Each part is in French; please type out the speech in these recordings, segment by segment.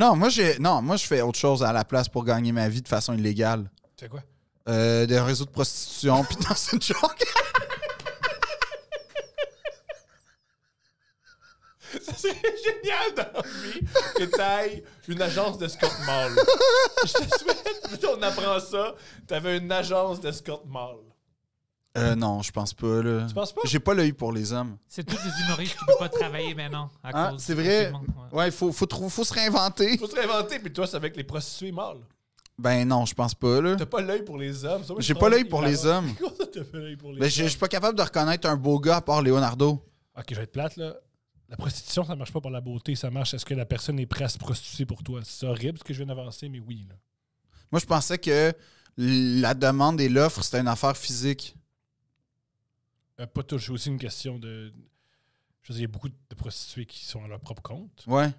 Non, moi, j'ai... non, moi, je fais autre chose à la place pour gagner ma vie de façon illégale. Tu C'est quoi? Euh, des réseaux de prostitution, puis dans une joke. C'est génial dans la vie que t'ailles une agence d'escorte mâle. Je te souhaite, on apprend ça, Tu avais une agence d'escorte mâle. Euh, non, je pense pas. Là. Tu pas? J'ai pas l'œil pour les hommes. C'est tous des humoristes qui ne peuvent pas travailler maintenant. Ah, c'est vrai. Ouais, faut, faut, se réinventer. Faut se réinventer, puis toi, c'est avec les prostituées mâles. Ben non, je pense pas, là. T'as pas l'œil pour les hommes. J'ai pas l'œil pour, les hommes. Mais pas l'œil pour les hommes? Je suis pas capable de reconnaître un beau gars à part Leonardo. Ok, je vais être plate, là. La prostitution, ça marche pas pour la beauté, ça marche. Est-ce que la personne est prête à se prostituer pour toi? C'est horrible ce que je viens d'avancer, mais oui, là. Moi, je pensais que la demande et l'offre, c'était une affaire physique. Euh, pas toujours aussi une question de. Je sais, il y a beaucoup de prostituées qui sont à leur propre compte. Ouais.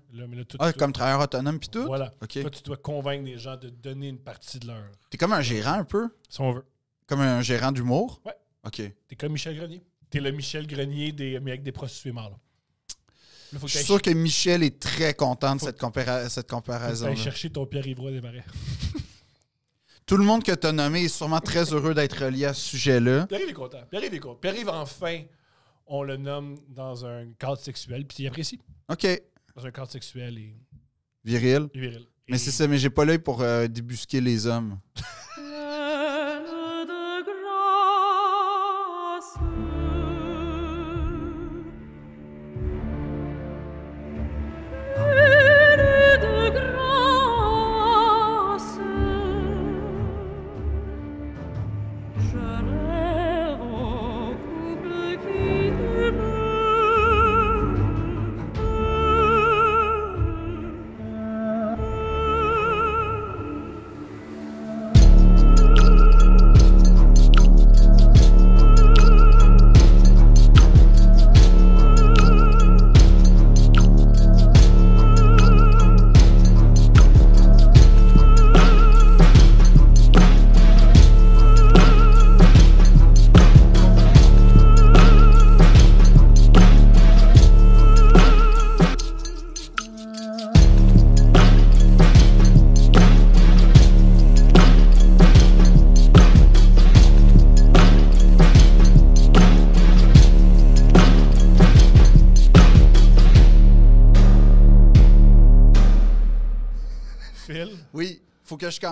Ah, comme travailleur autonome puis tout? Voilà. ok tu dois convaincre les gens de donner une partie de leur. T'es comme un gérant un peu? Si on veut. Comme un gérant d'humour? Ouais. OK. T'es comme Michel Grenier. T'es le Michel Grenier des, mais avec des prostituées morts. je suis sûr que Michel est très content de cette, comparaison cette comparaison. Tu chercher ton Pierre ivrois des Marais. Tout le monde que tu as nommé est sûrement très heureux d'être lié à ce sujet-là. pierre est content. pierre est content. pierre enfin, on le nomme dans un cadre sexuel, puis il apprécie. OK. Dans un cadre sexuel et. Viril. Viril. Mais c'est ça, mais j'ai pas l'œil pour euh, débusquer les hommes.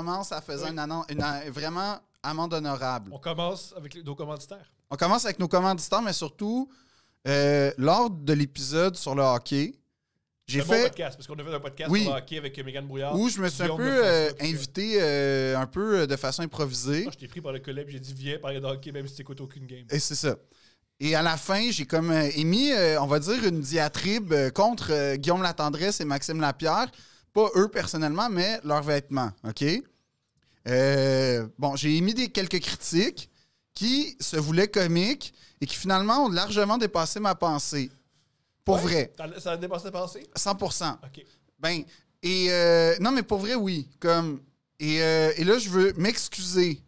commence en une annonce, vraiment amende honorable. On commence avec nos commanditaires. On commence avec nos commanditaires, mais surtout, euh, lors de l'épisode sur le hockey, j'ai fait. un podcast, parce qu'on avait un podcast sur le hockey avec Megan Brouillard. Où je me suis un peu euh, euh, invité un peu de façon improvisée. Ah, je t'ai pris par le collègue, j'ai dit viens parler de hockey même si tu n'écoutes aucune game. Et c'est ça. Et à la fin, j'ai comme émis, on va dire, une diatribe contre Guillaume Latendresse et Maxime Lapierre. Pas eux personnellement, mais leurs vêtements, OK? Euh, bon, j'ai émis quelques critiques qui se voulaient comiques et qui finalement ont largement dépassé ma pensée. Pour vrai. Ça a dépassé ta pensée? 100 OK. Ben, et euh, non, mais pour vrai, oui. Comme, et, euh, et là, je veux m'excuser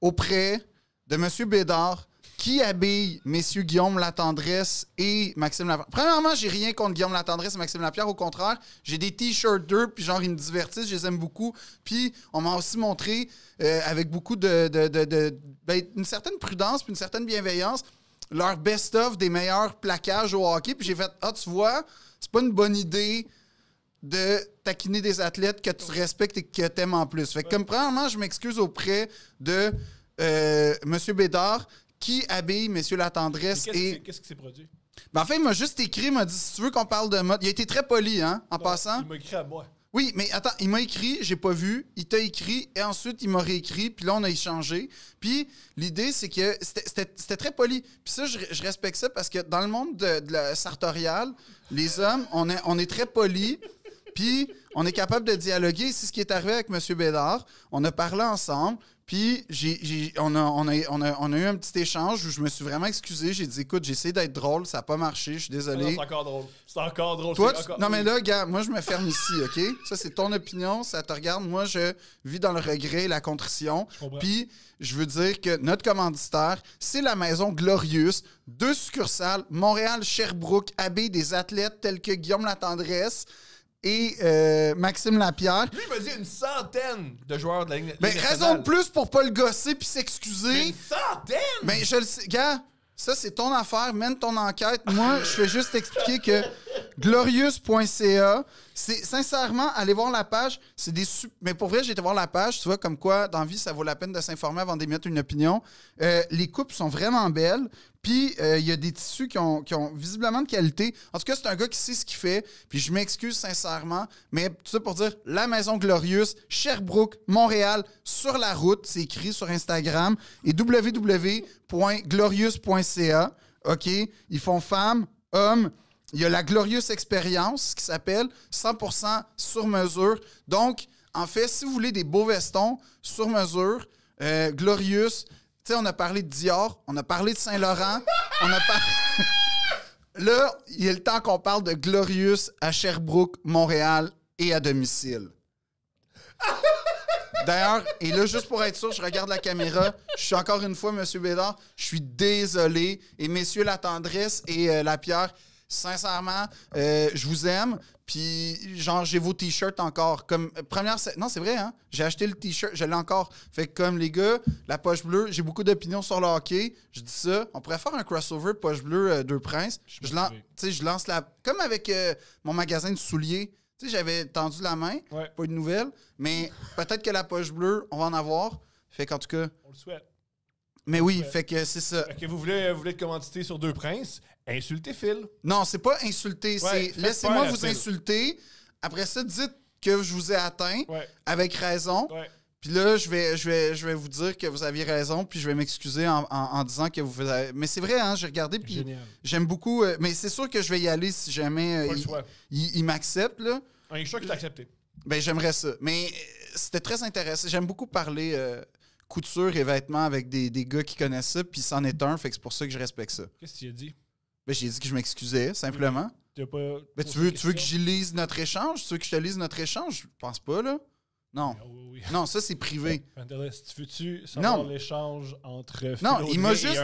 auprès de M. Bédard qui habille messieurs Guillaume Latendresse et Maxime Lapierre. Premièrement, j'ai rien contre Guillaume Latendresse et Maxime Lapierre. Au contraire, j'ai des t-shirts d'eux, puis genre, ils me divertissent, je les aime beaucoup. Puis, on m'a aussi montré, euh, avec beaucoup de, ben, une certaine prudence, puis une certaine bienveillance, leur best-of des meilleurs plaquages au hockey. Puis j'ai fait, ah, tu vois, c'est pas une bonne idée de taquiner des athlètes que tu respectes et que tu aimes en plus. Fait que, comme premièrement, je m'excuse auprès de euh, Monsieur Bédard, qui habille Monsieur la tendresse qu'est-ce et. qui s'est produit? Ben, en fait, il m'a juste écrit, il m'a dit si tu veux qu'on parle de mode. Il a été très poli, hein, en passant. Il m'a écrit à moi. Oui, mais attends, il m'a écrit, j'ai pas vu, il t'a écrit, et ensuite il m'a réécrit, puis là on a échangé. Puis l'idée, c'est que c'était très poli. Puis ça, je, respecte ça parce que dans le monde de, la sartoriale, les hommes, on est, on est très poli puis on est capable de dialoguer. C'est ce qui est arrivé avec M. Bédard. On a parlé ensemble, puis j'ai, on, a, on, a, on, a, eu un petit échange où je me suis vraiment excusé. J'ai dit, écoute, j'ai essayé d'être drôle, ça n'a pas marché, je suis désolé. Ah c'est encore drôle. C'est encore drôle. Non, mais là, gars, moi, je me ferme ici, OK? Ça, c'est ton opinion, ça te regarde. Moi, je vis dans le regret, et la contrition. Puis je veux dire que notre commanditaire, c'est la maison Glorious, deux succursales, Montréal, Sherbrooke, abbé des athlètes tels que Guillaume Latendresse et euh, Maxime Lapierre. Lui, il m'a dit une centaine de joueurs de la Ligue, ben, raison de plus pour pas le gosser puis s'excuser. Une centaine? Ben, je le sais. Gars, ça, c'est ton affaire. Mène ton enquête. Moi, je vais juste expliquer que glorious.ca, c'est sincèrement, allez voir la page. C'est des Mais pour vrai, j'ai été voir la page. Tu vois, comme quoi, dans vie, ça vaut la peine de s'informer avant d'émettre une opinion. Euh, les coupes sont vraiment belles. Puis, euh, il y a des tissus qui ont, visiblement de qualité. En tout cas, c'est un gars qui sait ce qu'il fait. Puis, je m'excuse sincèrement. Mais tout ça pour dire, la Maison Glorieuse, Sherbrooke, Montréal, sur la route, c'est écrit sur Instagram. Et www.glorious.ca. OK? Ils font femme, homme. Il y a la Glorious expérience qui s'appelle 100% sur mesure. Donc, en fait, si vous voulez des beaux vestons sur mesure, euh, glorious, tu sais, on a parlé de Dior, on a parlé de Saint-Laurent, on a parlé... Là, il est le temps qu'on parle de Glorious à Sherbrooke, Montréal et à domicile. D'ailleurs, et là, juste pour être sûr, je regarde la caméra. Je suis encore une fois, M. Bédard, je suis désolé. Et messieurs, la tendresse et euh, la pierre, Sincèrement, euh, je vous aime. Puis, genre, j'ai vos t-shirts encore. Comme euh, première. Non, c'est vrai, hein? J'ai acheté le t-shirt, je l'ai encore. Fait comme les gars, la poche bleue, j'ai beaucoup d'opinions sur le hockey. Je dis ça. On pourrait faire un crossover poche bleue de euh, Deux Princes. Je, je lance la. Comme avec mon magasin de souliers. Tu j'avais tendu la main. pour Pas de nouvelles. Mais peut-être que la poche bleue, on va en avoir. Fait qu'en tout cas. On le souhaite. Mais oui, euh, fait que c'est ça. que vous voulez, voulez être sur Deux Princes, insultez Phil. Non, c'est pas insulter, c'est laissez-moi vous insulter. Après ça, dites que je vous ai atteint avec raison. Puis là, je vais, je, vais, je vais vous dire que vous aviez raison, puis je vais m'excuser en, disant que vous avez... Mais c'est vrai, hein, j'ai regardé, puis j'aime beaucoup. Euh, mais c'est sûr que je vais y aller si jamais euh, il, m'accepte il m'accepte. Un choix accepté. Ben, j'aimerais ça. Mais c'était très intéressant. J'aime beaucoup parler couture et vêtements avec des, des gars qui connaissent ça, puis c'en est un, fait que c'est pour ça que je respecte ça. Qu'est-ce que tu as dit? Ben, j'ai dit que je m'excusais, simplement. ben, tu, veux, tu que j'y lise notre échange? Tu veux que je te lise notre échange? Je pense pas, là. Non. Ah non, ça, c'est privé. Tu veux-tu savoir l'échange entre Non, il m'a juste...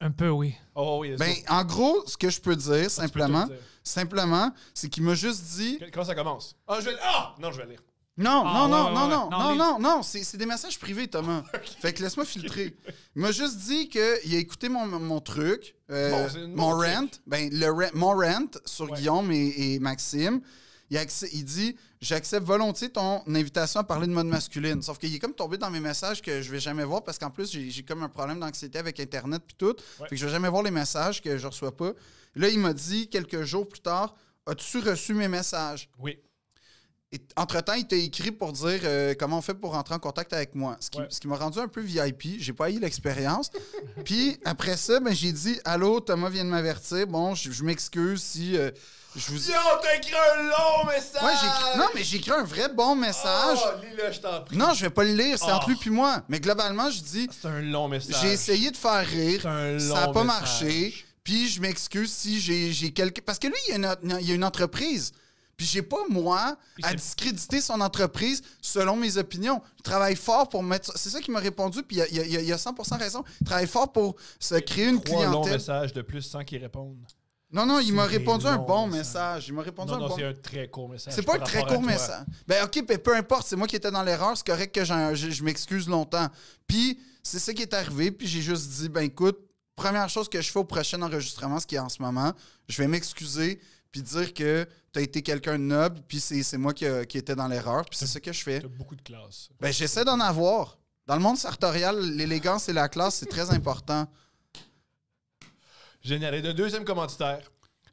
Un... peu, oui. Oh, oh, ben, en gros, ce que je peux dire, ah, simplement, simplement c'est qu'il m'a juste dit... Comment ça commence? Ah, je vais... Ah! Non, je vais lire. Ah, non, non, non, non, non, non, non, non, c'est des messages privés, Thomas. Fait que laisse-moi filtrer. Il m'a juste dit qu'il a écouté mon, truc, euh, mon rent. ben, le rent, mon sur Guillaume et, Maxime. Il, il dit J'accepte volontiers ton invitation à parler de mode masculine. Sauf qu'il est comme tombé dans mes messages que je vais jamais voir parce qu'en plus, j'ai comme un problème d'anxiété avec Internet et tout. Fait que je vais jamais voir les messages que je reçois pas. Là, il m'a dit quelques jours plus tard As-tu reçu mes messages Oui entre-temps, il t'a écrit pour dire euh, comment on fait pour rentrer en contact avec moi. Ce qui, m'a rendu un peu VIP. J'ai pas eu l'expérience. Puis après ça, ben, j'ai dit Allô, Thomas vient de m'avertir. Bon, je, m'excuse si. Euh, je vous... Yo, t'as écrit un long message! Non, mais j'ai écrit un vrai bon message. Oh, je t'en Non, je vais pas le lire, c'est oh. entre lui puis moi. Mais globalement, je dis... Ah, c'est un long message. J'ai essayé de faire rire, un long ça n'a pas marché. Puis je m'excuse si j'ai, j'ai Parce que lui, il y a une entreprise. Puis j'ai pas, moi, à discréditer son entreprise selon mes opinions. Je travaille fort pour mettre. C'est ça qui m'a répondu, puis il y, a, 100% raison. Il travaille fort pour se créer une Trois clientèle. messages message de plus sans qu'il réponde. Non, non, il m'a répondu un bon message. Il m'a répondu non, un non, c'est un très court message. C'est pas un très court message. Ben, OK, peu importe, c'est moi qui étais dans l'erreur. C'est correct que je, je m'excuse longtemps. Puis, c'est ça qui est arrivé. Puis, j'ai juste dit, ben, écoute, première chose que je fais au prochain enregistrement, ce qui est en ce moment, je vais m'excuser dire que tu as été quelqu'un de noble, puis c'est moi euh, qui, était dans l'erreur, puis c'est ce que je fais. Tu beaucoup de classe. Ben, J'essaie d'en avoir. Dans le monde sartorial, l'élégance et la classe, c'est très important. Génial. Et le deuxième commanditaire.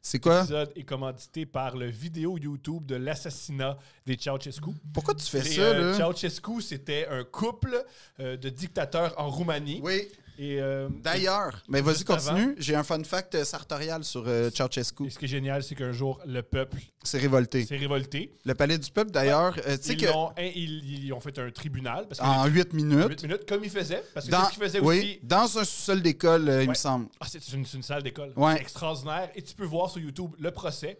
C'est quoi? L'épisode est commandité par le vidéo YouTube de l'assassinat des Ceausescu. Pourquoi tu fais ça? Euh, là? Ceausescu, c'était un couple euh, de dictateurs en Roumanie. Oui. Euh, d'ailleurs, mais vas-y, continue. J'ai un fun fact euh, sartorial sur euh, Ceausescu. ce qui est génial, c'est qu'un jour, le peuple s'est révolté. S'est révolté. Le palais du peuple, d'ailleurs, ils, ont, fait un tribunal. en huit minutes. 8 minutes, comme ils faisaient. Parce dans, Dans un sous-sol d'école, il me semble. Ah, c'est une, salle d'école. extraordinaire. Et tu peux voir sur YouTube le procès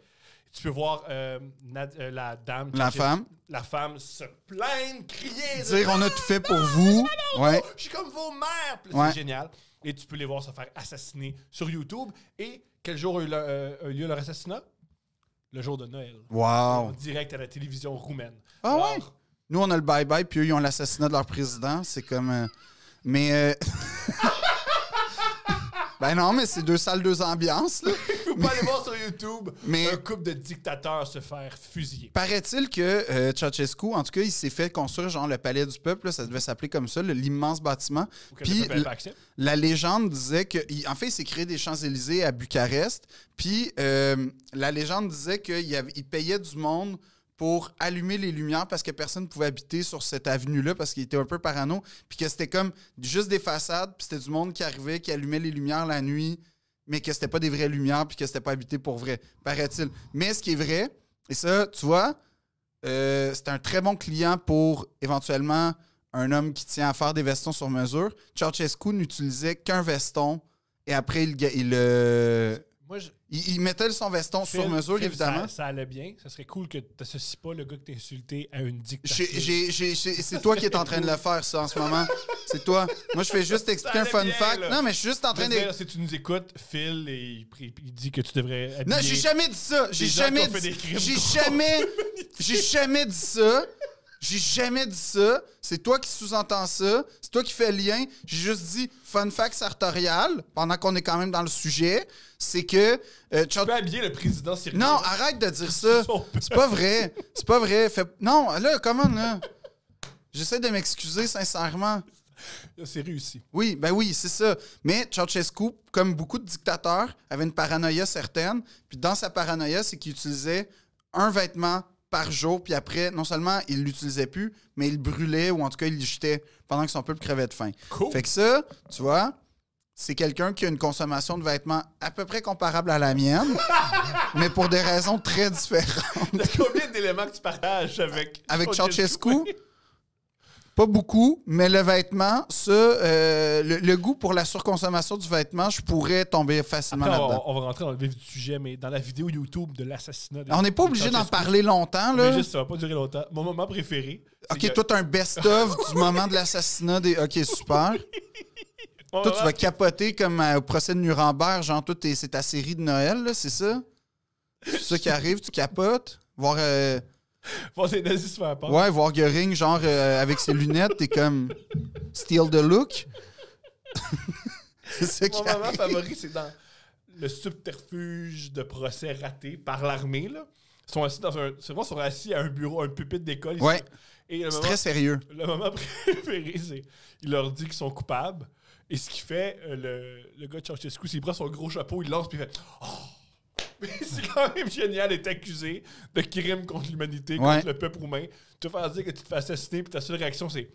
tu peux voir euh, euh, la dame. La femme. La femme se plaindre, crier. Dire on a tout fait pour ah, vous. Ouais. Je suis comme vos mères. C'est génial. Et tu peux les voir se faire assassiner sur YouTube. Et quel jour a eu, euh, lieu leur assassinat? Le jour de Noël. Wow. direct à la télévision roumaine. Ah ouais? Nous, on a le bye-bye, puis eux, ils ont l'assassinat de leur président. C'est comme. Mais. ben non, mais c'est deux salles, deux ambiances, là aller voir sur YouTube un couple de dictateurs se faire fusiller. Paraît-il que euh, Ceausescu, en tout cas, il s'est fait construire genre le palais du peuple, ça devait s'appeler comme ça, l'immense bâtiment. Puis la légende disait que, en fait, il s'est créé des Champs-Élysées à Bucarest. Puis euh, la légende disait qu'il il payait du monde pour allumer les lumières parce que personne ne pouvait habiter sur cette avenue-là parce qu'il était un peu parano. Puis que c'était comme juste des façades, puis c'était du monde qui arrivait, qui allumait les lumières la nuit mais que c'était pas des vraies lumières puis que c'était pas habité pour vrai, paraît-il. Mais ce qui est vrai, et ça, tu vois, euh, c'est un très bon client pour éventuellement un homme qui tient à faire des vestons sur mesure. Ceausescu n'utilisait qu'un veston et après, il, il, euh, moi, il, mettait son veston sur mesure, évidemment. Ça, allait bien. Ça serait cool que tu n'associes pas le gars que tu insulté à une dictature. C'est toi qui es en train de le faire, ça, en ce moment. C'est toi. Moi, je fais juste expliquer un fun fact. Non, mais je suis juste en train de. Si tu nous écoutes, Phil, et il, dit que tu devrais. Non, j'ai jamais dit ça. J'ai jamais, jamais... dit ça. J'ai jamais. J'ai jamais dit ça. J'ai jamais dit ça. C'est toi qui sous-entends ça. C'est toi qui fais le lien. J'ai juste dit fun fact sartorial, pendant qu'on est quand même dans le sujet, c'est que. Euh, tu peux habiller le président Non, arrête de dire ça. C'est pas vrai. C'est pas vrai. Non, là, comment, là? J'essaie de m'excuser sincèrement. C'est réussi. Oui, ben oui, c'est ça. Mais Ceausescu, comme beaucoup de dictateurs, avait une paranoïa certaine. Puis dans sa paranoïa, c'est qu'il utilisait un vêtement par jour, puis après, non seulement il l'utilisait plus, mais il brûlait ou en tout cas il jetait pendant que son peuple crevait de faim. Fait que ça, tu vois, c'est quelqu'un qui a une consommation de vêtements à peu près comparable à la mienne, mais pour des raisons très différentes. Il y a combien d'éléments que tu partages avec... Avec Ceausescu? Pas beaucoup, mais le vêtement, ça, euh, le, goût pour la surconsommation du vêtement, je pourrais tomber facilement là-dedans. On, va rentrer dans le vif du sujet, mais dans la vidéo YouTube de l'assassinat. On n'est pas obligé d'en parler longtemps. Là. Mais juste, ça va pas durer longtemps. Mon moment préféré. Ok, tout toi, un best-of du moment de l'assassinat des. Ok, super. toi, tu vas capoter comme euh, au procès de Nuremberg, genre, c'est ta série de Noël, c'est ça? C'est ça qui arrive, tu capotes? Voir. Euh, Voir des nazis se faire peur. Ouais, voir Göring, genre, euh, avec ses lunettes, t'es comme. Steal the look. c'est ça qui Mon moment favori, c'est dans le subterfuge de procès raté par l'armée, là. Ils sont assis dans un. C'est sont assis à un bureau, un pupitre d'école. Ouais. Et le moment- très sérieux. Le moment préféré, c'est. Il leur dit qu'ils sont coupables. Et ce qu'il fait, euh, le, gars de Ceausescu, il prend son gros chapeau, il lance, puis il fait. Oh! Mais c'est quand même génial d'être accusé de crime contre l'humanité, contre le peuple roumain. Tu vas faire dire que tu te fais assassiner, puis ta seule réaction, c'est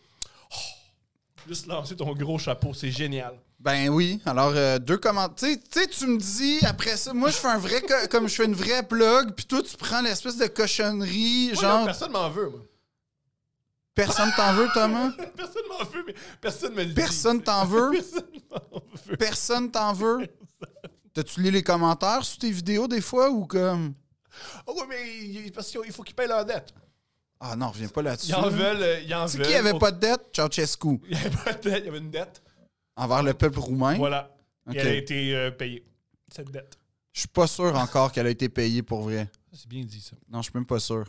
oh, juste lancer ton gros chapeau. C'est génial. Ben oui. Alors, euh, deux commentaires. Tu sais, tu me dis, après ça, moi, je fais un vrai, comme je fais une vraie plug, puis toi, tu prends l'espèce de cochonnerie, genre. personne m'en veut, moi. Personne t'en veut, Thomas? personne m'en veut, mais personne me dit. Personne t'en veut? personne t'en veut? T'as-tu lu les commentaires sous tes vidéos des fois ou comme. Oh ouais, mais il, parce qu'il faut qu'ils payent leur dette. Ah non, reviens pas là-dessus. Ils en veulent. C'est euh, qui avait pas de dette Ceausescu. Il n'y avait pas de dette, il y avait une dette. Envers le peuple roumain. Voilà. Okay. Elle a été euh, payée, cette dette. Je suis pas sûr encore qu'elle a été payée pour vrai. C'est bien dit ça. Non, je suis même pas sûr.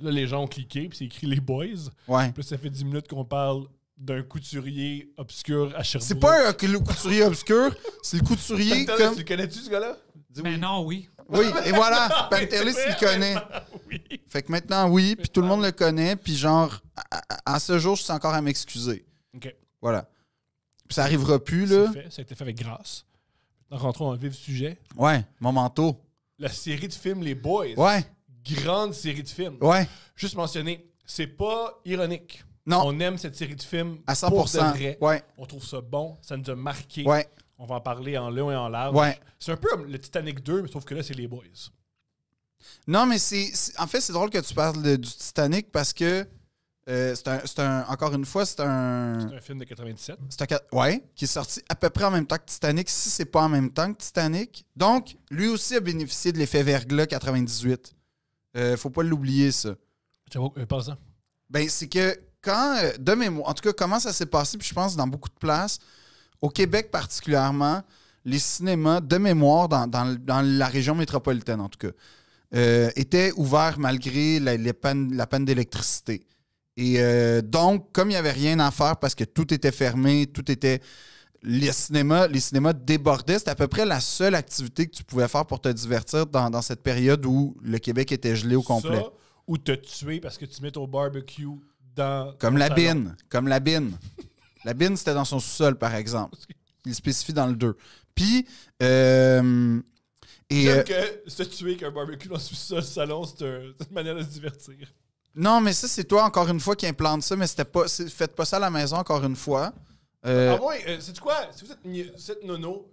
Là, les gens ont cliqué, puis c'est écrit les boys. Ouais. Puis ça fait 10 minutes qu'on parle d'un couturier obscur à Sherbrooke. C'est pas un couturier obscur, c'est le couturier comme... Tu le connais-tu, ce gars-là? Dis ben oui. non, oui. Oui, et voilà, Pantelis, il connaît. Fait que maintenant, oui, puis tout le monde le connaît, puis genre, à, ce jour, je suis encore à m'excuser. OK. Voilà. ça arrivera plus, là. Fait. Ça a été fait avec grâce. Maintenant, rentrons dans le vif sujet. Ouais, mon manteau. La série de films Les Boys. Ouais. Grande série de films. Ouais. Juste mentionner, c'est pas ironique. On aime cette série de films à 100%. Pour Ouais. On trouve ça bon, ça nous a marqué. Ouais. On va en parler en long et en large. Ouais. C'est un peu le Titanic 2, mais sauf que là, c'est les boys. Non, mais c'est. En fait, c'est drôle que tu parles du Titanic parce que. Euh, c'est un, Encore une fois, c'est un. C'est un film de 97. C'est un. Ouais, qui est sorti à peu près en même temps que Titanic, si c'est pas en même temps que Titanic. Donc, lui aussi a bénéficié de l'effet verglas 98. Euh, faut pas l'oublier, ça. Euh, pas ça. Ben, c'est que quand, euh, de mémoire, en tout cas, comment ça s'est passé, puis je pense dans beaucoup de places, au Québec particulièrement, les cinémas, de mémoire, dans, la région métropolitaine en tout cas, euh, étaient ouverts malgré la, les panne d'électricité. Et euh, donc, comme il n'y avait rien à faire parce que tout était fermé, tout était. Les cinémas, les cinémas débordaient. C'était à peu près la seule activité que tu pouvais faire pour te divertir dans, cette période où le Québec était gelé au complet. ou te tuer parce que tu mets au barbecue comme la bine. Comme la bine. la bine, c'était dans son sous-sol, par exemple. Il spécifie dans le 2. Puis. Euh, et euh, que se tuer qu'un barbecue dans sous-sol salon, c'est une manière de se divertir. Non, mais ça, c'est toi, encore une fois, qui implante ça, mais c'était pas, faites pas ça à la maison, encore une fois. Euh, ah euh, c'est quoi? Si vous êtes, nono,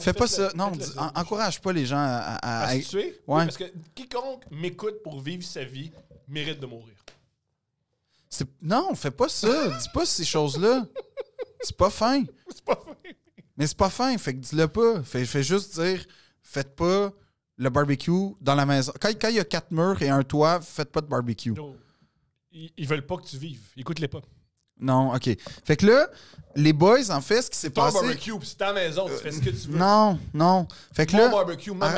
Fais pas ça. Non, encourage pas les gens à. se tuer? parce que quiconque m'écoute pour vivre sa vie mérite de mourir. Non, fais pas ça. Dis pas ces choses-là. C'est pas fin. C'est pas fin. Mais c'est pas fin, fait que dis-le pas. Fais, fais, juste dire, faites pas le barbecue dans la maison. Quand, il y a quatre murs et un toit, faites pas de barbecue. ils, veulent pas que tu vives. Écoute-les pas. Non, OK. Fait que là, les boys, en fait, ce qui s'est passé. c'est maison, fais Non, non. Fait que là,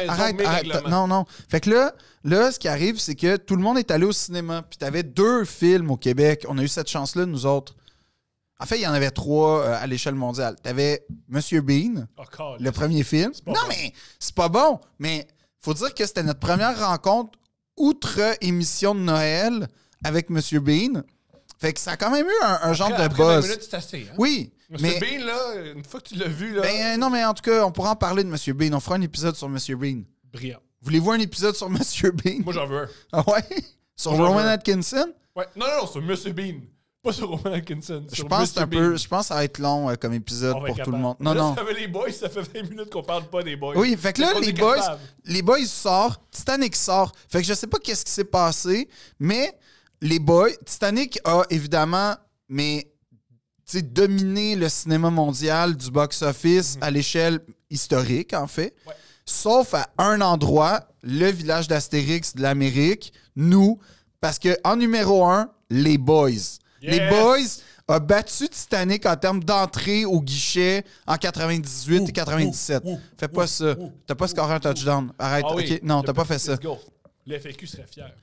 arrête, Non, non. Fait que là, ce qui arrive, c'est que tout le monde est allé au cinéma. Puis t'avais deux films au Québec. On a eu cette chance-là, nous autres. En fait, il y en avait trois euh, à l'échelle mondiale. T'avais Monsieur Bean, oh, le premier film. Non, mais c'est pas bon. Mais faut dire que c'était notre première rencontre outre émission de Noël avec Monsieur Bean. Fait que ça a quand même eu un, genre de après 20 minutes, assez. Hein. Oui. Monsieur mais... Bean, là, une fois que tu l'as vu, là. Ben, euh, non, mais en tout cas, on pourra en parler de Monsieur Bean. On fera un épisode sur Monsieur Bean. Brillant. Voulez-vous un épisode sur Monsieur Bean? Moi, j'en veux un. Ah ouais? Sur Roman Atkinson? Ouais. Non, non, non, sur Monsieur Bean. Pas sur Roman Atkinson. Je pense, que un peu, je pense que ça va être long euh, comme épisode pour tout le monde. Non, non. Ça fait les boys, ça fait 20 minutes qu'on parle pas des boys. Oui, fait que là, les boys, les boys sortent, Titanic sort. Fait que je sais pas qu'est-ce qui s'est passé, mais les boys, Titanic a évidemment, mais dominé le cinéma mondial du box-office mhm. à l'échelle historique, en fait. Sauf à un endroit, le village d'Astérix de l'Amérique, nous, parce que en numéro un, les boys. Les boys ont battu Titanic en termes d'entrée au guichet en 98 et 97. Fais pas ça. T'as pas scoré un touchdown. Arrête. Ah non, t'as pas fait ça. Go. Le serait fier.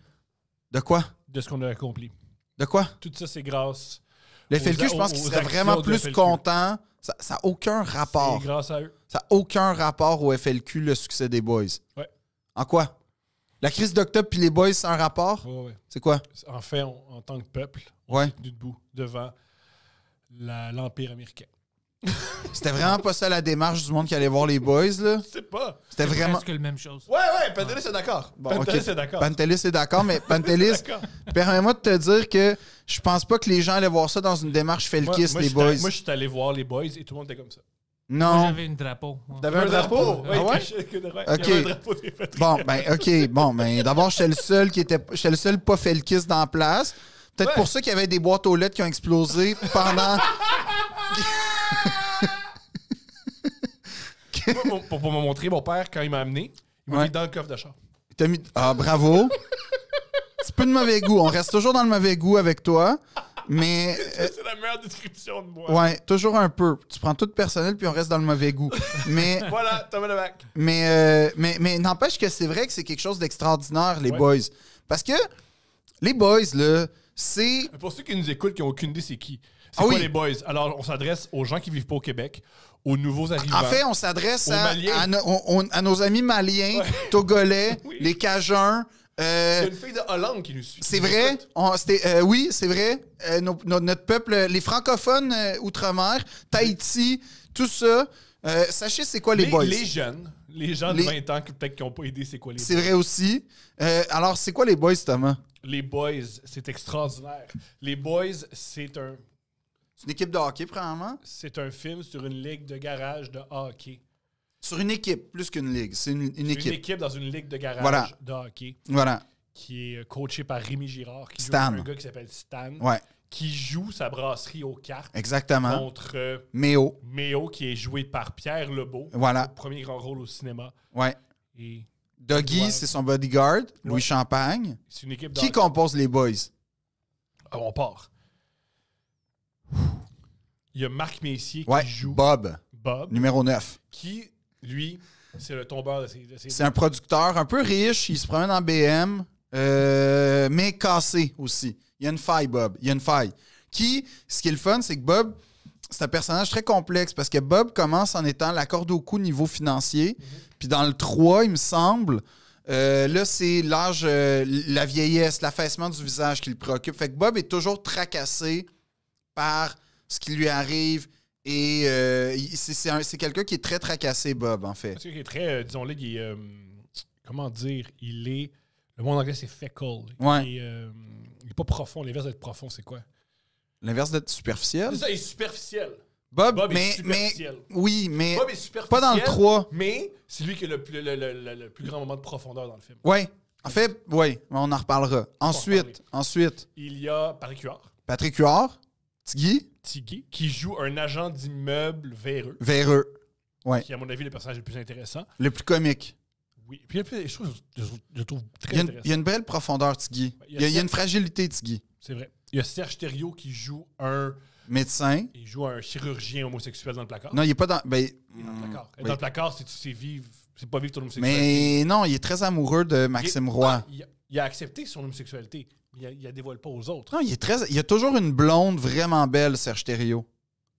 De quoi? de ce qu'on a accompli. De quoi? Tout ça, c'est grâce. Le FLQ, je pense qu'il serait vraiment plus contents. Ça n'a aucun rapport. grâce à eux. Ça n'a aucun rapport au FLQ, le succès des boys. Ouais. En quoi? La crise d'octobre puis les boys, c'est un rapport? Ouais, C'est quoi? En fait, en tant que peuple, on debout devant l'Empire américain. C'était vraiment pas ça la démarche du monde qui allait voir les boys, là. C'est pas. C'était vraiment. presque la même chose. Ouais, ouais, Pantelis est d'accord. Bon, Pantelis est d'accord. Pantelis est d'accord, mais Pantelis, permets-moi de te dire que je pense pas que les gens allaient voir ça dans une démarche felkiste, les boys. Moi, je suis allé voir les boys et tout le monde était comme ça. Non. J'avais une drapeau. T'avais un, drapeau? Ah ouais? Ok. Un drapeau bon, ben, ok. Bon, ben, d'abord, j'étais le seul qui était. J'étais le seul pas felkiste dans la place. Peut-être pour ça qu'il y avait des boîtes aux lettres qui ont explosé pendant. pour, me montrer, mon père, quand il m'a amené, il m'a mis dans le coffre de char. Ah, bravo! C'est peu de mauvais goût. On reste toujours dans le mauvais goût avec toi. Mais. Euh, c'est la meilleure description de moi. Ouais, toujours un peu. Tu prends tout personnel puis on reste dans le mauvais goût. Mais. voilà, Thomas Levac. Euh, mais, mais, n'empêche que c'est vrai que c'est quelque chose d'extraordinaire, les boys. Parce que les boys, là, c'est. Pour ceux qui nous écoutent, qui n'ont aucune idée, c'est qui? C'est ah quoi les boys? Alors, on s'adresse aux gens qui vivent pas au Québec, aux nouveaux arrivants. En fait, on s'adresse à, nos amis maliens, togolais, les cajuns. C'est euh, une fille de Hollande qui nous suit. C'est vrai. On, euh, oui, c'est vrai. Euh, notre peuple, les francophones outre-mer, Tahiti, tout ça. sachez c'est quoi les, boys. Les jeunes. Les gens de 20 ans qui peut-être n'ont pas aidé, c'est quoi les boys? C'est vrai aussi. alors, c'est quoi les boys, Thomas? Les boys, c'est extraordinaire. Les boys, c'est un une équipe de hockey, probablement. C'est un film sur une ligue de garage de hockey. Sur une équipe, plus qu'une ligue. C'est une, une équipe. Une équipe dans une ligue de garage de hockey. Voilà. Qui est euh, coaché par Rémi Girard, qui Stan. joue un gars qui s'appelle Stan. Ouais. Qui joue sa brasserie aux cartes. Exactement. Contre euh, Méo. Méo, qui est joué par Pierre Lebeau. Voilà. Premier grand rôle au cinéma. Ouais. Et. Doggy, c'est son bodyguard. Louis Champagne. C'est une équipe Qui compose les boys? Ah, on part il y a Marc Messier qui joue Bob, Bob, numéro 9. Qui, lui, c'est le tombeur de ses. C'est un producteur un peu riche, il se promène en BM, euh, mais cassé aussi. Il y a une faille, Bob. Il y a une faille. Qui, ce qui est le fun, c'est que Bob, c'est un personnage très complexe parce que Bob commence en étant la corde au cou niveau financier. Mhm. Puis dans le 3, il me semble, euh, là, c'est l'âge, euh, la vieillesse, l'affaissement du visage qui le préoccupe. Fait que Bob est toujours tracassé par ce qui lui arrive. Et euh, c'est quelqu'un qui est très tracassé, Bob, en fait. C'est quelqu'un qui est très, euh, disons-le, qui est. Euh, comment dire Il est. Le mot en anglais, c'est fecal ». Il, n'est pas profond. L'inverse d'être profond, c'est quoi L'inverse d'être superficiel ça, il est superficiel. Bob, mais, est superficiel. oui, mais Bob est superficiel, pas dans le 3. Mais c'est lui qui a le, le, plus grand moment de profondeur dans le film. Oui. En fait, oui, on en reparlera. Ensuite, ensuite. Il y a Patrick Huard. Patrick Huard. Tigui, Tigui, qui joue un agent d'immeuble véreux. Véreux. Ouais. Qui, à mon avis, le personnage le plus intéressant. Le plus comique. Oui. Puis, je, trouve, je, trouve très il il y a une belle profondeur, Tigui. Il y a, une fragilité, Tigui. C'est vrai. Il y a Serge Thériault qui joue un. Médecin. Il joue un chirurgien homosexuel dans le placard. Non, il n'est pas dans. Ben, il est dans le hmm, placard. Dans le placard, c'est, vivre. C'est pas vivre ton homosexualité. Mais non, il est très amoureux de Maxime Roy. il a accepté son homosexualité. Il ne dévoile pas aux autres. Non, il est très. Il y a toujours une blonde vraiment belle, Serge Thériault.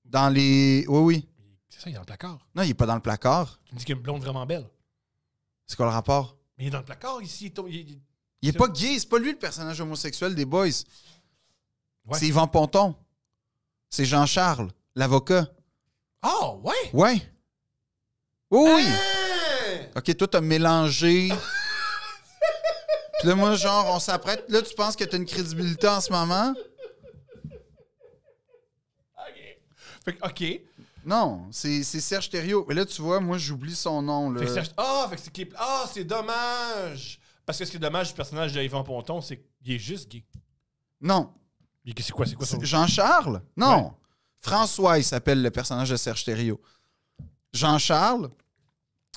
Dans les. Oui, oui. C'est ça, il est dans le placard. Non, il n'est pas dans le placard. Tu me dis qu'il y a une blonde vraiment belle. C'est quoi le rapport? Mais il est dans le placard ici. Il, n'est est pas gay, c'est pas lui le personnage homosexuel des Boys. C'est Yvan Ponton. C'est Jean-Charles, l'avocat. Ah, oh, ouais? Ouais. Oui, oui. Hein? OK, toi, as mélangé là, moi, genre, on s'apprête. Là, tu penses que t'as une crédibilité en ce moment? OK. Fait OK. Non, c'est Serge Thériault. Mais là, tu vois, moi, j'oublie son nom. Là. Ah, ah, c'est dommage! Parce que ce qui est dommage du personnage d'Yvan Ponton, c'est qu'il est juste gay. Non. C'est quoi, c'est quoi ça? Jean-Charles? Non. François, il s'appelle le personnage de Serge Thériault. Jean-Charles,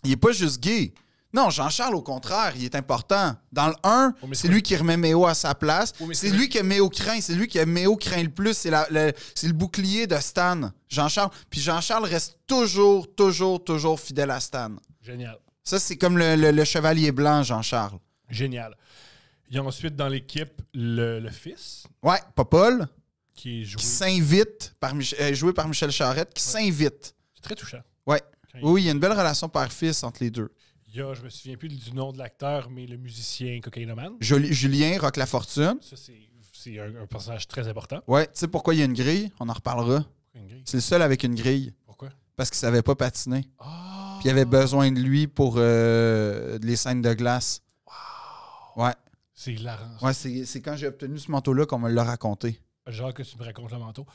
il est pas juste gay. Non, Jean-Charles, au contraire, il est important. Dans le 1, c'est lui qui remet Méo à sa place. c'est lui qui a Méo craint. C'est lui qui a Méo craint le plus. C'est le, bouclier de Stan, Jean-Charles. Puis Jean-Charles reste toujours, toujours, toujours fidèle à Stan. Génial. Ça, c'est comme le, chevalier blanc, Jean-Charles. Génial. Il y a ensuite dans l'équipe le, fils. Ouais, Popol. Qui est s'invite, euh, joué par Michel Charette, qui s'invite. C'est très touchant. Ouais. Oui, il y a une belle relation père-fils entre les deux. Je y je me souviens plus du nom de l'acteur, mais le musicien cocaïnoman. Julien Rock La Fortune. Ça, c'est un, personnage très important. Ouais, tu sais pourquoi il y a une grille On en reparlera. C'est le seul avec une grille. Pourquoi Parce qu'il savait pas patiner. Ah! Puis il avait besoin de lui pour euh, les scènes de glace. Wow. Ouais. C'est hilarant. c'est quand j'ai obtenu ce manteau-là qu'on me l'a raconté. Genre que tu me racontes le manteau.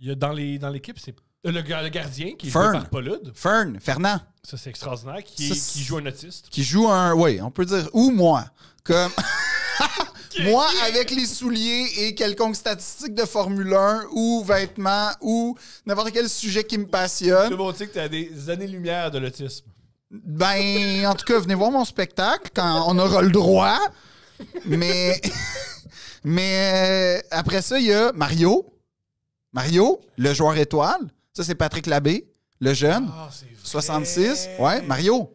y a dans l'équipe, dans c'est euh, le, gardien qui est Fern. Fern, Fernand. Ça, c'est extraordinaire. Qui, joue un autiste. Qui joue un. Oui, on peut dire. Ou moi. Comme. moi, avec les souliers et quelconque statistique de Formule 1 ou vêtements ou n'importe quel sujet qui me passionne. tu sais que tu as des années-lumière de l'autisme. Ben, en tout cas, venez voir mon spectacle quand on aura le droit. Mais. Mais euh, après ça, il y a Mario. Mario, le joueur étoile, ça, c'est Patrick Labbé, le jeune. 66. Ah, ouais, Mario.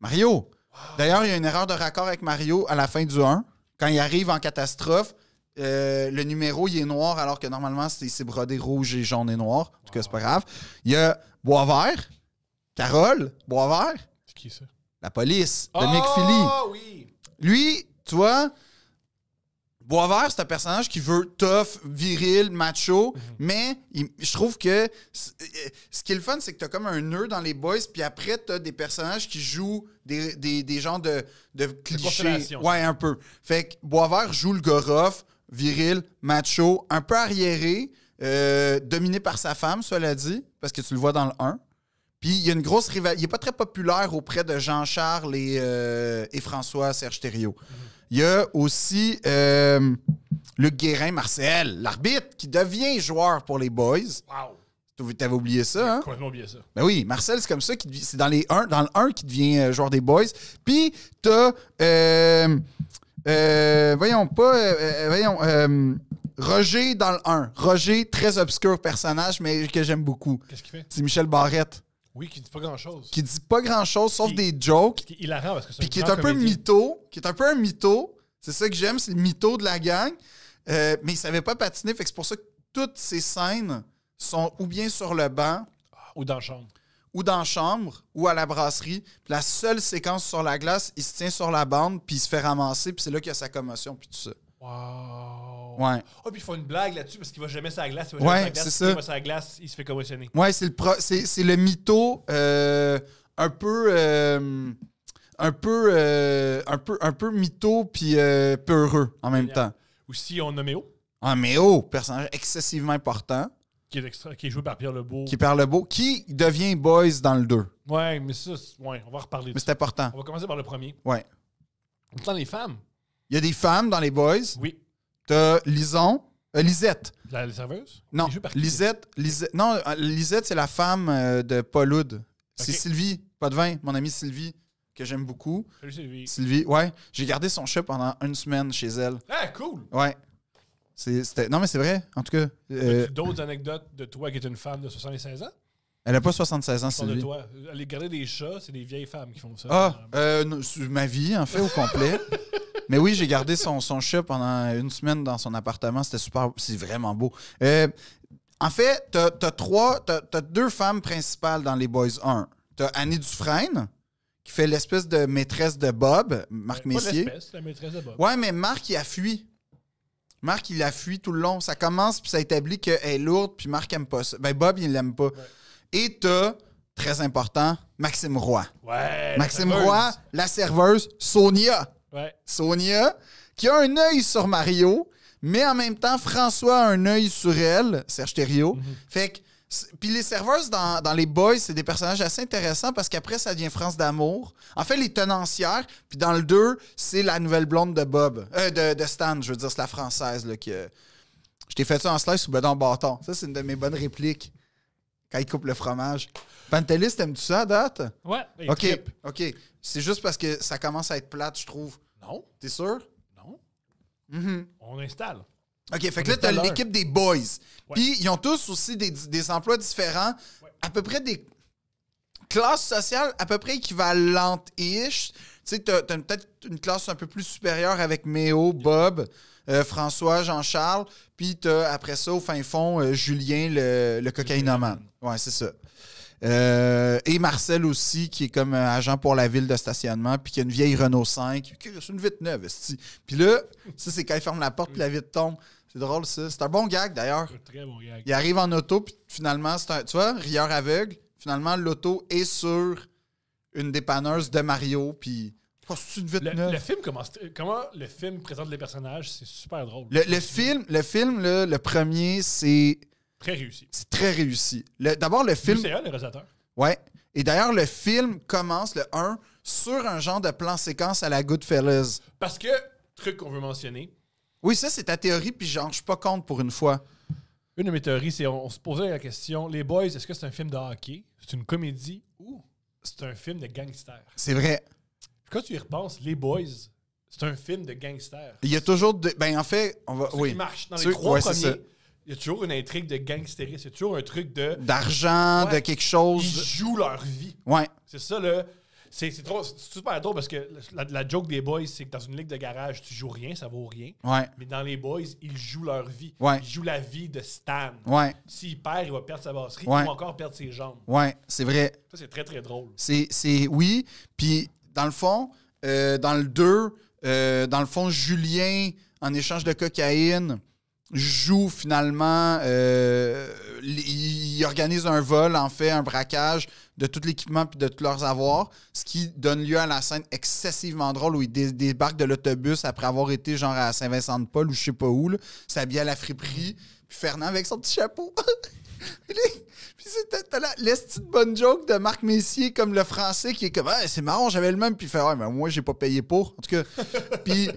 Mario. D'ailleurs, il y a une erreur de raccord avec Mario à la fin du 1. Quand il arrive en catastrophe, euh, le numéro, il est noir, alors que normalement, c'est brodé rouge et jaune et noir. En tout cas, c'est pas grave. Il y a Boisvert, Carole, Boisvert. C'est qui ça? La police, de ah, Philly. Oui. Lui, tu vois, Boisvert, c'est un personnage qui veut tough, viril, macho, mhm. mais je trouve que ce qui est le fun, c'est que as comme un nœud dans les boys, puis après, t'as des personnages qui jouent des, des, des genres de, de clichés. Ouais, un peu. Fait que Boisvert joue le Goroff, viril, macho, un peu arriéré, euh, dominé par sa femme, cela dit, parce que tu le vois dans le 1. Puis il y a une grosse rivalité. Il n'est pas très populaire auprès de Jean-Charles et, euh, François Serge Thériault. Mhm. Il y a aussi euh, Luc Guérin Marcel, l'arbitre qui devient joueur pour les Boys. Wow. T'avais oublié ça, hein? complètement oublié ça. Ben oui, Marcel, c'est comme ça, c'est dans, dans le 1 qui devient euh, joueur des Boys. Puis, t'as. Euh, voyons, pas. Roger dans le 1. Roger, très obscur personnage, mais que j'aime beaucoup. Qu'est-ce qu'il fait? C'est Michel Barrette. Oui, qui dit pas grand-chose. Qui dit pas grand-chose, sauf des jokes. Qui est parce que c'est Puis qui est un peu mytho, qui est un peu un mytho. C'est ça que j'aime, c'est le mytho de la gang. Euh, mais il savait pas patiner, fait que c'est pour ça que toutes ces scènes sont ou bien sur le banc... Ah, ou dans la chambre. Ou dans la chambre, ou à la brasserie. la seule séquence sur la glace, il se tient sur la bande, puis il se fait ramasser, puis c'est là qu'il y a sa commotion, puis tout ça. Wow! Ouais. Ah, puis il fait une blague là-dessus parce qu'il va jamais sur la glace. Il va ouais, c'est ça. Il va la glace, il se fait commotionner. Ouais, c'est le, pro... c'est, le mytho euh, un peu. Euh, un peu, euh, un peu, un peu mytho puis peureux en même temps temps. Aussi, on a Méo. Ah, Méo, personnage excessivement important. Qui est, qui joué par Pierre Lebeau. Qui qui devient Boys dans le 2. Ouais, mais ça, ouais, on va reparler. Mais c'est important. On va commencer par le premier. Ouais. Dans les femmes. Il y a des femmes dans les Boys. Oui. T'as Lison. Euh, Lisette. La, serveuse? Non. Lisette, Lisette, non, euh, Lisette, c'est la femme euh, de Paul Hood. C'est Sylvie, pas de vin, mon amie Sylvie, que j'aime beaucoup. Salut Sylvie. Sylvie, ouais. J'ai gardé son chat pendant une semaine chez elle. Ah, cool! Ouais. C'est- Non, mais c'est vrai, en tout cas. d'autres anecdotes de toi qui es une femme de 76 ans? elle n'a pas 76 ans, de Sylvie. Elle est garder des chats, c'est des vieilles femmes qui font ça. Ah, euh, ma vie, en fait, au complet. Mais oui, j'ai gardé son, son chat pendant une semaine dans son appartement. C'était super. C'est vraiment beau. Euh, en fait, t'as as trois. T'as deux femmes principales dans les Boys 1. T'as Annie Dufresne qui fait l'espèce de maîtresse de Bob, Marc Messier. la maîtresse de Bob. Ouais, mais Marc, il a fui. Marc, il a fui tout le long. Ça commence, puis ça établit qu'elle est lourde, puis Marc aime pas ça. Ben, Bob, il l'aime pas. Et t'as, très important, Maxime Roy. Ouais. Maxime Roy, la serveuse, Sonia. Sonia, qui a un œil sur Mario, mais en même temps, François a un œil sur elle, Serge Thériault. Mhm. Fait que. Puis les serveurs dans, Les Boys, c'est des personnages assez intéressants parce qu'après, ça devient France d'amour. En fait, les tenancières, puis dans le 2, c'est la nouvelle blonde de Bob. Euh, de, de, Stan, je veux dire, c'est la française. Là, euh, je t'ai fait ça en slice sous bedon bâton. Ça, c'est une de mes bonnes répliques quand il coupe le fromage. Pantelis, t'aimes-tu ça à date? Ouais, ben, il Ok, ok. C'est juste parce que ça commence à être plate, je trouve. Non. T'es sûr? Non. Mm-hmm. On installe. OK, fait que là, t'as l'équipe des boys. Puis, ils ont tous aussi des, emplois différents, à peu près des classes sociales à peu près équivalentes-ish. Tu sais, t'as, as, peut-être une classe un peu plus supérieure avec Méo, Bob, euh, François, Jean-Charles, puis t'as, après ça, au fin fond, euh, Julien, le, le Oui, Ouais, c'est ça. Euh, et Marcel aussi, qui est comme agent pour la ville de stationnement, puis qui a une vieille Renault 5. C'est une vite neuve, Puis là, c'est quand il ferme la porte, puis la vitre tombe. C'est drôle, ça. C'est un bon gag, d'ailleurs. Très bon gag. Il arrive en auto, puis finalement, c'est un. Tu vois, rieur aveugle. Finalement, l'auto est sur une dépanneuse de Mario, puis. Oh, c'est une vitre neuve. le film commence, comment le film présente les personnages, c'est super drôle. Le, film, le film, le premier, c'est Très réussi. C'est très réussi. D'abord, le film. C'est le réalisateur. Ouais. Et d'ailleurs, le film commence, le 1, sur un genre de plan séquence à la Goodfellas. Parce que, truc qu'on veut mentionner. Oui, ça, c'est ta théorie, puis genre, je suis pas contre pour une fois. Une de mes théories, c'est on, se posait la question les boys, est-ce que c'est un film de hockey C'est une comédie ou c'est un film de gangster C'est vrai. quand tu y repenses, les boys, c'est un film de gangster. Il y a toujours. De, ben, en fait, on va. oui. qui marche dans les trois premiers il y a toujours une intrigue de gangstérisme. C'est toujours un truc de. D'argent, de quelque chose. Ils jouent leur vie. Ouais. C'est ça, là. C'est super drôle parce que la, joke des boys, c'est que dans une ligue de garage, tu joues rien, ça vaut rien. Ouais. Mais dans les boys, ils jouent leur vie. Ouais. Ils jouent la vie de Stan. Ouais. S'il perd, il va perdre sa basserie. ouais. va encore perdre ses jambes. Ouais, c'est vrai. Ça, c'est très, très drôle. C'est oui. Puis, dans le fond, euh, dans le 2, euh, dans le fond, Julien, en échange de cocaïne, joue finalement, euh, il organise un vol, en fait, un braquage de tout l'équipement et de tous leurs avoirs, ce qui donne lieu à la scène excessivement drôle où il débarque de l'autobus après avoir été genre à Saint-Vincent-de-Paul ou je sais pas où, s'habille à la friperie, mm. puis Fernand avec son petit chapeau. puis c'était la petite bonne joke de Marc Messier comme le français qui est comme ah, c'est marrant, j'avais le même puis il fait ouais, mais moi j'ai pas payé pour. En tout cas, puis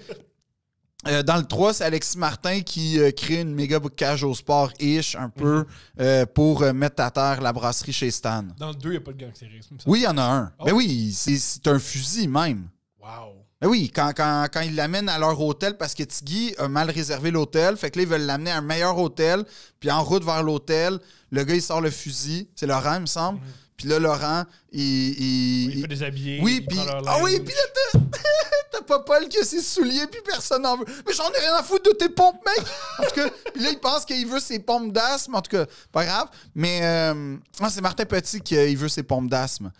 euh, dans le 3, c'est Alexis Martin qui euh, crée une méga cage au sport-ish, un peu, mhm. euh, pour mettre à terre la brasserie chez Stan. Dans le 2, il n'y a pas de gangsterisme. Oui, il y en a un. Mais ah ben oui, c'est un fusil même. Wow. Mais ben oui, quand, quand, quand ils l'amènent à leur hôtel parce que Tiggy a mal réservé l'hôtel, fait que là, ils veulent l'amener à un meilleur hôtel, puis en route vers l'hôtel, le gars, il sort le fusil. C'est Laurent, il me semble. Mhm. Puis là, Laurent, il. Il, oui, peut déshabiller. Oui, puis. Ah oui, puis là, t'as pas Paul qui a ses souliers, puis personne n'en veut. Mais j'en ai rien à foutre de tes pompes, mec! en tout cas, là, il pense qu'il veut ses pompes d'asthme. En tout cas, pas grave. Mais. Euh, ah, c'est Martin Petit qui euh, veut ses pompes d'asthme.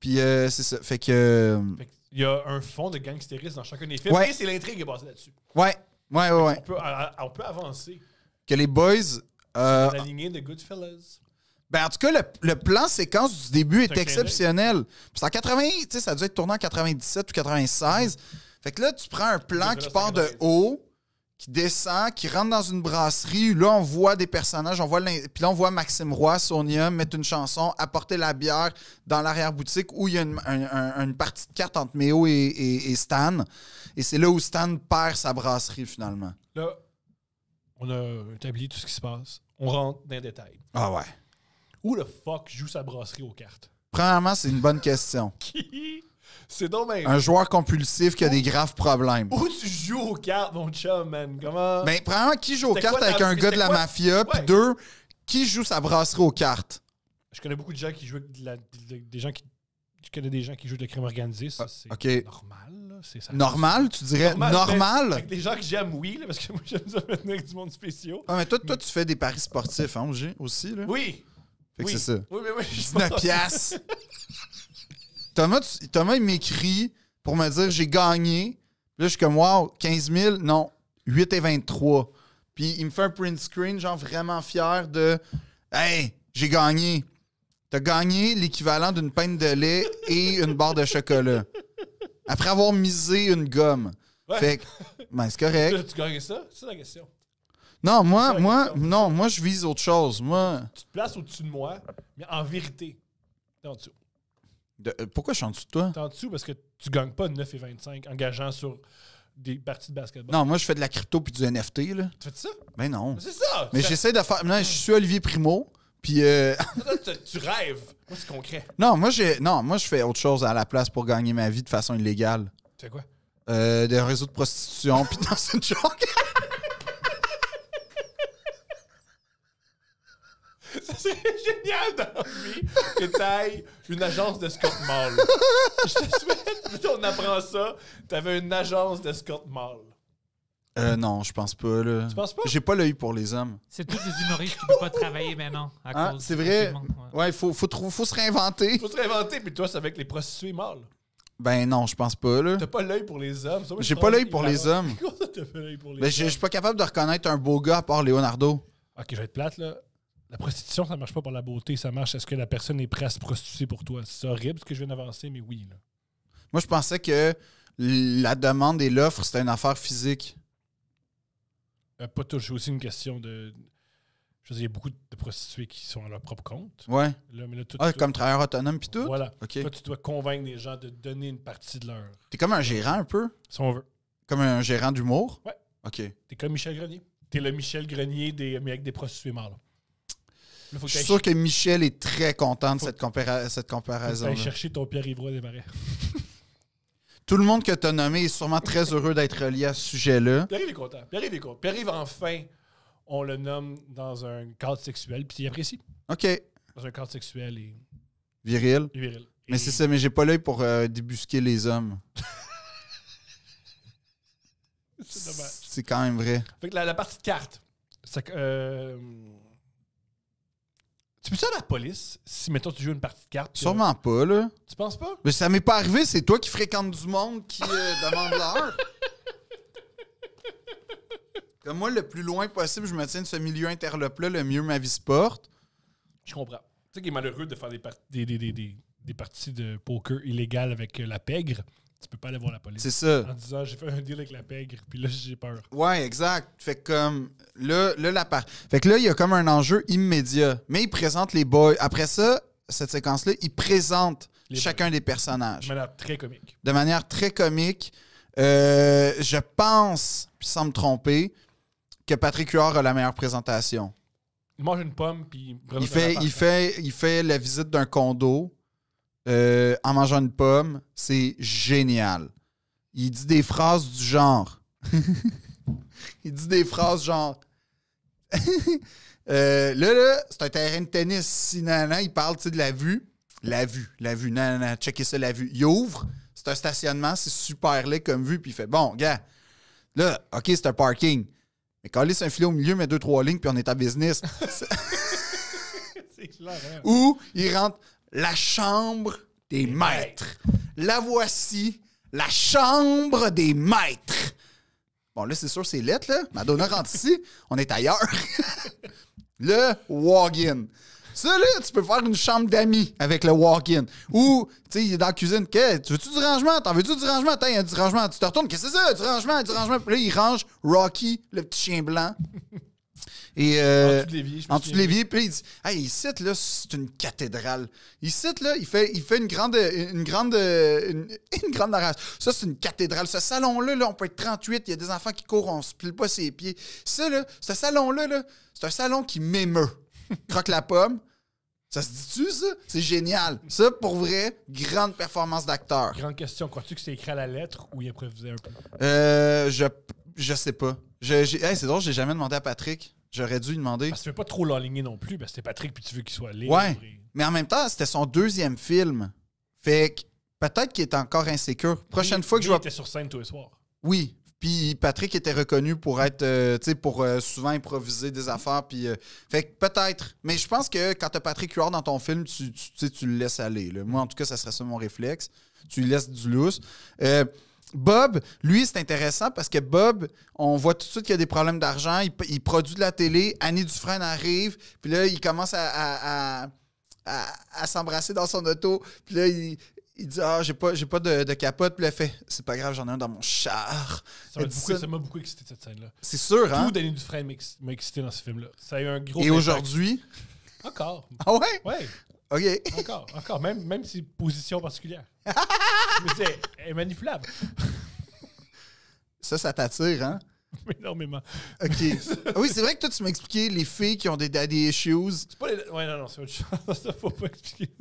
Puis euh, c'est ça. Fait que. Il y a un fond de gangstérisme dans chacun des films. Ouais. Et c'est l'intrigue qui est basée là-dessus. Ouais. Ouais, ouais, On peut, avancer. Que les boys. La lignée de Goodfellas. Ben, en tout cas, le, plan séquence du début est, exceptionnel. C'est en 80, ça a dû être tourné en 97 ou 96. Fait que là, tu prends un plan qui part de haut, qui descend, qui rentre dans une brasserie. Là, on voit des personnages, on voit puis là, on voit Maxime Roy, Sonia, mettre une chanson, apporter la bière dans l'arrière-boutique où il y a une, partie de carte entre Méo et, et Stan. Et c'est là où Stan perd sa brasserie, finalement. Là, on a établi tout ce qui se passe. On rentre dans les détails. Ah ouais. Où le fuck joue sa brasserie aux cartes? Premièrement, c'est une bonne question. Qui? C'est dommage. Ben- un joueur compulsif qui a des graves problèmes. Où tu joues aux cartes, mon chum, man? Comment? Mais ben, premièrement, qui joue aux cartes avec un gars de la mafia? Puis deux, qui joue sa brasserie aux cartes? Je connais beaucoup de gens qui jouent de des gens qui. Je connais des gens qui jouent de crime organisée. ça, ah, c'est normal. Ça. Normal, tu dirais normal? Ben, avec des gens que j'aime, oui, là, parce que moi, j'aime ça mettre du monde spécial. Ah, mais toi, toi tu fais des paris sportifs, hein, aussi? Là. Oui, fait que c'est ça. Oui, oui, oui. 19 Thomas, il m'écrit pour me dire j'ai gagné. Puis là, je suis comme, wow, 15 000, non, 8 et 23. Puis il me fait un print screen, genre vraiment fier de Hey, j'ai gagné. T'as gagné l'équivalent d'une pinte de lait et une barre de chocolat. Après avoir misé une gomme. Fait que, ben, c'est correct. Tu gagnes ça? C'est la question. Non, moi, moi, non, moi, je vise autre chose. Moi. Tu te places au-dessus de moi, mais en vérité, t'es en dessous. Euh, pourquoi je suis en dessous de toi? T'es en dessous parce que tu gagnes pas 9 et 25 engageant sur des parties de basketball. Non, moi, je fais de la crypto puis du NFT, là. Tu fais ça? Ben non. C'est ça! Mais j'essaie de faire... Non, je suis Olivier Primo, puis... Euh... tu rêves. Moi, c'est concret. Non, moi, j'ai... Non, moi, je fais autre chose à la place pour gagner ma vie de façon illégale. Tu fais quoi? Euh, des réseaux de prostitution, puis dans une joke. C'est génial dans la vie que t'ailles une agence d'escorte mâle. Je te souhaite, on apprend ça, t'avais une agence d'escorte mâle. Euh, non, je pense pas. Là. Tu penses pas? J'ai pas l'œil pour les hommes. C'est tous des humoristes qui peuvent pas travailler maintenant. À ah, cause c'est vrai. ouais. Ouais, faut, se réinventer. Faut se réinventer, puis toi, c'est avec les prostituées mâles. Ben non, je pense pas, là. T'as pas l'œil pour les hommes. ça, J'ai pas l'œil pour les hommes. Ben, Mais je je suis pas capable de reconnaître un beau gars à part Leonardo. Ok, je vais être plate, là la prostitution, ça marche pas pour la beauté, ça marche. Est-ce que la personne est prête à se prostituer pour toi? C'est horrible ce que je viens d'avancer, mais oui. Moi, je pensais que la demande et l'offre, c'était une affaire physique. Euh, pas toujours. C'est aussi une question de. Je veux dire, il y a beaucoup de prostituées qui sont à leur propre compte. Ouais. Ah, comme travailleur autonome puis tout? Voilà. Toi, tu dois convaincre les gens de donner une partie de leur. T'es comme un gérant un peu? Si on veut. Comme un gérant d'humour? Ouais. OK. T'es comme Michel Grenier. es le Michel Grenier des, mais avec des prostituées morts. Je suis sûr que Michel est très content de cette, cette comparaison. Tu chercher ton Pierre Ivrois des Marais. Tout le monde que tu as nommé est sûrement très heureux d'être relié à ce sujet-là. Pierre-Yves est content. Pierre-Yves est pierre enfin, on le nomme dans un cadre sexuel, puis il apprécie. OK. Dans un cadre sexuel et. Viril. viril. Mais c'est ça, mais j'ai pas l'œil pour euh, débusquer les hommes. c'est dommage. C'est quand même vrai. Fait que la, partie de carte, c'est c'est plus ça la police si, mettons, tu joues une partie de cartes? Sûrement euh, pas, là. Tu penses pas? Mais ça m'est pas arrivé, c'est toi qui fréquentes du monde qui euh, demande l'heure. Comme moi, le plus loin possible, je me tiens de ce milieu interlope-là, le mieux ma vie se porte. Je comprends. Tu sais qu'il est malheureux de faire des, des, des, parties de poker illégales avec euh, la pègre tu peux pas aller voir la police. C'est ça. En disant, j'ai fait un deal avec la pègre, puis là, j'ai peur. Ouais, exact. Fait que comme, là, là, la Fait que là, il y a comme un enjeu immédiat. Mais il présente les boys. Après ça, cette séquence-là, il présente chacun des personnages. De manière très comique. De manière très comique. Euh, je pense, sans me tromper, que Patrick Huard a la meilleure présentation. Il mange une pomme, puis il fait, il, fait, il fait la visite d'un condo euh, en mangeant une pomme. C'est génial. Il dit des phrases du genre. il dit des phrases genre. Euh, là, là, c'est un terrain de tennis. Si, il parle de la vue. La vue, la vue, non non, checker ça, la vue. Il ouvre, c'est un stationnement, c'est super laid comme vue, puis il fait Bon, gars, là, OK, c'est un parking. Mais quand c'est un filet au milieu, mais deux, trois lignes, puis on est à business. c'est clair. Hein? Ou il rentre la chambre des maîtres. La voici, la chambre des maîtres. Bon, là, c'est sûr, c'est lettre, là. Madonna rentre ici, on est ailleurs. le walk-in. Ça, là, tu peux faire une chambre d'amis avec le walk-in. Ou, tu sais, il est dans la cuisine. tu veux-tu du rangement? T'en veux-tu du rangement? Attends, il y a du rangement. Tu te retournes. Qu'est-ce que c'est ça? Du rangement, du rangement. là, il range Rocky, le petit chien blanc, et, euh, en dessous de l'évier, En puis il dit Hey, ici, là, c'est une cathédrale. il Ici, là, il fait, il fait une grande. Une grande. Une, grande narration. Ça, c'est une cathédrale. Ce salon-là, là, on peut être 38, il y a des enfants qui courent, on se plie pas ses pieds. Ça, là, ce salon-là, là, c'est un salon qui m'émeut. Croque la pomme. Ça se dit-tu, ça? C'est génial. Ça, pour vrai, grande performance d'acteur. Grande question. Crois-tu que c'est écrit à la lettre ou il prévisé un peu? Euh, je, je sais pas. hey, c'est drôle, j'ai jamais demandé à Patrick. J'aurais dû lui demander. Parce que tu veux pas trop l'aligner non plus, parce que c'est Patrick, puis tu veux qu'il soit libre. Ouais. Mais en même temps, c'était son deuxième film. Fait que peut-être qu'il est encore insécure. Prochaine fois que je vois. Il était sur scène tous les soirs. Oui. Puis Patrick était reconnu pour être, euh, tu sais, pour euh, souvent improviser des affaires. Puis, euh, fait que peut-être. Mais je pense que quand tu as Patrick Huard dans ton film, tu, tu, tu le laisses aller. Moi, en tout cas, ça serait ça mon réflexe. Tu lui laisses du lousse. Bob, lui, c'est intéressant parce que Bob, on voit tout de suite qu'il y a des problèmes d'argent. Il, produit de la télé. Annie Dufresne arrive. Puis là, il commence à, à, à, s'embrasser dans son auto. Puis là, il, il dit Ah, j'ai pas, j'ai pas de, de, capote. Puis là, fait C'est pas grave, j'en ai un dans mon char. Ça m'a beaucoup, ça... beaucoup, excité cette scène-là. C'est sûr, hein? Tout d'Annie Dufresne m'a excité dans ce film-là. Ça a eu un gros. Et aujourd'hui Encore. Ah ouais? Ouais. OK. Encore, encore. Même, même si position particulière. je me elle est manipulable. Ça, ça t'attire, hein? Énormément. OK. Ah oui, c'est vrai que toi, tu m'expliquais les filles qui ont des daddy shoes C'est pas les. Ouais, non, non, c'est autre chose. Ça, faut pas expliquer.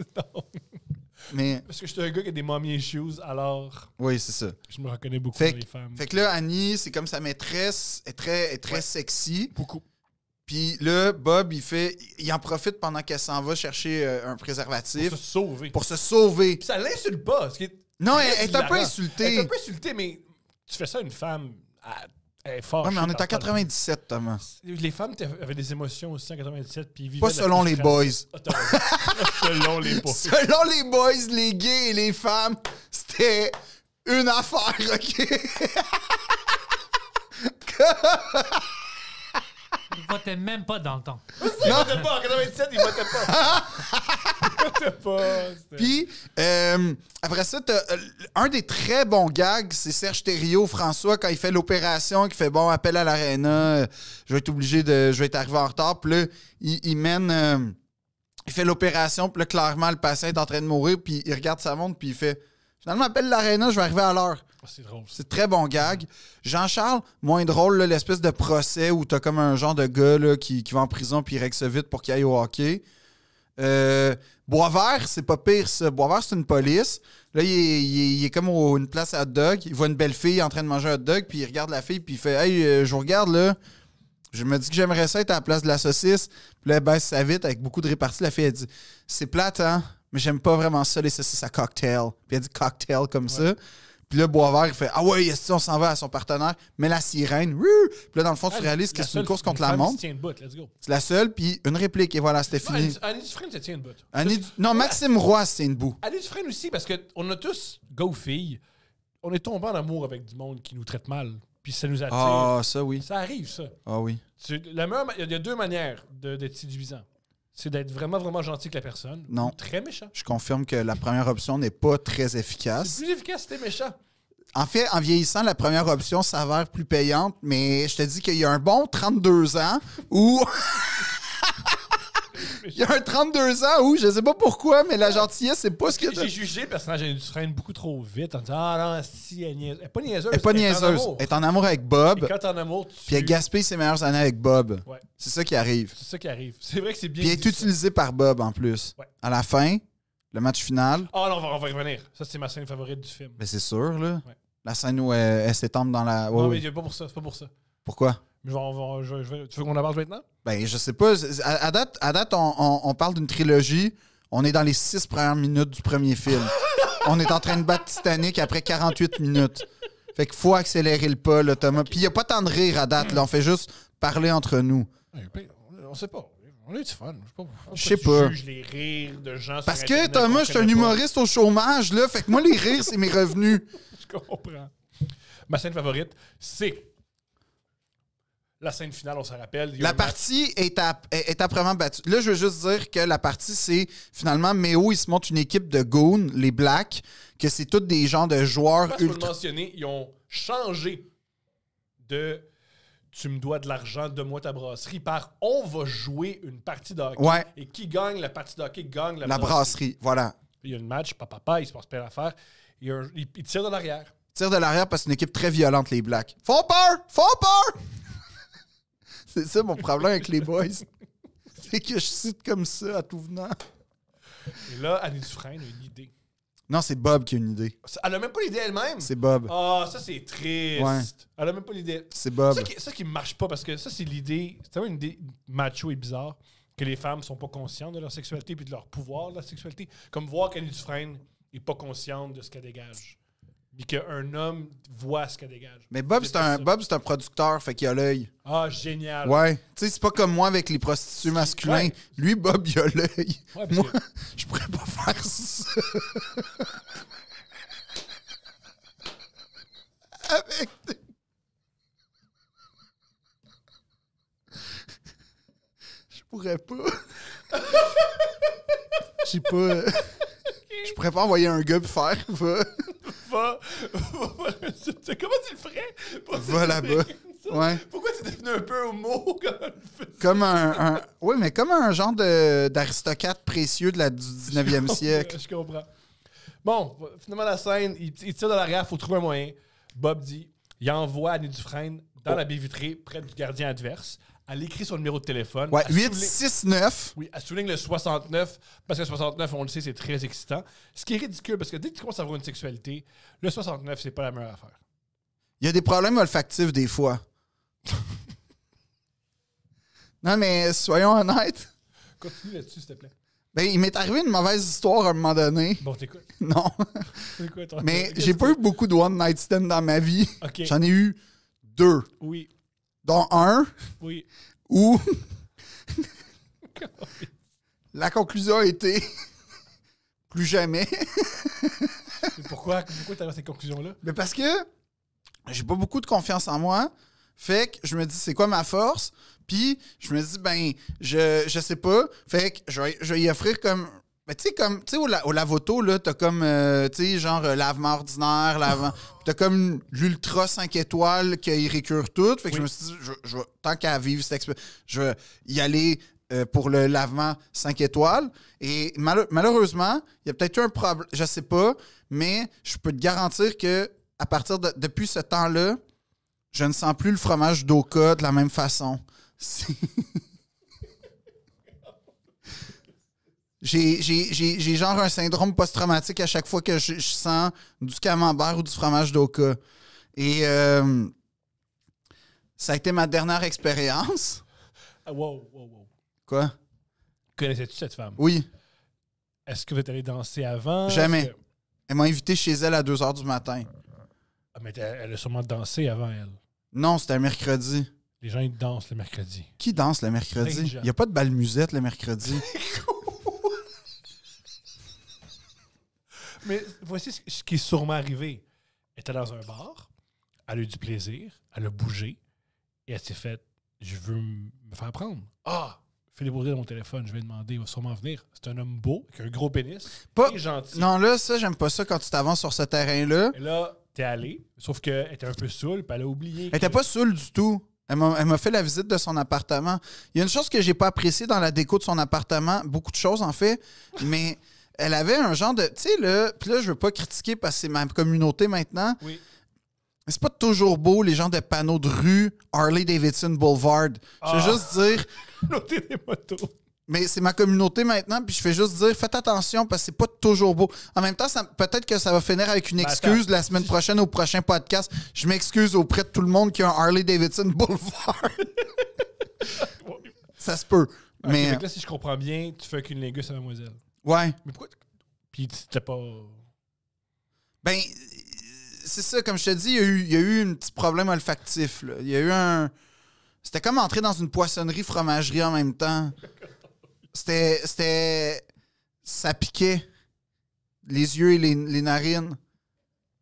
Mais... Parce que je suis un gars qui a des mommy shoes, alors. Oui, c'est ça. Je me reconnais beaucoup dans les femmes. Fait que là, Annie, c'est comme sa maîtresse, est très, est très sexy. Beaucoup. Puis là, Bob, il fait, il en profite pendant qu'elle s'en va chercher euh, un préservatif. Pour se sauver. Pour se sauver. Puis ça l'insulte pas. Ce qui non, elle, est un peu insultée. Elle est un peu insultée, mais tu fais ça à une femme. est forte. mais on est à 97, Thomas. Les femmes avaient des émotions aussi en 97, puis Pas selon les boys. Ah, selon les boys. Selon les boys, les gays et les femmes, c'était une affaire, OK? Il votait même pas dans le temps. il votait pas. En 97, il votait pas. il votait pas. Puis, euh, après ça, euh, un des très bons gags, c'est Serge Thériault, François, quand il fait l'opération, qui fait bon appel à l'aréna, euh, je vais être obligé de. Je vais être arrivé en retard. Puis là, il, mène. il fait l'opération, puis là, clairement, le patient est en train de mourir, puis il regarde sa montre, puis il fait Finalement, appelle l'aréna, je vais arriver à l'heure. Ah, c'est drôle. C'est très bon gag. Jean-Charles, moins drôle, l'espèce de procès où t'as comme un genre de gars qui, va en prison puis il règle ça vite pour qu'il aille au hockey. Euh, Bois vert, c'est pas pire ça. Boisvert, c'est une police. Là, il est, comme une place à hot dog. Il voit une belle fille en train de manger un hot dog, puis il regarde la fille, puis il fait Hey, euh, je vous regarde là. Je me dis que j'aimerais ça être à la place de la saucisse. Puis là, elle ben, baisse vite avec beaucoup de répartie. La fille, elle dit C'est plate, hein, mais j'aime pas vraiment ça, les saucisses à cocktail. Puis elle dit cocktail comme ça. Puis là, Boisvert, il fait Ah ouais, on s'en va à son partenaire, mais la sirène. Puis là, dans le fond, tu réalises que c'est une course contre la montre. C'est la seule, puis une réplique, et voilà, c'était ah, fini. Non, Dufresne, une Non, Maxime Roy, c'est une boue. Annie Dufresne aussi, parce qu'on a tous, go filles, on est tombé en amour avec du monde qui nous traite mal, puis ça nous attire. Ah, ça oui. Ça arrive, ça. Ah oui. la même, il y a deux manières d'être séduisant c'est d'être vraiment, vraiment gentil avec la personne. Non. très méchant. Je confirme que la première option n'est pas très efficace. plus efficace c'était méchant. En fait, en vieillissant, la première option s'avère plus payante, mais je te dis qu'il y a un bon 32 ans où il y a un 32 ans où, je sais pas pourquoi, mais la ah. gentillesse, c'est pas ce que. J'ai jugé le personnage de train beaucoup trop vite en disant Ah non, si, elle, elle est pas niaiseuse. Elle est pas niaiseuse. Elle est en amour avec Bob. Et quand t'es en amour, tu. Puis elle gaspille ses meilleures années avec Bob. C'est ça qui arrive. C'est ça qui arrive. C'est vrai que c'est bien. Puis elle est utilisée par Bob en plus. Ouais. À la fin, le match final. Ah oh, non, on va, y revenir. Ça, c'est ma scène favorite du film. Mais ben, c'est sûr, là. La scène où elle, s'étend dans la. non, oui. mais pas pour ça. C'est pas pour ça. Pourquoi? tu veux qu'on avance maintenant? Ben, je sais pas. À, date, à date on, parle d'une trilogie. On est dans les six premières minutes du premier film. on est en train de battre Titanic après 48 minutes. Fait qu'il faut accélérer le pas, là, Thomas. Puis il n'y a pas tant de rire à date. Là. On fait juste parler entre nous. On sait pas. On est du fun. Je sais pas. Je les rires de gens Parce que Thomas, je suis un humoriste au chômage, là. Fait que moi, les rires, c'est mes revenus. Je comprends. Ma scène favorite, c'est la scène finale, on se rappelle. La partie est, à, est, battue. Là, je veux juste dire que la partie, c'est finalement Méo, il se montre une équipe de goons, les Blacks, que c'est tous des gens de joueurs ultra... ils ont changé de tu me dois de l'argent, de moi ta brasserie, par on va jouer une partie de Et qui gagne la partie de qui gagne la, la brasserie. Voilà. Il y a une match, papa, papa, il se passe plein d'affaires. Il, il, de l'arrière. Tire de l'arrière parce que c'est une équipe très violente, les Blacks. Font peur! Faut peur! C'est ça mon problème avec les boys. C'est que je cite comme ça à tout venant. Et là, Annie Dufresne a une idée. Non, c'est Bob qui a une idée. Elle a même pas l'idée elle-même. C'est Bob. Ah, ça c'est triste. Elle a même pas l'idée. C'est Bob. Ça qui, ne marche pas parce que ça c'est l'idée, c'est vraiment une idée macho et bizarre que les femmes sont pas conscientes de leur sexualité puis de leur pouvoir de la sexualité, comme voir qu'Annie Dufresne est pas consciente de ce qu'elle dégage puis qu'un homme voit ce qu'elle dégage. Mais Bob, c'est un, Bob, un producteur, fait qu'il a l'œil. Ah, génial. Ouais. Tu sais, c'est pas comme moi avec les prostituées masculines. Lui, Bob, il a l'œil. moi, je pourrais pas faire ça. avec Je pourrais pas. Je sais pas... Je pourrais pas envoyer un gars faire, va. Va. va comment tu le ferais? va là-bas. Ouais. Pourquoi tu es devenu un peu homo mot Comme un, Oui, mais comme un genre d'aristocrate précieux de la, du 19e siècle. Je comprends. Bon, finalement, la scène, il, tire de l'arrière, il faut trouver un moyen. Bob dit il envoie Annie Dufresne dans oh. la baie vitrée près du gardien adverse. Elle écrit le numéro de téléphone. Ouais, 869. Oui, elle souligne le 69, parce que 69, on le sait, c'est très excitant. Ce qui est ridicule, parce que dès que tu commences à avoir une sexualité, le 69, c'est pas la meilleure affaire. Il y a des problèmes olfactifs des fois. non, mais soyons honnêtes. Continue là-dessus, s'il te plaît. Ben, il m'est arrivé une mauvaise histoire à un moment donné. Bon, t'écoutes. Non. Hein. mais j'ai pas eu beaucoup de one night stand dans ma vie. J'en ai eu deux. Oui. Dans un oui. où la conclusion a été plus jamais. pourquoi pourquoi tu cette conclusion-là? Mais parce que j'ai pas beaucoup de confiance en moi. Fait que je me dis, c'est quoi ma force? Puis je me dis, ben, je, je sais pas. Fait que je vais, je vais y offrir comme mais ben, tu sais, comme, tu sais, au, la, au, lavoto, là, t'as comme, euh, tu sais, genre, euh, lavement ordinaire, lavement. t'as comme l'ultra 5 étoiles qui récure tout. Fait que je me suis dit, je, tant qu'à vivre cette je vais y aller euh, pour le lavement 5 étoiles. Et malheureusement, il y a peut-être un problème, je sais pas, mais je peux te garantir que à partir de, depuis ce temps-là, je ne sens plus le fromage d'Oka de la même façon. J'ai genre un syndrome post-traumatique à chaque fois que je, sens du camembert ou du fromage d'Oka. Et euh, ça a été ma dernière expérience. Ah, wow, wow, wow. Quoi? Connaissais-tu cette femme? Oui. Est-ce que vous êtes allé danser avant? Jamais. Elle m'a invité chez elle à 2 h du matin. Ah, mais elle a sûrement dansé avant elle. Non, c'était un mercredi. Les gens, ils dansent le mercredi. Qui danse le mercredi? Il n'y a pas de balmusette le mercredi. Mais voici ce qui est sûrement arrivé. Elle était dans un bar, elle a eu du plaisir, elle a bougé, et elle s'est faite Je veux me faire prendre. Ah Philippe Audrey de mon téléphone, je vais demander, il va sûrement venir. C'est un homme beau, qui a un gros pénis, pas... gentil. Non, là, ça, j'aime pas ça quand tu t'avances sur ce terrain-là. là, t'es allé, sauf qu'elle était un peu saoule, puis elle a oublié. Elle était pas saoule du tout. Elle m'a fait la visite de son appartement. Il y a une chose que j'ai pas appréciée dans la déco de son appartement, beaucoup de choses en fait, mais elle avait un genre de. Tu sais, là, puis là, je veux pas critiquer parce que c'est ma communauté maintenant. Oui. C'est pas toujours beau, les gens de panneaux de rue, Harley Davidson Boulevard. Je veux ah. juste dire. des motos. Mais c'est ma communauté maintenant, puis je fais juste dire, faites attention parce que c'est pas toujours beau. En même temps, peut-être que ça va finir avec une ben, excuse la semaine prochaine au prochain podcast. Je m'excuse auprès de tout le monde qui a un Harley Davidson Boulevard. ça se peut. mais... Là, si je comprends bien, tu fais qu'une lingueuse, à mademoiselle. Ouais. Mais pourquoi. Puis c'était pas. Ben, c'est ça, comme je te dis, il y a eu, un petit problème olfactif. Il y a eu un. C'était comme entrer dans une poissonnerie-fromagerie en même temps. C'était. C'était. Ça piquait. Les yeux et les, les narines.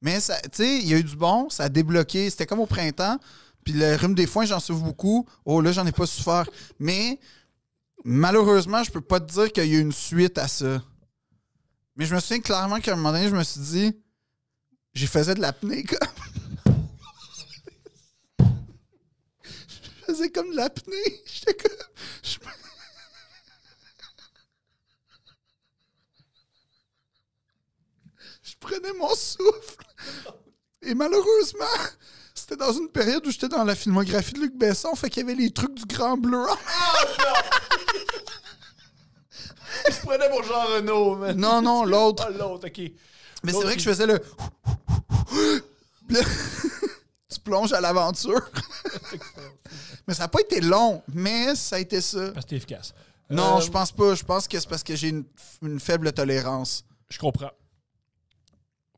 Mais, tu sais, il y a eu du bon, ça a débloqué. C'était comme au printemps. Puis le rhume des foins, j'en souffre beaucoup. Oh là, j'en ai pas souffert. Mais malheureusement, je peux pas te dire qu'il y a une suite à ça. Mais je me souviens clairement qu'à un moment donné, je me suis dit, j'y faisais de l'apnée comme. je faisais comme de l'apnée. J'étais comme. Je... prenais mon souffle. Et malheureusement, c'était dans une période où j'étais dans la filmographie de Luc Besson, fait qu'il y avait les trucs du grand bleu. Ah, non, non, l'autre. Ah, l'autre, OK. Mais c'est vrai que je faisais le. tu plonges à l'aventure. mais ça n'a pas été long, mais ça a été ça. Parce efficace. Non, euh, je pense pas. Je pense que c'est parce que j'ai une, faible tolérance. Je comprends.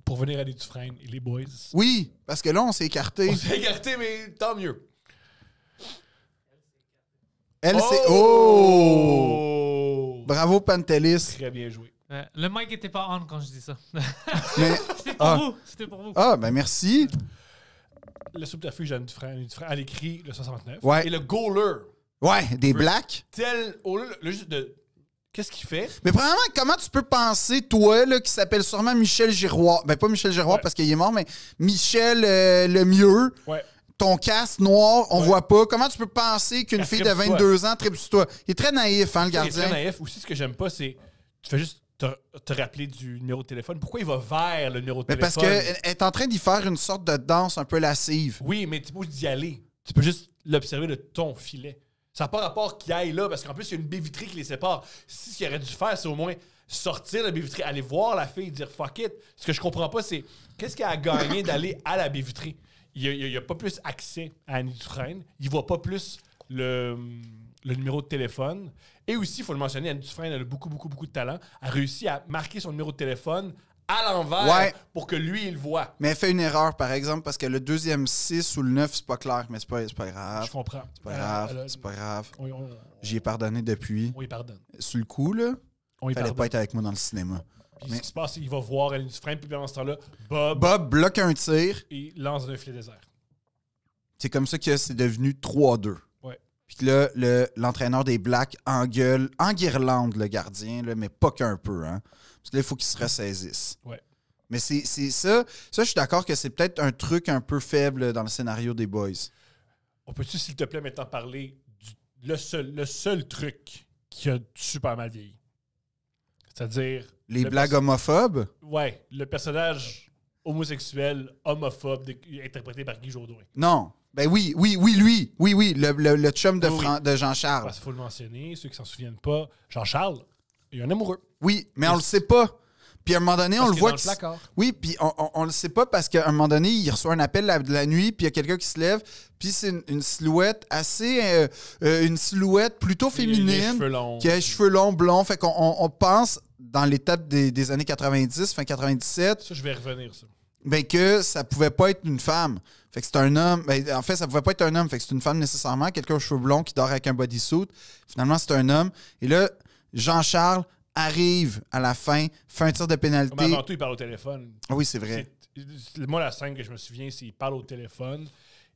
Pour venir à du Dufresne et les boys. Oui, parce que là, on s'est écarté. On s'est écarté, mais tant mieux. Elle, c'est. oh! oh! Bravo, Pantelis. Très bien joué. Euh, le mic n'était pas on quand je dis ça. C'était pour ah. vous. C'était pour vous. Ah, ben merci. Le subterfuge à du Dufresne à l'écrit, le 69. Ouais. Et le goaler. Ouais, des blacks. Tel. de. Qu'est-ce qu'il fait? Mais premièrement, comment tu peux penser, toi, là, qui s'appelle sûrement Michel Giroir, ben pas Michel Giroir parce qu'il est mort, mais Michel euh, Lemieux. le mieux, ouais ton casque noir, on voit pas. Comment tu peux penser qu'une fille de 22 ans tripe sur toi? Il est très naïf, hein, le gardien. Il est très naïf. Aussi, ce que j'aime pas, c'est tu fais juste te, rappeler du numéro de téléphone. Pourquoi il va vers le numéro de téléphone? Parce qu'elle est en train d'y faire une sorte de danse un peu lascive. Oui, mais tu peux d'y aller. Tu peux juste l'observer de ton filet. Ça n'a pas rapport qu'il aille là, parce qu'en plus, il y a une baie qui les sépare. Si ce qu'il aurait dû faire, c'est au moins sortir de la baie aller voir la fille, dire fuck it. Ce que je comprends pas, c'est qu'est-ce qu'elle a gagné d'aller à la baie il a pas plus accès à Annie Dufresne. Il voit pas plus le, numéro de téléphone. Et aussi, il faut le mentionner, Annie Dufresne, a beaucoup, beaucoup, beaucoup de talent. Elle a réussi à marquer son numéro de téléphone à l'envers pour que lui, il le voit. Mais elle fait une erreur, par exemple, parce que le deuxième 6 ou le 9, c'est pas clair, mais c'est pas, pas grave. Je comprends. C'est pas, grave, pas grave. J'y ai pardonné depuis. On y pardonne. Sous le coup, là, on fallait pas être avec moi dans le cinéma. Puis ce qui se passe, il va voir Alan freine puis pendant ce temps-là, Bob. Bob bloque un tir. Et lance un filet désert. C'est comme ça que c'est devenu 3-2. Puis là, le, l'entraîneur des Blacks engueule, en guirlande le gardien, là, mais pas qu'un peu. Hein? Parce que il faut qu'il se ressaisisse. Mais c'est, c'est ça. Ça, je suis d'accord que c'est peut-être un truc un peu faible dans le scénario des Boys. On peut-tu, s'il te plaît, maintenant parler du le seul, le seul truc qui a super mal vieilli? C'est-à-dire. Les blagues homophobes? Ouais, le personnage homosexuel homophobe interprété par Guy Jodoin. Non. Ben oui, oui, oui, lui. Oui, oui, le, le, chum de, de Jean-Charles. Il faut le mentionner, ceux qui s'en souviennent pas, Jean-Charles, il y a un amoureux. Oui, mais on le sait pas. Puis à un moment donné, on le voit. Dans Oui, puis on, on, le sait pas parce qu'à un moment donné, il reçoit un appel de la nuit, puis il y a quelqu'un qui se lève, puis c'est une, silhouette assez. Euh, euh, une silhouette plutôt féminine. Qui a les cheveux longs, blonds. Fait qu'on on, pense, dans l'étape des, années 90, fin 97. Ça, je vais revenir, ça. Ben que ça pouvait pas être une femme. Fait que c'est un homme. Ben, en fait, ça pouvait pas être un homme. Fait que c'est une femme nécessairement, quelqu'un aux cheveux blonds qui dort avec un bodysuit. Finalement, c'est un homme. Et là, Jean-Charles arrive à la fin, fait un tir de pénalité. Mais avant tout, il parle au téléphone. Ah oui, c'est vrai. Moi, la scène que je me souviens, c'est qu'il parle au téléphone.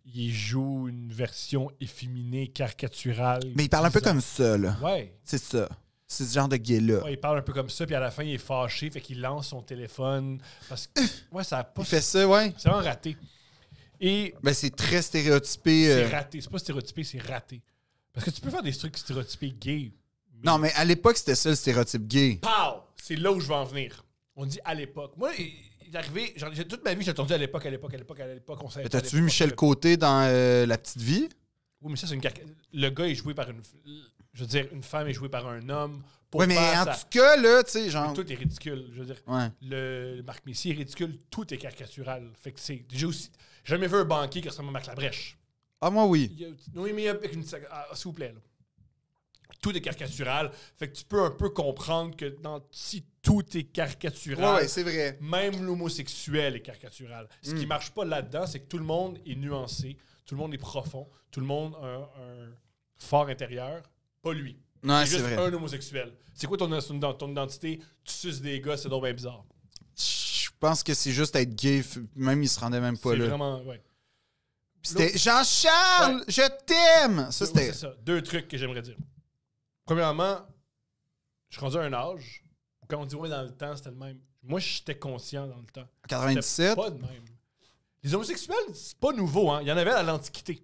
Il joue une version efféminée, caricaturale. Mais il parle un peu comme ça, là. Ouais. C'est ça. C'est ce genre de gay-là. Ouais, il parle un peu comme ça, puis à la fin, il est fâché, fait qu'il lance son téléphone. Parce que. ouais, ça a pas. Il fait ça, ouais. C'est vraiment raté. Et. Ben, c'est très stéréotypé. C'est euh, raté. C'est pas stéréotypé, c'est raté. Parce que tu peux faire des trucs stéréotypés gays. Non, mais à l'époque, c'était ça le stéréotype gay. Pow! C'est là où je veux en venir. On dit à l'époque. Moi, il est arrivé, toute ma vie, j'ai entendu à l'époque, à l'époque, à l'époque, à l'époque. On savait T'as-tu vu Michel euh, Côté dans euh, La Petite Vie? Oui, mais ça, c'est une Le gars est joué par une. Je veux dire, une femme est jouée par un homme. Oui, mais en tout cas, là, tu sais, genre. tout est ridicule. Je veux dire, ouais. le... Marc Messier est ridicule, tout est caricatural. Fait que c'est. J'ai aussi. jamais vu un banquier qui ressemble à Marc Labrèche. Ah, moi, oui. Oui, mais avec une. Ah, S'il vous plaît, là tout est caricatural. Fait que tu peux un peu comprendre que si tout est caricatural, même l'homosexuel est caricatural. Ce qui hmm. marche pas là-dedans, c'est que tout le monde est nuancé, tout le monde est profond, tout le monde a un, fort intérieur. Pas lui. Non, c'est juste un homosexuel. C'est quoi ton, ton, identité? Tu suces des gars, c'est donc bien bizarre. Je pense que c'est juste être gay. Même, il se rendait même pas là. C'est vraiment, ouais. C'était Jean-Charles, je t'aime! c'est ça. Deux trucs que j'aimerais dire. Premièrement, je suis rendu à un âge où quand on dit ouais, dans le temps, c'était le même. Moi, j'étais conscient dans le temps. 97? Pas le même. Les homosexuels, c'est pas nouveau, hein. Il y en avait à l'Antiquité.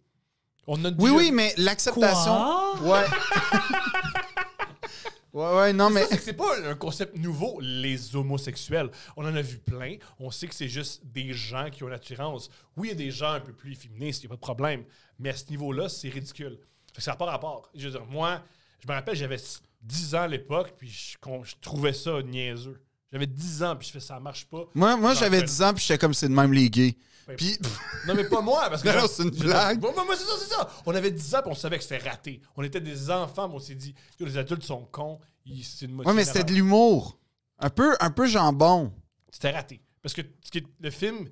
On a oui, oui, mais l'acceptation. Ouais. ouais, ouais, non, mais. C'est pas un concept nouveau, les homosexuels. On en a vu plein. On sait que c'est juste des gens qui ont l'attirance. Oui, il y a des gens un peu plus féministes, il n'y a pas de problème. Mais à ce niveau-là, c'est ridicule. Ça n'a pas rapport. Je veux dire, moi, je me rappelle, j'avais 10 ans à l'époque, puis je, trouvais ça niaiseux. J'avais 10 ans, puis je fais ça marche pas. Moi, moi j'avais 10 ans, puis j'étais comme c'est de même les gays. puis... Non, mais pas moi, parce que. non, c'est une blague. Moi, c'est ça, c'est ça. On avait 10 ans, puis on savait que c'était raté. On était des enfants, mais on s'est dit, les adultes sont cons. C'est une Ouais, mais c'était de l'humour. Un peu, un peu jambon. C'était raté. Parce que le film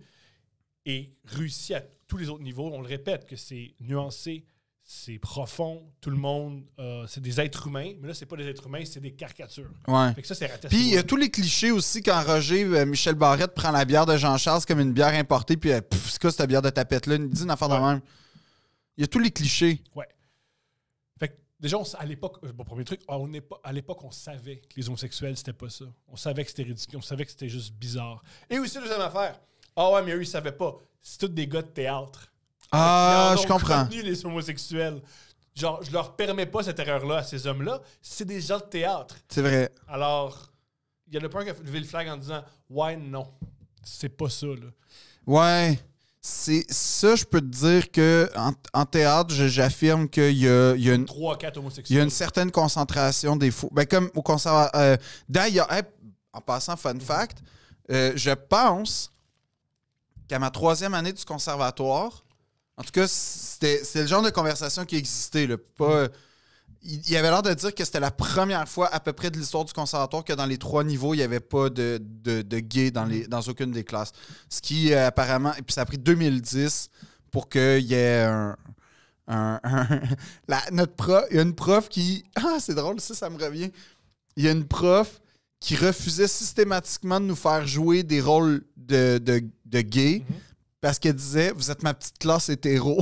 est réussi à tous les autres niveaux. On le répète, que c'est nuancé, c'est profond, tout le monde, euh, c'est des êtres humains, mais là, c'est pas des êtres humains, c'est des caricatures. Ouais. Fait ça, c'est Puis il y a tous les clichés aussi quand Roger, euh, Michel Barrette prend la bière de Jean-Charles comme une bière importée, puis euh, c'est quoi cette bière de tapette-là? Il dit une affaire de même. Il y a tous les clichés. Ouais. Fait que déjà, à l'époque, euh, bon, premier truc, ah, on pas, à l'époque, on savait que les homosexuels, c'était pas ça. On savait que c'était ridicule, on savait que c'était juste bizarre. Et aussi, deuxième affaire, ah ouais, mais eux, ils savaient pas. C'est tous des gars de théâtre. Ah, je comprends. les homosexuels. Genre, je leur permets pas cette erreur-là à ces hommes-là. C'est des gens de théâtre. C'est vrai. Alors, il y a le un qui a levé le flag en disant Ouais, non. C'est pas ça, là. Ouais. C'est ça, je peux te dire que en, théâtre, j'affirme qu'il y, a, une. homosexuels. Il y a une certaine concentration des fous. Ben, comme au conservatoire. Euh, d'ailleurs, en passant, fun fact, euh, je pense qu'à ma troisième année du conservatoire, en tout cas, c'était le genre de conversation qui existait. Pas, mm. il, y avait l'air de dire que c'était la première fois à peu près de l'histoire du conservatoire que dans les trois niveaux, il n'y avait pas de, de, dans, les, mm. dans aucune des classes. Ce qui, euh, apparemment, et puis ça a pris 2010 pour qu'il y ait un, notre prof, il y a une prof qui. Ah, c'est drôle, ça, ça me revient. Il y a une prof qui refusait systématiquement de nous faire jouer des rôles de, de, de gays. Mm-hmm parce qu'elle disait Vous êtes ma petite classe hétéro.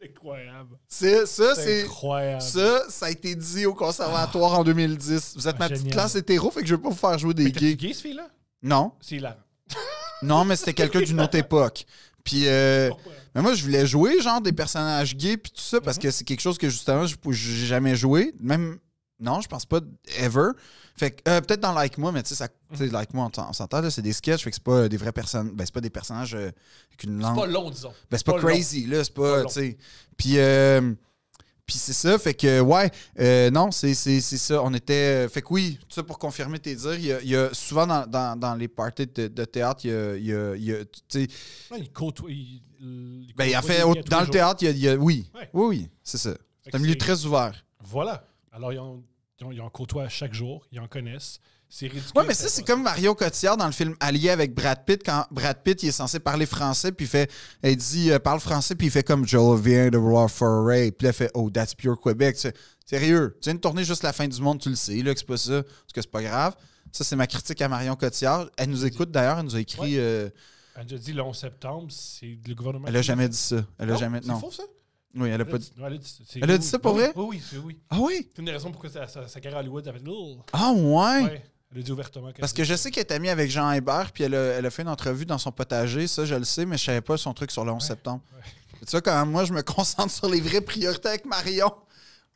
C'est incroyable. c'est. Incroyable. Ça, ça a été dit au conservatoire en 2010. Vous êtes ma ah, petite classe hétéro, fait que je veux pas vous faire jouer des mais gays. gay, ce fille-là Non. C'est là. non, mais c'était quelqu'un d'une autre époque. Puis, euh, mais moi, je voulais jouer, genre, des personnages gays, puis tout ça, parce mhm. que c'est quelque chose que, justement, je n'ai jamais joué. Même, non, je pense pas, ever. Fait que euh, peut-être dans Like Moi, mais tu sais, Like Moi, on, s'entend là c'est des sketchs, fait que c'est pas euh, des vraies personnes, ben c'est pas des personnages euh, avec une langue. C'est pas long, disons. Ben c'est pas, crazy, là, c'est pas, tu sais. Puis. Euh, puis c'est ça, fait que, ouais, euh, non, c'est ça. On était. Euh, fait que oui, tout ça pour confirmer tes dires, il y a, il y a souvent dans, dans, dans, les parties de, de, théâtre, il y a. Il, y a, tu il Il, ben, en fait, dans le théâtre, il y a. oui. Oui, oui, c'est ça. C'est un milieu très ouvert. Voilà. Alors, ils ont ils en côtoient chaque jour, ils en connaissent. C'est ridicule. Oui, mais ça, c'est comme Mario Cotillard dans le film Allié avec Brad Pitt, quand Brad Pitt, est censé parler français, puis il fait, il dit, euh, parle français, puis il fait comme Je vient de voir Foray, puis là, il fait, oh, that's pure Québec ». sérieux, tu viens de tourner juste la fin du monde, tu le sais, là, que c'est pas ça, parce que c'est pas grave. Ça, c'est ma critique à Marion Cotillard. Elle nous écoute d'ailleurs, elle nous a écrit. Euh, elle nous a dit le 11 septembre, c'est le gouvernement. Elle a jamais dit ça. Elle a jamais. Non. C'est faux, ça? Oui, elle a pas dit. elle a dit, ça pour vrai? Oui, oui, oui. Ah oui? C'est une des raisons pourquoi sa, ça, sa carrière à Hollywood a fait. Oh. Ah ouais? ouais. Elle a dit ouvertement. Parce que je sais qu'elle est amie avec Jean Hébert, puis elle a, elle a, fait une entrevue dans son potager, ça je le sais, mais je savais pas son truc sur le 11 septembre. Tu vois, quand même, moi je me concentre sur les vraies priorités avec Marion,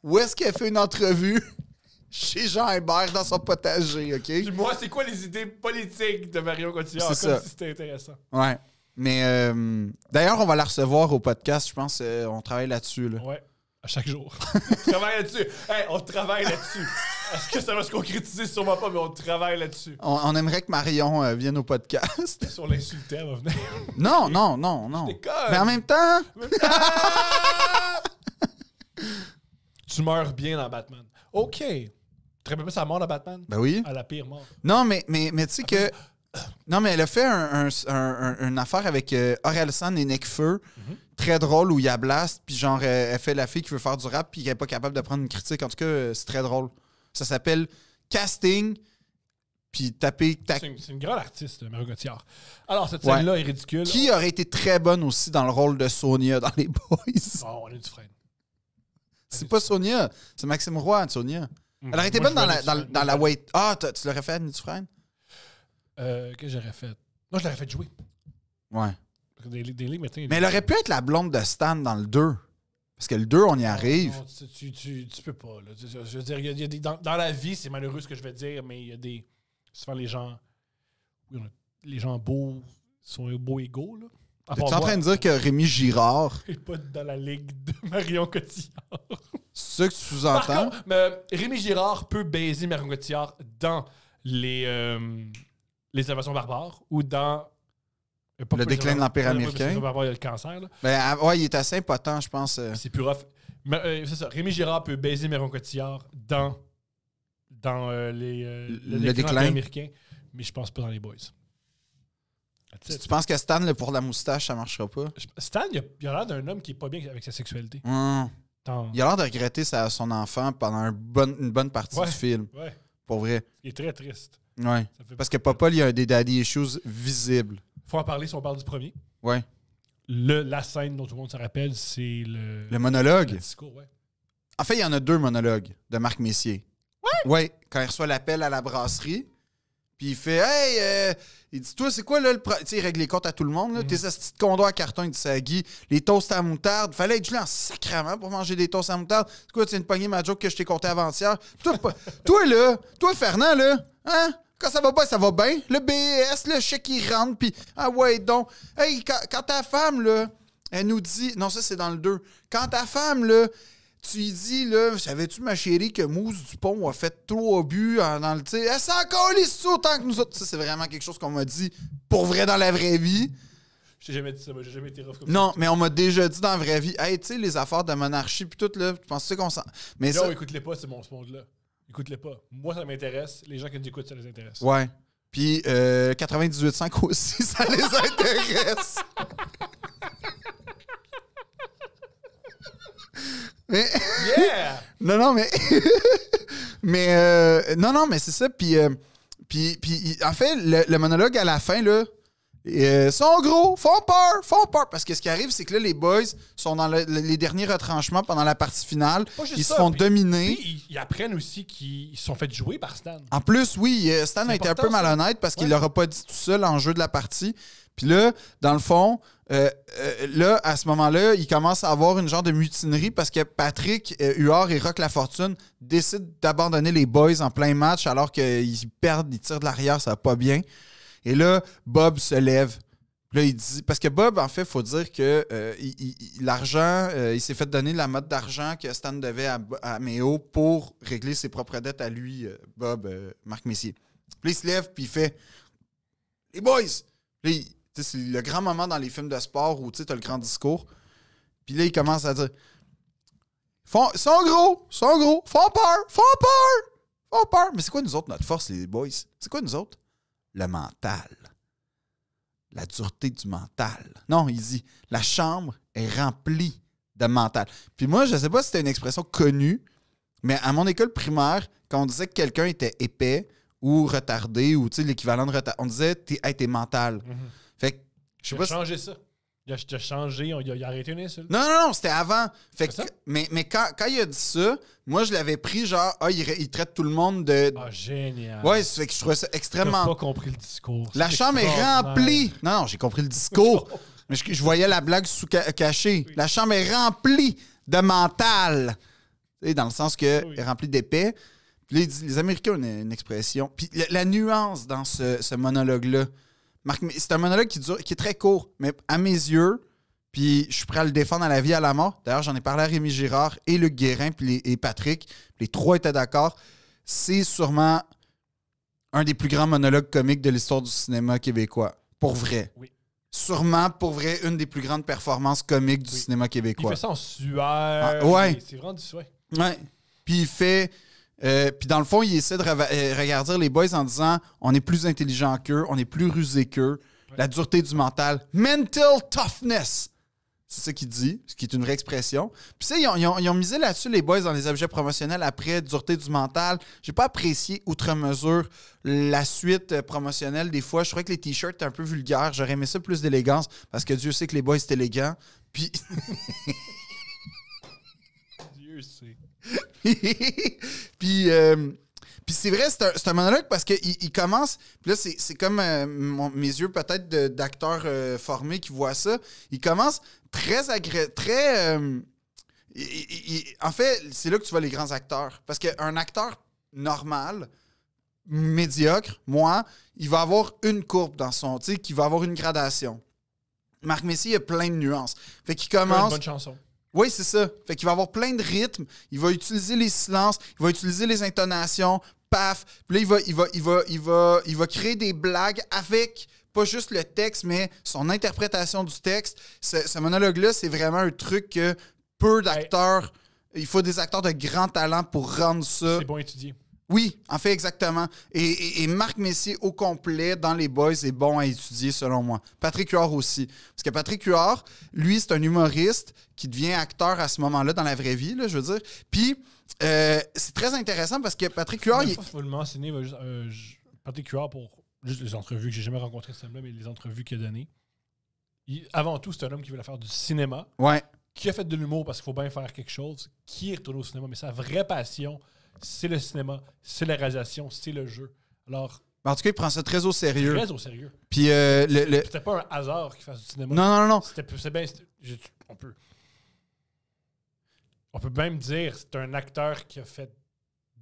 où est-ce qu'elle fait une entrevue? chez Jean Hébert dans son potager, OK? Puis moi, c'est quoi les idées politiques de Marion Cotillard? Comme ça. si c'était intéressant. Ouais. Mais euh, d'ailleurs, on va la recevoir au podcast. Je pense qu'on euh, on travaille là-dessus. Là. Ouais, à chaque jour. on travaille là-dessus. Hey, on travaille là-dessus. Est-ce que ça va se concrétiser? Sûrement pas, mais on travaille là-dessus. On, aimerait que Marion euh, vienne au podcast. on l'insultait, elle va venir. non, non, non, non. Mais en même temps. En même temps... tu meurs bien dans Batman. OK. Tu te rappelles pas sa mort dans Batman? Ben oui. À ah, la pire mort. Non, mais, mais tu sais que. Non, mais elle a fait un, une affaire avec euh, San et Nekfeu, mhm. très drôle, où il y a Blast, puis genre, euh, elle, fait la fille qui veut faire du rap, puis qui n'est pas capable de prendre une critique. En tout cas, euh, c'est très drôle. Ça s'appelle Casting, puis taper. C'est une, grande artiste, Mario Gauthier. Alors, cette scène-là est ridicule. Qui aurait été très bonne aussi dans le rôle de Sonia dans Les Boys Oh, on est C'est pas Sonia, c'est Maxime Roy, Sonia. Mhm. Elle aurait été bonne dans la, dans, la wait. Ah, tu l'aurais fait, Annie Dufresne? Euh, que j'aurais fait? Non, je l'aurais fait jouer. Ouais. mais, elle aurait pu être la blonde de Stan dans le 2. Parce que le 2, on y arrive. tu, tu, peux pas. Là. Je veux dire, dans, la vie, c'est malheureux ce que je vais dire, mais il y a des. Souvent, les gens. les gens beaux sont beaux égaux. Là. Tu es en train de dire que Rémi Girard. n'est pas dans la ligue de Marion Cotillard. C'est ce que tu sous-entends. Euh, Rémi Girard peut baiser Marion Cotillard dans les. Euh, les invasions barbares ou dans. Euh, le déclin de l'Empire américain. il le ben, ah, ouais, il est assez impotent, je pense. Euh. C'est plus rough. Euh, Rémi Girard peut baiser Méron Cotillard dans, dans les, le, déclin américain, mais je pense pas dans les Boys. tu penses que Stan, le pour la moustache, ça marchera pas? Stan, il a, l'air d'un homme qui est pas bien avec sa sexualité. Hmm. Il a l'air de regretter son enfant pendant une bonne partie du film. Pour vrai. Il est très triste. Oui, Parce que papa, il y a des daddy issues visibles. Faut en parler si on parle du premier. Ouais. la scène dont tout le monde se rappelle, c'est le. Le monologue. Le discours, ouais. En fait, il y en a deux monologues de Marc Messier. Ouais. Ouais, quand il reçoit l'appel à la brasserie. Puis il fait Hey, euh, il dit Toi, c'est quoi là le. Tu sais, il règle les comptes à tout le monde. Là. Mhm. Tes de condo à carton, de dit Les toasts à moutarde. Fallait être gelé en sacrament pour manger des toasts à moutarde. C'est quoi, tu viens de ma joke que je t'ai compté avant-hier. toi, là, toi, Fernand, là, hein quand ça va pas, ça va bien. Le BS, le chèque, il rentre, puis ah ouais, donc. Hey, quand, ta femme, là, elle nous dit. Non, ça, c'est dans le 2. Quand ta femme, là, tu dis, là, savais-tu, ma chérie, que Mousse Dupont a fait trois buts dans le Tu Elle s'en calisse autant que nous autres. Ça, c'est vraiment quelque chose qu'on m'a dit pour vrai dans la vraie vie. Je t'ai jamais dit ça, j'ai jamais été rough comme non, ça. Non, mais on m'a déjà dit dans la vraie vie, hey, tu sais, les affaires de monarchie, puis tout, là, tu penses qu'on s'en. Mais écoute-les pas, c'est bon, ce monde-là écoute-les pas. Moi, ça m'intéresse. Les gens qui nous écoutent, ça les intéresse. Ouais. Puis euh, 98.5 aussi, ça les intéresse. mais. Yeah! non, non, mais. mais. Euh, non, non, mais c'est ça. Puis, euh, puis, puis, en fait, le, monologue à la fin, là, « Ils euh, sont gros, font peur, font peur. Parce que ce qui arrive, c'est que là, les boys sont dans les derniers retranchements pendant la partie finale. Ils se font dominer. ils, apprennent aussi qu'ils se sont fait jouer par Stan. En plus, oui, euh, Stan a été un peu malhonnête parce qu'il ouais. leur a pas dit tout seul en jeu de la partie. Puis là, dans le fond, euh, là, à ce moment-là, il commence à avoir une genre de mutinerie parce que Patrick Huar et Rock La Fortune décident d'abandonner les boys en plein match alors qu'ils perdent, ils tirent de l'arrière, ça va pas bien. Et là, Bob se lève. Là, il dit, parce que Bob, en fait, faut dire que euh, l'argent, euh, il, s'est fait donner la mode d'argent que Stan devait à, à pour régler ses propres dettes à lui, euh, Bob, Marc Messier. Puis il se lève, puis il fait Les boys! c'est le grand moment dans les films de sport où tu as le grand discours. Puis là, il commence à dire Font, Sont gros, sont gros, font peur, font peur, font peur. Mais c'est quoi nous autres, notre force, les boys? C'est quoi nous autres? le mental. La dureté du mental. Non, il dit la chambre est remplie de mental. Puis moi, je ne sais pas si c'était une expression connue, mais à mon école primaire, quand on disait que quelqu'un était épais ou retardé ou l'équivalent de retard, on disait t'es, mental. Mm-hmm. Fait que je sais pas. changer ça. Il a, changé, il, a, arrêté une insulte. Non, non, non, c'était avant. mais mais quand, il a dit ça, moi, je l'avais pris genre, ah, il, traite tout le monde de. Ah, génial. Ouais, que je trouvais ça extrêmement. J'ai pas compris le discours. La chambre est remplie. Non, non, j'ai compris le discours. mais je, voyais la blague sous cachée. La chambre est remplie de mental. dans le sens que est remplie d'épais. Les, Américains ont une, expression. Puis la, nuance dans ce monologue-là. C'est un monologue qui, qui est très court, mais à mes yeux, puis je suis prêt à le défendre à la vie à la mort. D'ailleurs, j'en ai parlé à Rémi Girard et Luc Guérin puis et Patrick. Les trois étaient d'accord. C'est sûrement un des plus grands monologues comiques de l'histoire du cinéma québécois. Pour vrai. Sûrement, pour vrai, une des plus grandes performances comiques du cinéma québécois. Il fait ça en sueur. Ah, c'est vraiment du souhait. Ouais. Puis il fait euh, puis dans le fond, il essaie de euh, regarder les boys en disant on est plus intelligent qu'eux, on est plus rusé qu'eux. La dureté du mental. Mental toughness. C'est ce qu'il dit, ce qui est une vraie expression. Puis, ça, ils ont, ils, ont, misé là-dessus, les boys, dans les objets promotionnels après dureté du mental. J'ai pas apprécié, outre mesure, la suite euh, promotionnelle des fois. Je trouvais que les t-shirts étaient un peu vulgaires. J'aurais aimé ça plus d'élégance parce que Dieu sait que les boys, c'est élégant. Puis. Dieu sait. Euh, puis, c'est vrai, c'est un, monologue parce qu'il il commence. Puis là, c'est comme euh, mes yeux peut-être d'acteur formé euh, formés qui voit ça. Il commence très agréable très. en fait, c'est là que tu vois les grands acteurs. Parce qu'un acteur normal, médiocre, moi, il va avoir une courbe dans son, tu sais, qui va avoir une gradation. Marc Messi a plein de nuances. Fait qu'il commence. Une bonne chanson. Oui, c'est ça. Fait qu'il va avoir plein de rythmes, il va utiliser les silences, il va utiliser les intonations, paf. Puis là, il va, il va, il va, il va, il va créer des blagues avec pas juste le texte, mais son interprétation du texte. Ce, monologue-là, c'est vraiment un truc que peu ben, d'acteurs. Il faut des acteurs de grand talent pour rendre ça. C'est bon étudié. Oui, en fait, exactement. Et, Marc Messier au complet dans les boys est bon à étudier, selon moi. Patrick Huard aussi. Parce que Patrick Huard, lui, c'est un humoriste qui devient acteur à ce moment-là dans la vraie vie, je veux dire. Puis, euh, c'est très intéressant parce que Patrick Huard. Il... faut le mentionner, euh, Patrick Huard, pour juste les entrevues que j'ai jamais rencontré ce mais les entrevues qu'il a données. avant tout, c'est un homme qui voulait faire du cinéma. Ouais. Qui a fait de l'humour parce qu'il faut bien faire quelque chose, qui est retourné au cinéma, mais sa vraie passion, c'est le cinéma, c'est la réalisation, c'est le jeu. Alors, en tout cas, il prend ça très au sérieux. Très au sérieux. Puis euh, c'était pas un hasard qu'il fasse du cinéma. Non, non, non. C'était bien. On peut. On peut même dire c'est un acteur qui a fait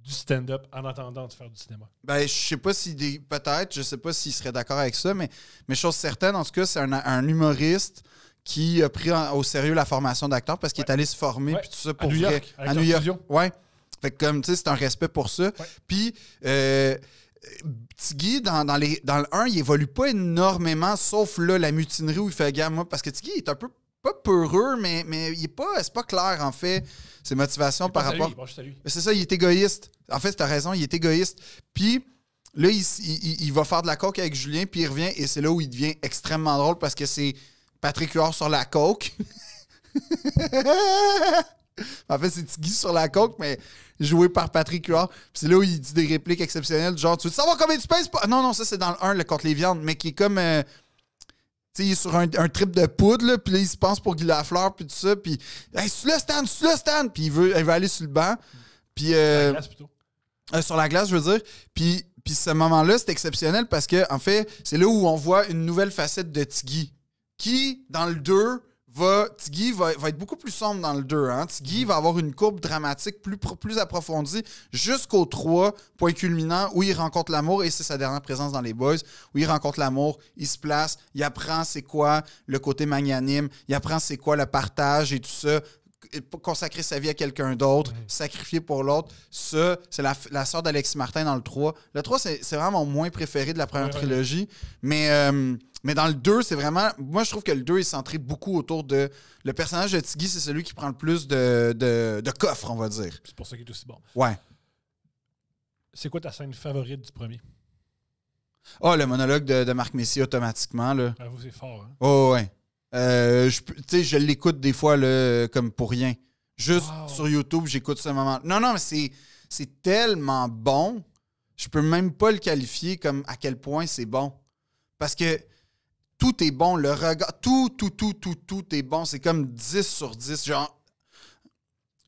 du stand-up en attendant de faire du cinéma. Ben, je sais pas si peut-être, je sais pas s'il serait d'accord avec ça, mais, mais chose certaine, en tout cas, c'est un, humoriste qui a pris au sérieux la formation d'acteur parce qu'il est allé se former puis pour à New York, à New York. Ouais. Fait que comme, tu sais, c'est un respect pour ça. Puis, euh, dans, dans le 1, il évolue pas énormément, sauf là, la mutinerie où il fait gamme. Parce que Tiggy est un peu pas peureux, mais, mais il est pas, c'est pas clair, en fait, ses motivations par rapport. C'est ça, il est égoïste. En fait, tu as raison, il est égoïste. Puis. Là, il, va faire de la coke avec Julien, puis il revient, et c'est là où il devient extrêmement drôle parce que c'est Patrick Huard sur la coke. en fait, c'est Tiggy sur la coque, mais joué par Patrick Huard. c'est là où il dit des répliques exceptionnelles, genre, tu veux savoir combien tu pèses? Non, non, ça, c'est dans le 1, le contre les viandes, mais qui est comme. Euh, tu sais, il est sur un, trip de poudre, là, puis là, il se pense pour Guy Lafleur, puis tout ça, puis. Hey, sur le stand, sur le stand! Puis il veut, il aller sur le banc. Puis. Euh, sur la glace, plutôt. Euh, sur la glace, je veux dire. Puis. Puis ce moment-là, c'est exceptionnel parce que, en fait, c'est là où on voit une nouvelle facette de Tiggy, qui, dans le 2, va, va, être beaucoup plus sombre dans le 2. Hein? Tiggy mm. va avoir une courbe dramatique plus, plus approfondie jusqu'au 3, point culminant, où il rencontre l'amour, et c'est sa dernière présence dans les Boys, où il rencontre l'amour, il se place, il apprend c'est quoi le côté magnanime, il apprend c'est quoi le partage et tout ça, consacrer sa vie à quelqu'un d'autre, sacrifier pour l'autre. Ça, c'est la, la sœur d'Alexis Martin dans le 3. Le 3, c'est vraiment mon moins préféré de la première trilogie. Mais, euh, mais dans le 2, c'est vraiment. Moi, je trouve que le 2 est centré beaucoup autour de. Le personnage de Tiggy, c'est celui qui prend le plus de, de, coffres, on va dire. C'est pour ça qu'il est aussi bon. Ouais. C'est quoi ta scène favorite du premier? Ah, oh, le monologue de, de Marc Messi automatiquement. Là. vous, c'est fort. Hein. Oh, ouais. Euh, je, je l'écoute des fois comme pour rien. Juste sur YouTube, j'écoute ce moment. Non, non, mais c'est tellement bon. Je peux même pas le qualifier comme à quel point c'est bon. Parce que tout est bon, le regard, tout, tout, tout, tout, tout est bon. C'est comme 10 sur 10. Genre,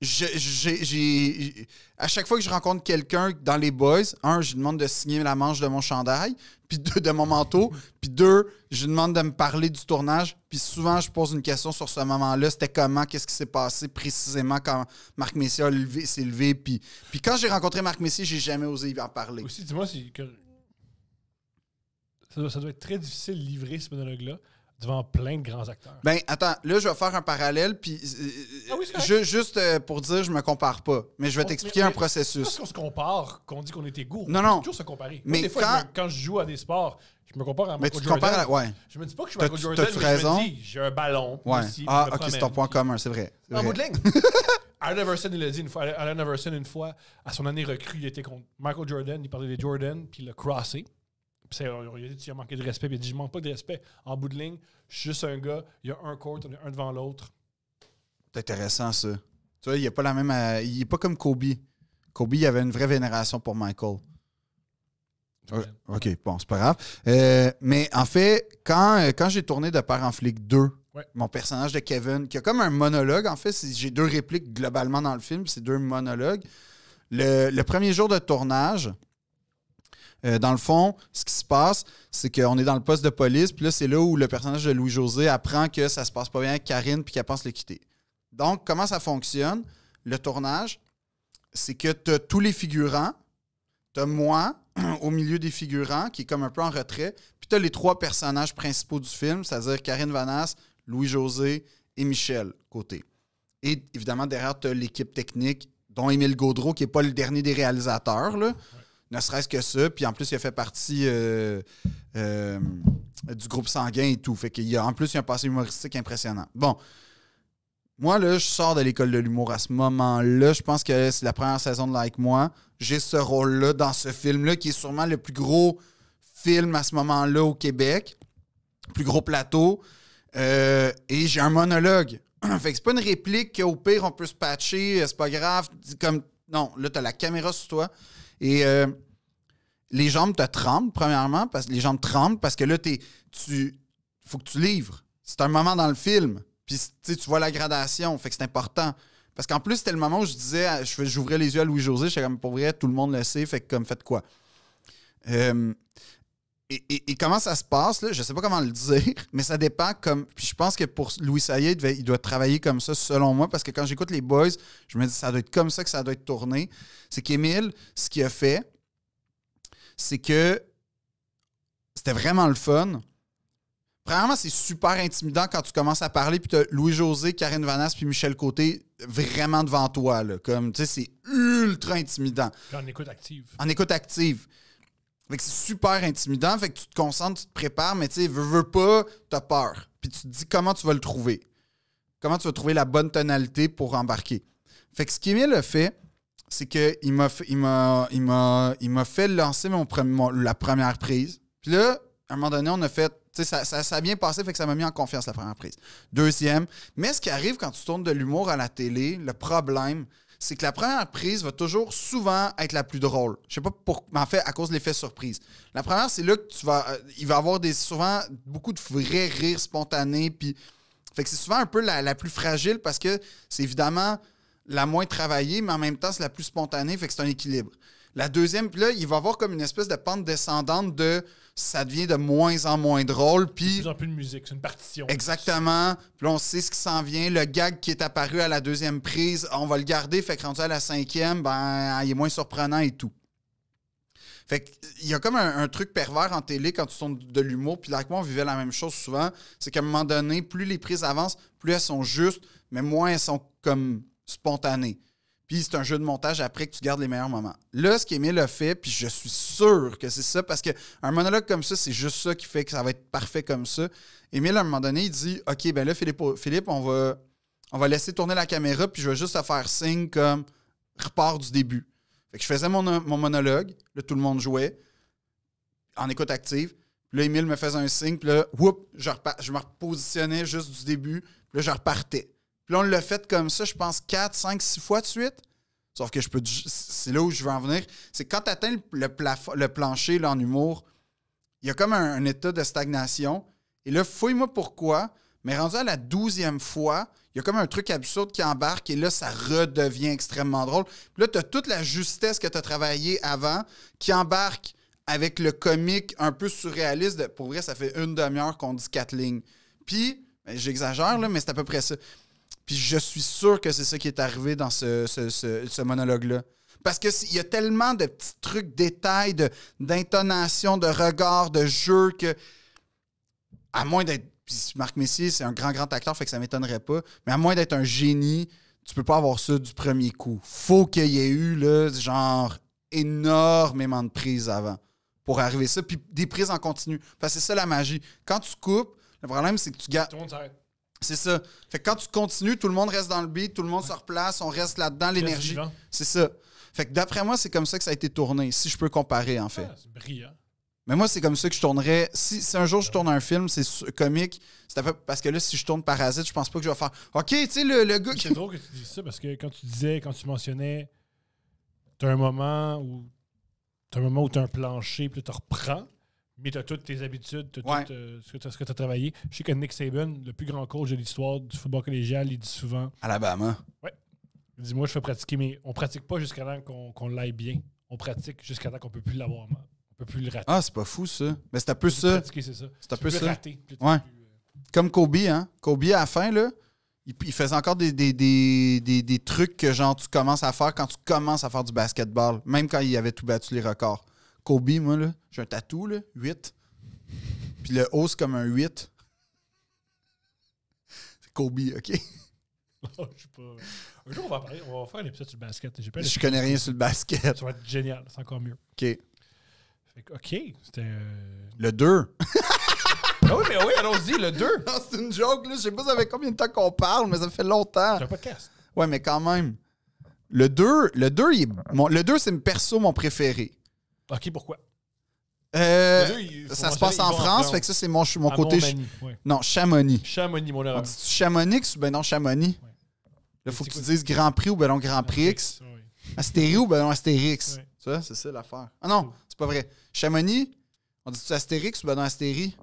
je, j'ai, j'ai, à chaque fois que je rencontre quelqu'un dans les boys, un, je lui demande de signer la manche de mon chandail, puis deux, de mon manteau, puis deux, je lui demande de me parler du tournage, puis souvent, je pose une question sur ce moment-là, c'était comment, qu'est-ce qui s'est passé précisément quand Marc Messier a s'est levé, puis, puis quand j'ai rencontré Marc Messier, j'ai jamais osé y en parler. Aussi, dis-moi ça doit être très difficile de livrer ce monologue-là, devant plein de grands acteurs. Ben attends, là je vais faire un parallèle puis euh, ah juste euh, pour dire je me compare pas, mais je vais t'expliquer un processus. Quand qu'on se compare, qu'on dit qu'on était égaux, non, on Peut toujours se comparer. Mais quand... Je joue à des sports, je me compare à Michael Jordan. Je me dis pas que je suis Michael Jordan, mais raison? je me dis j'ai un ballon Ah OK, c'est ton point commun, c'est vrai. un bout de ligne. Alan Everson, il l'a dit une fois. Alan une fois, à son année recrue, il était contre Michael Jordan, il parlait des Jordan, puis il l'a crossé. Puis euh, il a manqué de respect. il a dit Je manque pas de respect. En bout de ligne, je suis juste un gars, il y a un court, on est un devant l'autre. C'est intéressant, ça. Tu vois, il n'est pas la même. Euh, il pas comme Kobe. Kobe, il avait une vraie vénération pour Michael. OK, bon, c'est pas grave. Euh, mais en fait, quand, quand j'ai tourné de part en flic 2, mon personnage de Kevin, qui a comme un monologue, en fait, j'ai deux répliques globalement dans le film, c'est deux monologues. le, premier jour de tournage, euh, dans le fond, ce qui se passe, c'est qu'on est dans le poste de police, puis là, c'est là où le personnage de Louis-José apprend que ça se passe pas bien avec Karine, puis qu'elle pense le quitter. Donc, comment ça fonctionne, le tournage? C'est que tu as tous les figurants, tu as moi au milieu des figurants, qui est comme un peu en retrait, puis tu as les trois personnages principaux du film, c'est-à-dire Karine Vanasse, Louis-José et Michel Côté. Et évidemment, derrière, tu as l'équipe technique, dont Émile Gaudreau, qui n'est pas le dernier des réalisateurs, là, ne serait-ce que ça. Puis en plus, il a fait partie euh, euh, du groupe sanguin et tout. Fait qu'il y a, en plus, il a un passé humoristique impressionnant. Bon. Moi, là, je sors de l'école de l'humour à ce moment-là. Je pense que c'est la première saison de Like Moi. J'ai ce rôle-là dans ce film-là, qui est sûrement le plus gros film à ce moment-là au Québec. Plus gros plateau. Euh, et j'ai un monologue. fait que c'est pas une réplique qu'au pire, on peut se patcher, c'est pas grave. Comme, non, là, t'as la caméra sur toi. Et euh, les jambes te tremblent, premièrement, parce que les jambes tremblent parce que là, es, tu faut que tu livres. C'est un moment dans le film. Puis tu vois la gradation, fait que c'est important. Parce qu'en plus, c'était le moment où je disais, j'ouvrais les yeux à Louis-José, j'étais comme, pour vrai, tout le monde le sait, fait que comme, faites quoi? Euh, et, comment ça se passe, là, je sais pas comment le dire, mais ça dépend comme. Puis je pense que pour Louis Saillet, il, doit travailler comme ça selon moi, parce que quand j'écoute les boys, je me dis ça doit être comme ça que ça doit être tourné. C'est qu'Émile, ce qu'il a fait, c'est que c'était vraiment le fun. Premièrement, c'est super intimidant quand tu commences à parler, puis tu as Louis-José, Karine Vanasse, puis Michel Côté vraiment devant toi. comme, c'est ultra intimidant. en écoute active. En écoute active. Fait que c'est super intimidant. Fait que tu te concentres, tu te prépares, mais tu sais, veux, pas, t'as peur. Puis tu te dis comment tu vas le trouver. Comment tu vas trouver la bonne tonalité pour embarquer. Fait que ce qu'Emile a fait, c'est qu'il m'a fait, il m'a, il m'a, fait lancer mon, la première prise. Puis là, à un moment donné, on a fait. Tu sais, ça, ça, ça a bien passé, fait que ça m'a mis en confiance la première prise. Deuxième. Mais ce qui arrive quand tu tournes de l'humour à la télé, le problème, c'est que la première prise va toujours souvent être la plus drôle. Je sais pas pourquoi, mais en fait, à cause de l'effet surprise. La première, c'est là que tu vas. Euh, il va avoir des, souvent beaucoup de vrais rires spontanés. Puis. Fait que c'est souvent un peu la, la plus fragile parce que c'est évidemment la moins travaillée, mais en même temps, c'est la plus spontanée. Fait que c'est un équilibre. La deuxième, puis là, il va avoir comme une espèce de pente descendante de ça devient de moins en moins drôle. Puis. plus en plus de musique, c'est une partition. Exactement. Puis on sait ce qui s'en vient. Le gag qui est apparu à la deuxième prise, on va le garder. Fait que rendu à la cinquième, ben, ah, il est moins surprenant et tout. Fait qu'il y a comme un, truc pervers en télé quand tu tournes de l'humour. Puis là, moi, on vivait la même chose souvent. C'est qu'à un moment donné, plus les prises avancent, plus elles sont justes, mais moins elles sont comme spontanées. Puis c'est un jeu de montage après que tu gardes les meilleurs moments. Là, ce qu'Emile a fait, puis je suis sûr que c'est ça, parce qu'un monologue comme ça, c'est juste ça qui fait que ça va être parfait comme ça. Emile, à un moment donné, il dit Ok, ben là, Philippe, Philippe on, va, on va laisser tourner la caméra, puis je vais juste faire signe comme repart du début. Fait que je faisais mon, monologue, là, tout le monde jouait en écoute active. Puis là, Emile me faisait un signe, puis là, whoop, je, me repositionnais juste du début, puis là, je repartais. Puis là, on l'a fait comme ça, je pense, quatre, cinq, six fois de suite. Sauf que je peux. C'est là où je veux en venir. C'est quand tu atteins le, le plancher en humour, il y a comme un, état de stagnation. Et là, fouille-moi pourquoi. Mais rendu à la douzième fois, il y a comme un truc absurde qui embarque et là, ça redevient extrêmement drôle. Puis là, tu as toute la justesse que tu as travaillée avant qui embarque avec le comique un peu surréaliste. pour vrai, ça fait une demi-heure qu'on dit quatre lignes. Puis, ben, j'exagère, mais c'est à peu près ça. Puis je suis sûr que c'est ça qui est arrivé dans ce, monologue-là. Parce qu'il y a tellement de petits trucs, détails, d'intonation, de, regard, de jeu que, à moins d'être. Marc Messier, c'est un grand, grand acteur, fait que ça m'étonnerait pas. Mais à moins d'être un génie, tu peux pas avoir ça du premier coup. Faut qu'il y ait eu, genre, énormément de prises avant pour arriver ça. Puis des prises en continu. Parce c'est ça la magie. Quand tu coupes, le problème, c'est que tu gardes. C'est ça. Fait quand tu continues, tout le monde reste dans le beat, tout le monde se replace, on reste là-dedans, l'énergie. C'est ça. Fait que d'après moi, c'est comme ça que ça a été tourné, si je peux comparer, en fait. Ah, c'est brillant. Mais moi, c'est comme ça que je tournerais. Si, un jour je tourne un film, c'est comique. C'est parce que là, si je tourne Parasite, je pense pas que je vais faire OK, tu sais, le, gars C'est drôle que tu dises ça parce que quand tu disais, quand tu mentionnais, t'as un moment où. T'as un moment où un plancher, puis tu reprends mais tu toutes tes habitudes, tu as tout euh, ce que tu as, travaillé. Je sais que Nick Saban, le plus grand coach de l'histoire du football collégial, il dit souvent. Alabama. Oui. Il dit Moi, je fais pratiquer, mais on pratique pas jusqu'à temps qu'on l'aille bien. On pratique jusqu'à temps qu'on peut plus l'avoir mal. On peut plus le rater. Ah, c'est pas fou, ça. Mais c'est un peu ça. C'est un peu ça. Euh, Comme Kobe, hein. Kobe, à la fin, là il, faisait encore des, des, des, trucs que genre tu commences à faire quand tu commences à faire du basketball, même quand il avait tout battu les records. Kobe, moi, là, j'ai un tatou, là, 8. Puis le hausse comme un 8. C'est Kobe, OK? Oh, je sais pas. Un jour, on va, on va faire un épisode sur le basket. je connais rien sur le basket. Ça va être génial, c'est encore mieux. OK. OK, c'était. Euh, le 2. Ah ben oui, mais oui, allons-y, le 2. Non, c'est une joke, là. Je sais pas ça fait combien de temps qu'on parle, mais ça fait longtemps. C'est un podcast. Ouais, mais quand même. Le 2, le le 2 c'est perso mon préféré. OK, pourquoi? Euh, ça se passe en France, fait que ça, c'est mon, mon côté. Non, Chamonix. Chamonix, mon erreur. On dit Chamonix ou ben non, Chamonix? Il faut que tu dises Grand Prix ou ben non, Grand Prix. X. ou ben non, Astérix. Ça, c'est ça l'affaire. Ah non, c'est pas vrai. Chamonix, on dit Astérix ou ben non, Astérix?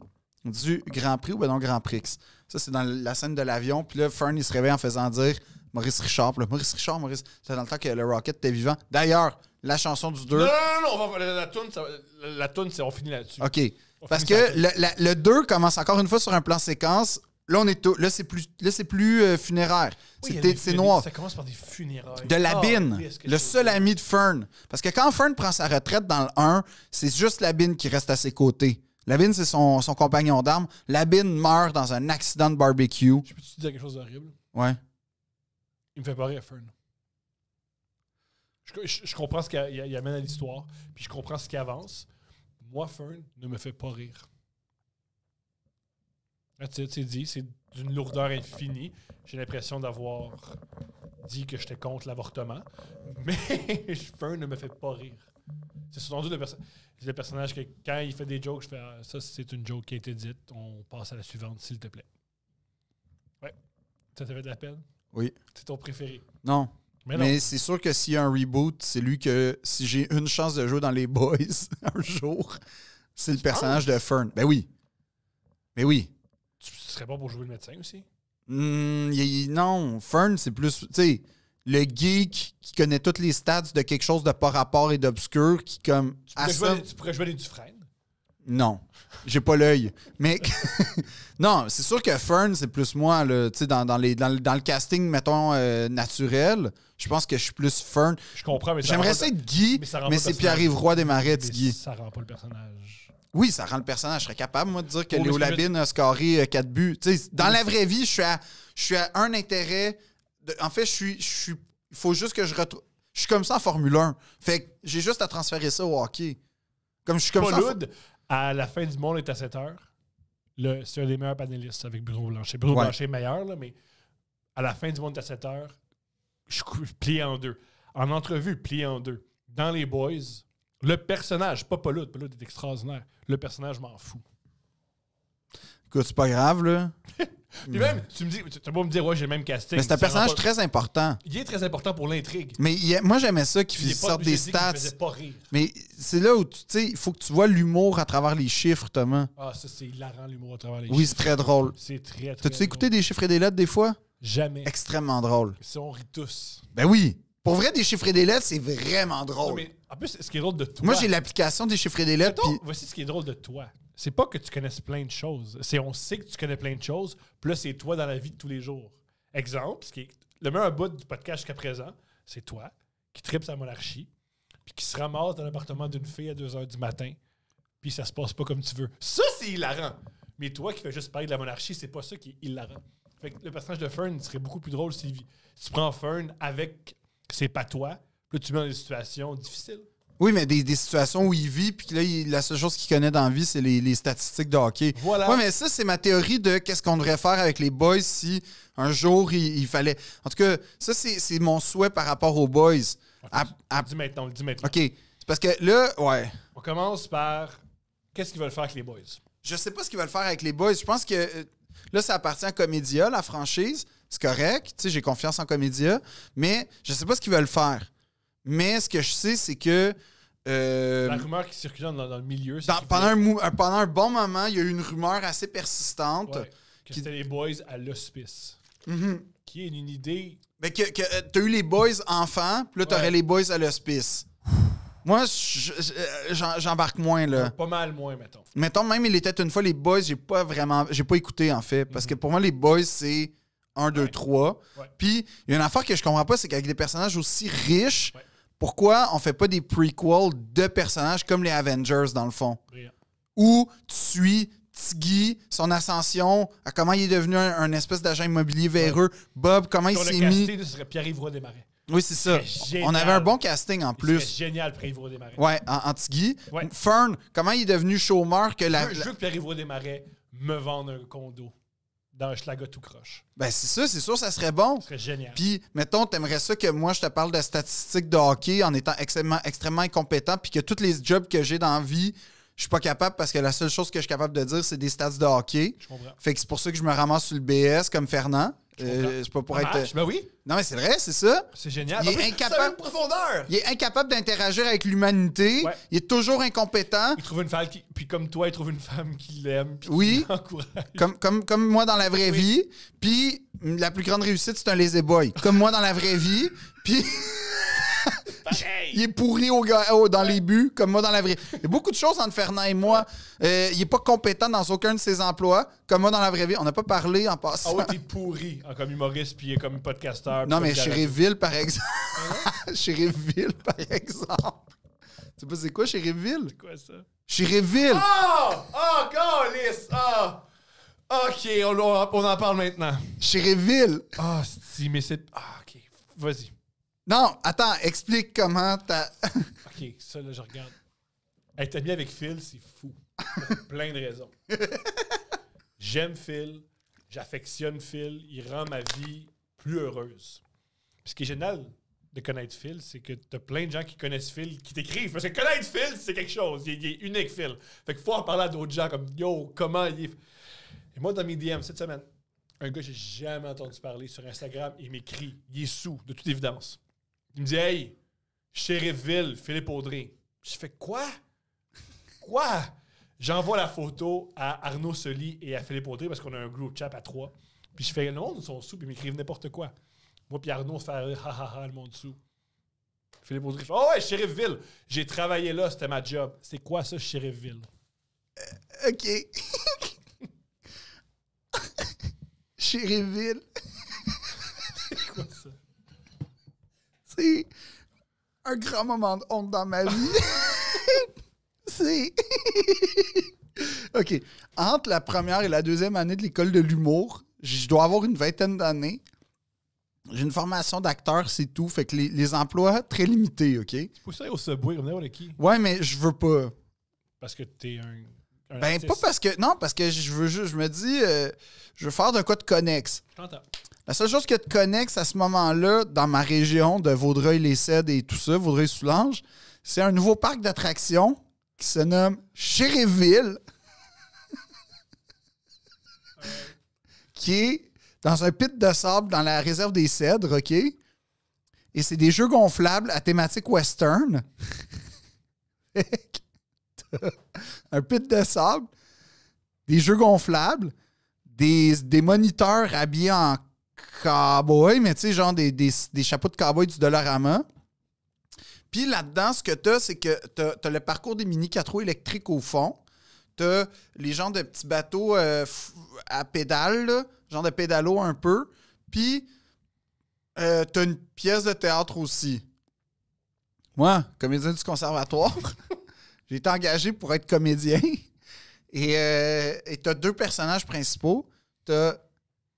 On dit Grand Prix ou ben non, Grand Prix. Ça, c'est dans la scène de l'avion. Puis là, Fern, il se réveille en faisant dire Maurice Richard. Maurice Richard, Maurice, c'était dans le temps que le Rocket était vivant. D'ailleurs, la chanson du 2. Non, non, non, on va, la, la toune, la, c'est on finit là-dessus. OK. Parce que le, 2 commence encore une fois sur un plan séquence Là, on est là, c'est plus, là, c'est plus euh, funéraire. c'est noir. Ça commence par des funérailles. De Labine, ah, oh, le seul ami de Fern. Parce que quand Fern prend sa retraite dans le 1, c'est juste Labine qui reste à ses côtés. Labine, c'est son, son, compagnon d'armes. Labine meurt dans un accident de barbecue. Je peux te dire quelque chose d'horrible? Ouais il me fait pas rire, Fern. Je, comprends ce qu'il amène à l'histoire, puis je comprends ce qui avance. Moi, Fern ne me fait pas rire. C'est dit, c'est d'une lourdeur infinie. J'ai l'impression d'avoir dit que j'étais contre l'avortement, mais Fern ne me fait pas rire. C'est souvent le, le personnage que quand il fait des jokes, je fais ah, ça, c'est une joke qui a été dite, on passe à la suivante, s'il te plaît. Ouais. Ça te fait de la peine? Oui. C'est ton préféré. Non. Mais, c'est sûr que s'il y a un reboot, c'est lui que si j'ai une chance de jouer dans les Boys un jour, c'est le personnage de Fern. Ben oui. Ben oui. Tu, serais bon pour jouer le médecin aussi? Hmm, non, Fern, c'est plus. Tu sais, le geek qui connaît toutes les stats de quelque chose de pas rapport et d'obscur qui, comme. Tu pourrais, jouer, les Dufresne. Non, j'ai pas l'œil. Mais non, c'est sûr que Fern, c'est plus moi. dans, dans, les, dans, le casting, mettons, euh, naturel, je pense que je suis plus Fern. Je comprends, mais J'aimerais ça être Guy, mais, c'est Pierre-Yves des Marais, Guy. Ça rend pas le personnage. Oui, ça rend le personnage. Je serais capable, moi, de dire que oh, Léo Labine a scoré 4 euh, buts. dans la vraie vie, je suis à, un intérêt. En fait, je suis, Il faut juste que je retrouve. Je suis comme ça en Formule 1. Fait j'ai juste à transférer ça au hockey. Comme je suis comme ça. À la fin du monde est à 7 heures. C'est un des meilleurs panélistes avec Bruno Blanchet. Bruno Blanchet est meilleur, mais à la fin du monde est à 7 heures, je suis plié en deux. En entrevue, plié en deux. Dans Les Boys, le personnage, pas Paulud, Paulud est extraordinaire. Le personnage, m'en fous. Écoute, c'est pas grave, là. même, tu me dis, tu beau me dire, ouais, j'ai même casting. Mais c'est un personnage très important. Il est très important pour l'intrigue. Mais moi, j'aimais ça qu'il sorte des stats. Mais c'est là où, tu sais, il faut que tu vois l'humour à travers les chiffres, Thomas. Ah, ça, c'est hilarant, l'humour à travers les chiffres. Oui, c'est très drôle. C'est très, très. T'as-tu écouté des chiffres et des lettres des fois? Jamais. Extrêmement drôle. Si on rit tous. Ben oui. Pour vrai, Des Chiffres et des lettres, c'est vraiment drôle. mais en plus, ce qui est drôle de toi. Moi, j'ai l'application des chiffres et des lettres. Voici ce qui est drôle de toi c'est pas que tu connaisses plein de choses. C'est on sait que tu connais plein de choses, puis là, c'est toi dans la vie de tous les jours. Exemple, ce qui le meilleur bout du podcast jusqu'à présent, c'est toi qui tripes sa monarchie, puis qui se ramasse dans l'appartement d'une fille à 2 h du matin, puis ça se passe pas comme tu veux. Ça, c'est hilarant! Mais toi qui fais juste parler de la monarchie, c'est pas ça qui est hilarant. Fait que le personnage de Fern serait beaucoup plus drôle si tu prends Fern avec ses patois, puis tu mets dans des situations difficiles. Oui, mais des, situations où il vit, puis là, il, la seule chose qu'il connaît dans la vie, c'est les, statistiques de hockey. Voilà. Oui, mais ça, c'est ma théorie de qu'est-ce qu'on devrait faire avec les boys si un jour il, fallait. En tout cas, ça, c'est mon souhait par rapport aux boys. Dis OK. Parce que là, ouais. On commence par qu'est-ce qu'ils veulent faire avec les boys? Je sais pas ce qu'ils veulent faire avec les boys. Je pense que euh, là, ça appartient à Comédia, la franchise. C'est correct. Tu sais, j'ai confiance en Comédia. Mais je sais pas ce qu'ils veulent faire. Mais ce que je sais, c'est que. Euh, la rumeur qui circulait dans, le milieu. Euh, pendant, un, bon moment, il y a eu une rumeur assez persistante. que c'était les boys à l'hospice. Mm-hmm. Qui est une idée. Mais que, euh, t'as eu les boys enfants, puis là, t'aurais les boys à l'hospice. Moi, j'embarque moins, là. Pas mal moins, mettons. Mettons, même, il était une fois les boys, j'ai pas vraiment. J'ai pas écouté, en fait. Parce mm-hmm. que pour moi, les boys, c'est 1, 2, 3. Puis, il y a une affaire que je comprends pas, c'est qu'avec des personnages aussi riches, pourquoi on fait pas des prequels de personnages comme les Avengers, dans le fond? Ou Où tu suis Tiggy, son ascension, comment il est devenu un, espèce d'agent immobilier véreux. Bob, comment il s'est mis. Ce serait Pierre-Yves Desmarais. Oui, c'est ça. On avait un bon casting en plus. C'est génial, Pierre-Yves Desmarais. Ouais, en, Tiggy. Fern, comment il est devenu chômeur que la. Je veux, que Pierre-Yves Desmarais me vende un condo dans Schlaga tout croche. Ben, c'est ça, c'est sûr, ça serait bon. Ce serait génial. Puis, mettons, t'aimerais ça que moi, je te parle de statistiques de hockey en étant extrêmement, extrêmement incompétent, puis que tous les jobs que j'ai dans la vie, je suis pas capable parce que la seule chose que je suis capable de dire, c'est des stats de hockey. Je comprends. Fait que c'est pour ça que je me ramasse sur le BS comme Fernand. Euh, c'est pas pour être. Euh, ben oui. Non, mais c'est vrai, c'est ça. C'est génial. Il est, incapable... d'interagir avec l'humanité. Il est toujours incompétent. Il trouve une femme qui... Puis comme toi, il trouve une femme qui l'aime. Oui. comme, comme, comme moi dans la vraie vie. Puis la plus grande réussite, c'est un lazy boy. Comme moi dans la vraie vie. Puis. il est pourri au dans les buts, comme moi dans la vraie vie. Il y a beaucoup de choses entre Fernand et moi. Euh, il n'est pas compétent dans aucun de ses emplois, comme moi dans la vraie vie. On n'a pas parlé en passant. Ah ouais, t'es pourri en hein, comme humoriste puis comme podcasteur. Non, mais Chérieville par exemple. Hein? Chérieville par exemple. Tu sais pas c'est quoi chez C'est quoi ça? Chérieville. Oh! Ah! Oh, ah, lisse Oh! Ah! OK, on, on, en parle maintenant. Chérieville. Ah, si, mais c'est. Ah, OK. Vas-y. Non, attends, explique comment t'as. ok, ça, là, je regarde. Être avec Phil, c'est fou. plein de raisons. J'aime Phil, j'affectionne Phil, il rend ma vie plus heureuse. ce qui est génial de connaître Phil, c'est que t'as plein de gens qui connaissent Phil, qui t'écrivent. Parce que connaître Phil, c'est quelque chose. Il, est unique, Phil. Fait que faut en parler à d'autres gens, comme Yo, comment il est. Et moi, dans mes DM cette semaine, un gars que j'ai jamais entendu parler sur Instagram, il m'écrit, il est sous, de toute évidence. Il me dit Hey, Shérifville, Philippe Audrey. Je fais quoi? Quoi? J'envoie la photo à Arnaud Soli et à Philippe Audrey parce qu'on a un group chat à trois. Puis je fais Le monde, sont sous, puis ils m'écrivent n'importe quoi. Moi, puis Arnaud, fait ha ha ha, le monde sous. Philippe Audrey, je Oh ouais, j'ai travaillé là, c'était ma job. C'est quoi ça, Chériville euh, OK. Chériville un grand moment de honte dans ma vie. c'est. OK. Entre la première et la deuxième année de l'école de l'humour, je dois avoir une vingtaine d'années. J'ai une formation d'acteur, c'est tout. Fait que les, emplois, très limités, OK? Tu peux essayer au subway, on est qui? Ouais, mais je veux pas. Parce que t'es un. ben, pas parce que. Non, parce que je veux juste. Je me dis, euh, je veux faire d'un code de connexe. La seule chose que te connecte à ce moment-là, dans ma région de Vaudreuil-les-Cèdes et tout ça, Vaudreuil-Soulanges, c'est un nouveau parc d'attractions qui se nomme Chéréville, qui est dans un pit de sable dans la réserve des Cèdres, OK? Et c'est des jeux gonflables à thématique western. un pit de sable, des jeux gonflables, des, des moniteurs habillés en cowboy, mais tu sais, genre des, chapeaux de cowboy du Dollarama. Puis là-dedans, ce que tu as, c'est que tu as, le parcours des mini 4 électriques au fond. Tu as les gens de petits bateaux euh, à pédale, genre de pédalo un peu. Puis euh, tu as une pièce de théâtre aussi. Moi, comédien du conservatoire, j'ai été engagé pour être comédien. Et euh, tu as deux personnages principaux. Tu as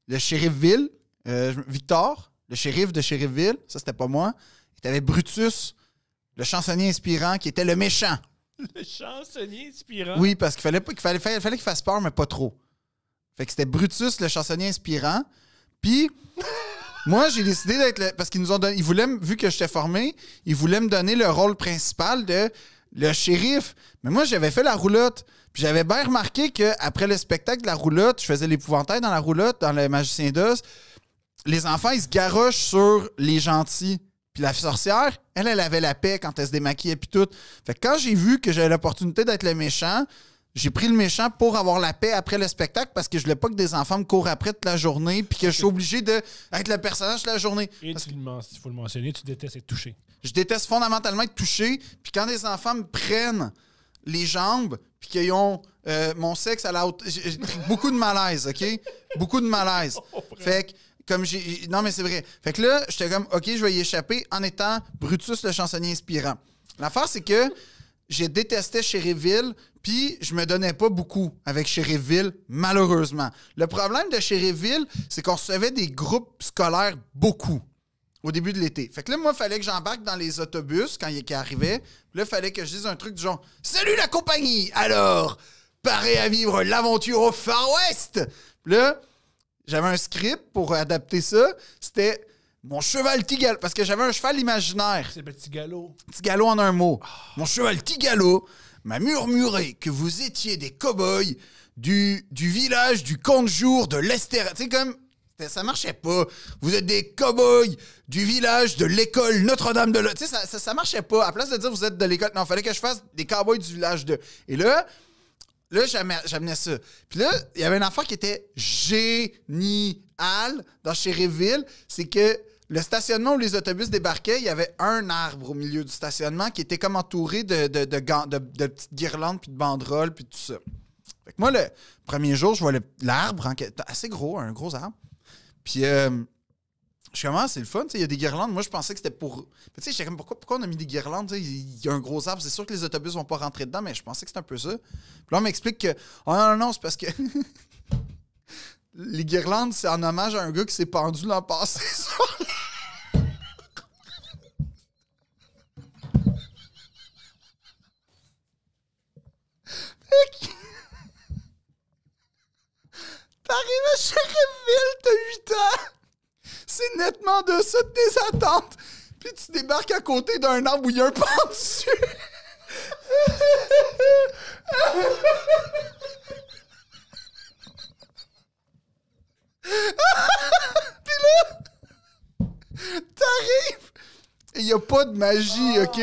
le shérif Ville, euh, Victor, le shérif de Shérifville, ça c'était pas moi. y avait Brutus, le chansonnier inspirant, qui était le méchant. Le chansonnier inspirant? Oui, parce qu'il fallait, qu'il fallait, fallait, qu'il fasse peur, mais pas trop. Fait que c'était Brutus, le chansonnier inspirant. Puis, moi, j'ai décidé d'être Parce qu'ils nous ont donné. Ils voulaient, vu que j'étais formé, ils voulaient me donner le rôle principal de le shérif. Mais moi, j'avais fait la roulotte. Puis j'avais bien remarqué qu'après le spectacle de la roulotte, je faisais l'épouvantail dans la roulotte, dans le magicien d'os les enfants, ils se garochent sur les gentils. Puis la sorcière, elle, elle avait la paix quand elle se démaquillait puis tout. Fait que quand j'ai vu que j'avais l'opportunité d'être le méchant, j'ai pris le méchant pour avoir la paix après le spectacle parce que je voulais pas que des enfants me courent après toute la journée puis que je suis obligé d'être le personnage toute la journée. Et faut le mentionner, tu détestes être touché. Je déteste fondamentalement être touché. Puis quand des enfants me prennent les jambes puis qu'ils ont euh, mon sexe à la haute... Beaucoup de malaise, OK? Beaucoup de malaise. Oh, fait que comme j'ai. Non, mais c'est vrai. Fait que là, j'étais comme, OK, je vais y échapper en étant Brutus le chansonnier inspirant. L'affaire, c'est que j'ai détesté Chéréville, puis je me donnais pas beaucoup avec Chéréville, malheureusement. Le problème de Chériville, c'est qu'on recevait des groupes scolaires beaucoup au début de l'été. Fait que là, moi, il fallait que j'embarque dans les autobus quand il est arrivait. Là, il fallait que je dise un truc du genre Salut la compagnie Alors, paré à vivre l'aventure au Far West là, j'avais un script pour adapter ça. C'était mon cheval Tigalo. Parce que j'avais un cheval imaginaire. C'est petit petit galop en un mot. Mon cheval Tigalo m'a murmuré que vous étiez des cow-boys du, du village du compte-jour de l'Esther. Tu sais, comme. Ça marchait pas. Vous êtes des cow-boys du village de l'école Notre-Dame de l'Ouest. Tu sais, ça, ça, marchait pas. À place de dire vous êtes de l'école. Non, fallait que je fasse des cow-boys du village de. Et là, Là, j'amenais ça. Puis là, il y avait une affaire qui était géniale dans Chéréville. C'est que le stationnement où les autobus débarquaient, il y avait un arbre au milieu du stationnement qui était comme entouré de, de, de, petites guirlandes, puis de banderoles, puis tout ça. Fait que moi, le premier jour, je vois l'arbre, hein, assez gros, un gros arbre. Puis euh, je commence, c'est le fun, tu sais il y a des guirlandes. Moi, je pensais que c'était pour. Tu sais, comme, pourquoi, pourquoi on a mis des guirlandes? Il y a un gros arbre, c'est sûr que les autobus vont pas rentrer dedans, mais je pensais que c'était un peu ça. Puis là, on m'explique que, oh non, non, c'est parce que. les guirlandes, c'est en hommage à un gars qui s'est pendu l'an passé T'es T'arrives à reville, t'as 8 ans! C'est nettement de ça tes attentes. Puis tu débarques à côté d'un arbre où il y a un dessus. Puis là, t'arrives et il n'y a pas de magie, ah. OK?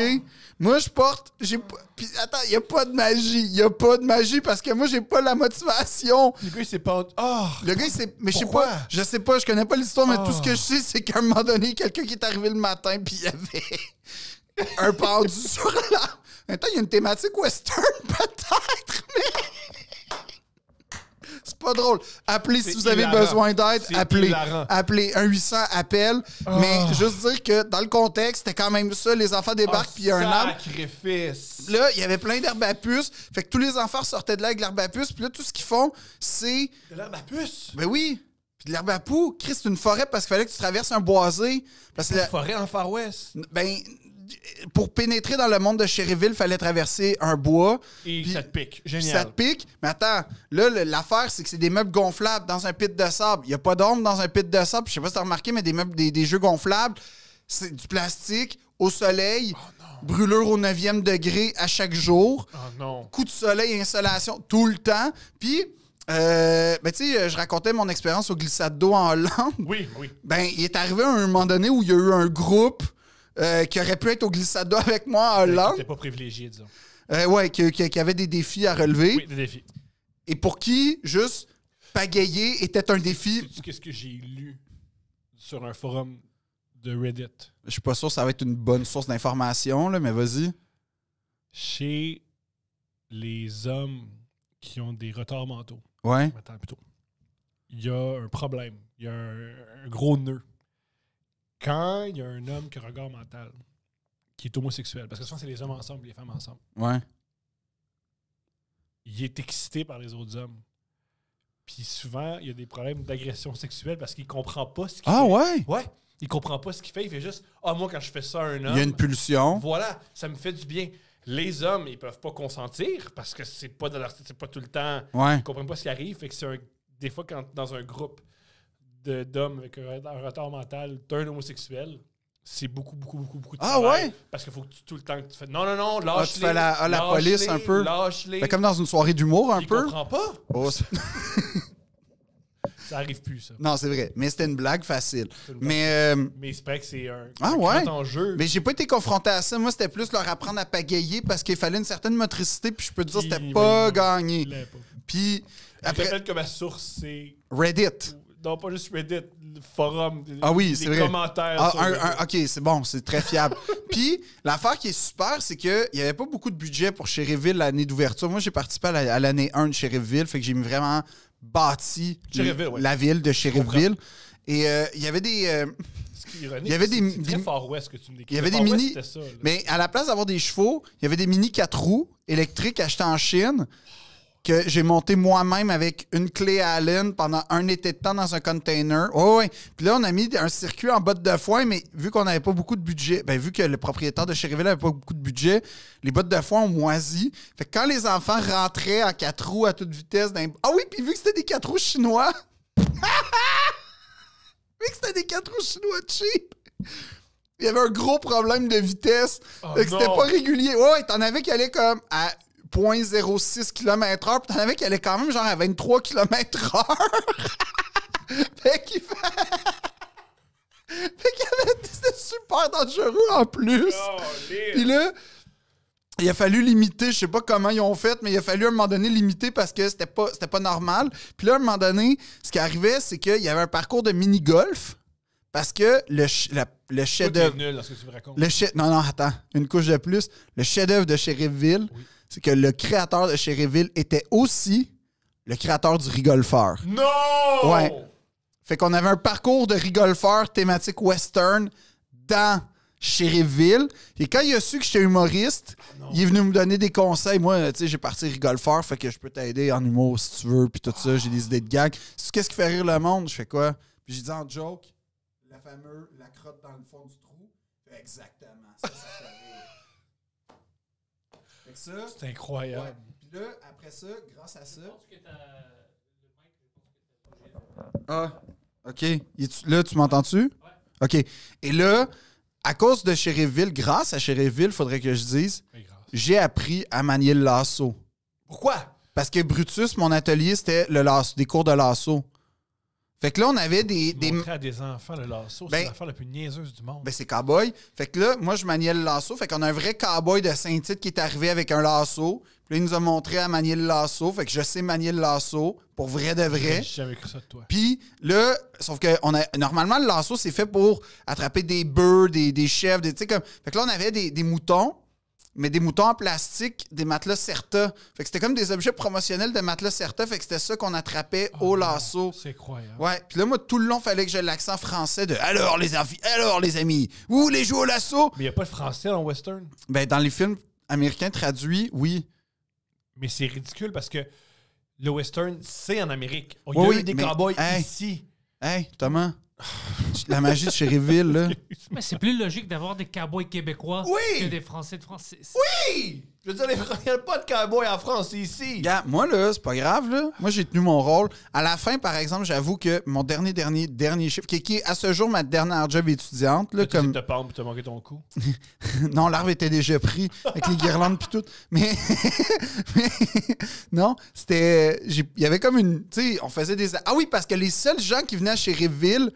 Moi, je porte. J'ai... Puis attends, il n'y a pas de magie. Il n'y a pas de magie parce que moi, j'ai pas la motivation. Le gars, il s'est pas. Oh, le gars, il s'est. Mais je sais pas. Je sais pas, je connais pas l'histoire, mais tout ce ah. que je sais, c'est qu'à un moment donné, quelqu'un qui est arrivé le matin, puis il y avait un pendu sur la. Attends, il y a une thématique western, peut-être, mais drôle. Appelez si vous avez besoin d'aide. Appelez. Appelez. Un 800 appel. Ah. Mais juste dire que dans le contexte, c'était quand même ça. Les enfants débarquent, ah, puis il y un arbre. Sacrifice. Là, il y avait plein d'herbes à puce. Fait que tous les enfants sortaient de là avec l'herbe à puce. Puis là, tout ce qu'ils font, c'est. De l'herbe à puce? Ben oui. Puis de l'herbe à poux. Chris, c'est une forêt parce qu'il fallait que tu traverses un boisé. Parce une la... forêt en Far West. Ben pour pénétrer dans le monde de Sherryville, il fallait traverser un bois. Et ça te pique. Génial. Ça te pique. Mais attends, là, l'affaire, c'est que c'est des meubles gonflables dans un pit de sable. Il n'y a pas d'ombre dans un pit de sable. Je sais pas si tu as remarqué, mais des meubles, des, jeux gonflables, c'est du plastique au soleil. brûleur oh brûlure au 9e degré à chaque jour. Oh Coup de soleil, insolation tout le temps. Puis. Euh, ben, tu sais, euh, je racontais mon expérience au glissade d'eau en Hollande. Oui, oui. Ben, il est arrivé à un moment donné où il y a eu un groupe euh, qui aurait pu être au glissado avec moi à euh, Hollande. Qui pas privilégié, disons. Euh, ouais, qui, avait des défis à relever. Oui, des défis. Et pour qui, juste, pagayer était un défi. Qu'est-ce que j'ai lu sur un forum de Reddit? Je suis pas sûr que ça va être une bonne source d'information, mais vas-y. Chez les hommes qui ont des retards mentaux. Ouais. Il y a un problème. Il y a un gros nœud quand il y a un homme qui a un regard mental, qui est homosexuel, parce que souvent c'est les hommes ensemble, les femmes ensemble. Ouais. Il est excité par les autres hommes. Puis souvent, il y a des problèmes d'agression sexuelle parce qu'il comprend pas ce qu'il ah, fait. ouais? Ouais. Il comprend pas ce qu'il fait. Il fait juste Ah, moi, quand je fais ça à un homme. Il y a une pulsion. Voilà, ça me fait du bien. Les hommes, ils peuvent pas consentir parce que c'est pas pas tout le temps. Ouais. Ils comprennent pas ce qui arrive. Fait que c'est Des fois, quand dans un groupe, d'hommes avec un, retard mental d'un homosexuel, c'est beaucoup, beaucoup, beaucoup, beaucoup de ah, Ah ouais? Parce qu'il faut que tout le temps que tu fais non, non, non, lâche-les. Ah, tu fais la, à la police un peu. Lâche-les. Ben, comme dans une soirée d'humour un peu. Je comprends pas. Oh, ça... ça arrive plus, ça. Non, c'est vrai. Mais c'était une blague facile. Mais, euh, mais c'est vrai que c'est un ah, ouais. grand enjeu. Mais j'ai pas été confronté à ça. Moi, c'était plus leur apprendre à pagayer parce qu'il fallait une certaine motricité. Puis je peux te dire, c'était pas gagné. Pas. Puis après. Peut-être que ma source, c'est. Reddit non, pas juste Reddit, le forum, ah les commentaires. Ah, ok, c'est bon, c'est très fiable. Puis, l'affaire qui est super, c'est qu'il n'y avait pas beaucoup de budget pour Sherryville l'année d'ouverture. Moi, j'ai participé à l'année 1 de Sherryville, fait que j'ai vraiment bâti la ville de Sherryville. Et euh, il y avait des. Euh, il y avait des, très far que tu me Il y avait des mini mais à la place d'avoir des chevaux, il y avait des mini 4 roues électriques achetées en Chine que j'ai monté moi-même avec une clé Allen pendant un été de temps dans un container. Oh, oui, Puis là, on a mis un circuit en bottes de foin, mais vu qu'on n'avait pas beaucoup de budget, ben, vu que le propriétaire de Cherryville n'avait pas beaucoup de budget, les bottes de foin ont moisi. Fait que quand les enfants rentraient en quatre roues à toute vitesse, ah oui, puis vu que c'était des quatre roues chinois, vu que c'était des quatre roues chinois cheap, il y avait un gros problème de vitesse. Oh c'était pas régulier. Ouais, t'en avais qui allait comme à 0.06 km/h. Puis t'en avais qui allait quand même genre à 23 km/h. fait qu'il fait... qu'il avait... C'était super dangereux en plus. Puis là, il a fallu limiter, je sais pas comment ils ont fait, mais il a fallu à un moment donné limiter parce que c'était pas, pas normal. Puis là, à un moment donné, ce qui arrivait, c'est qu'il y avait un parcours de mini-golf parce que le, le chef-d'œuvre. Le chef, non, non, attends, une couche de plus. Le chef-d'œuvre de Sheriffville, c'est que le créateur de Sherryville était aussi le créateur du Rigolfeur. Non! Ouais. Fait qu'on avait un parcours de Rigolfeur thématique western dans Sherryville. Et quand il a su que j'étais humoriste, ah il est venu me donner des conseils. Moi, tu sais, j'ai parti rigolfeur, fait que je peux t'aider en humour si tu veux, puis tout ça, j'ai des idées de gags. Qu'est-ce qui fait rire le monde? Je fais quoi? Puis j'ai dit en joke, la fameuse, la crotte dans le fond du trou. Exactement, ça, ça c'est incroyable. Puis là, après ça, grâce à ça. Ah, OK. Là, tu m'entends-tu? OK. Et là, à cause de Chéréville, grâce à Chéréville, faudrait que je dise, ben, j'ai appris à manier le lasso. Pourquoi? Parce que Brutus, mon atelier, c'était le des cours de lasso. Fait que là, on avait des. des... à des enfants le lasso, c'est c'est ben, l'affaire la plus niaiseuse du monde. Ben, c'est cowboy. Fait que là, moi, je maniais le lasso. Fait qu'on a un vrai cowboy de Saint-Tite qui est arrivé avec un lasso. Puis là, il nous a montré à manier le lasso. Fait que je sais manier le lasso pour vrai de vrai. J'ai jamais cru ça de toi. Puis là, sauf que on a, normalement, le lasso, c'est fait pour attraper des bœufs, des, des chèvres, des. comme. Fait que là, on avait des, des moutons mais des moutons en plastique, des matelas Certa. Fait que c'était comme des objets promotionnels de matelas Certa. Fait que c'était ça qu'on attrapait au ah, lasso. C'est incroyable. Ouais. Puis là, moi, tout le long, fallait que j'ai l'accent français de alors les amis, alors les amis, vous les jouer au lasso? Mais il a pas de français dans western. Ben, dans les films américains traduits, oui. Mais c'est ridicule parce que le western, c'est en Amérique. Oh, il y a des cowboys ici. Hey, Thomas. La magie de Chériville, là. Mais c'est plus logique d'avoir des cowboys québécois que des Français de France. Oui! Je veux dire, il n'y a pas de cowboys en France ici. moi, là, c'est pas grave, là. Moi, j'ai tenu mon rôle. À la fin, par exemple, j'avoue que mon dernier, dernier, dernier chiffre, qui, qui est à ce jour ma dernière job étudiante, Tu te te manqué ton coup? non, l'arbre était déjà pris avec les guirlandes puis tout. Mais. non, c'était. Il y avait comme une. Tu sais, on faisait des. Ah oui, parce que les seuls gens qui venaient à Riville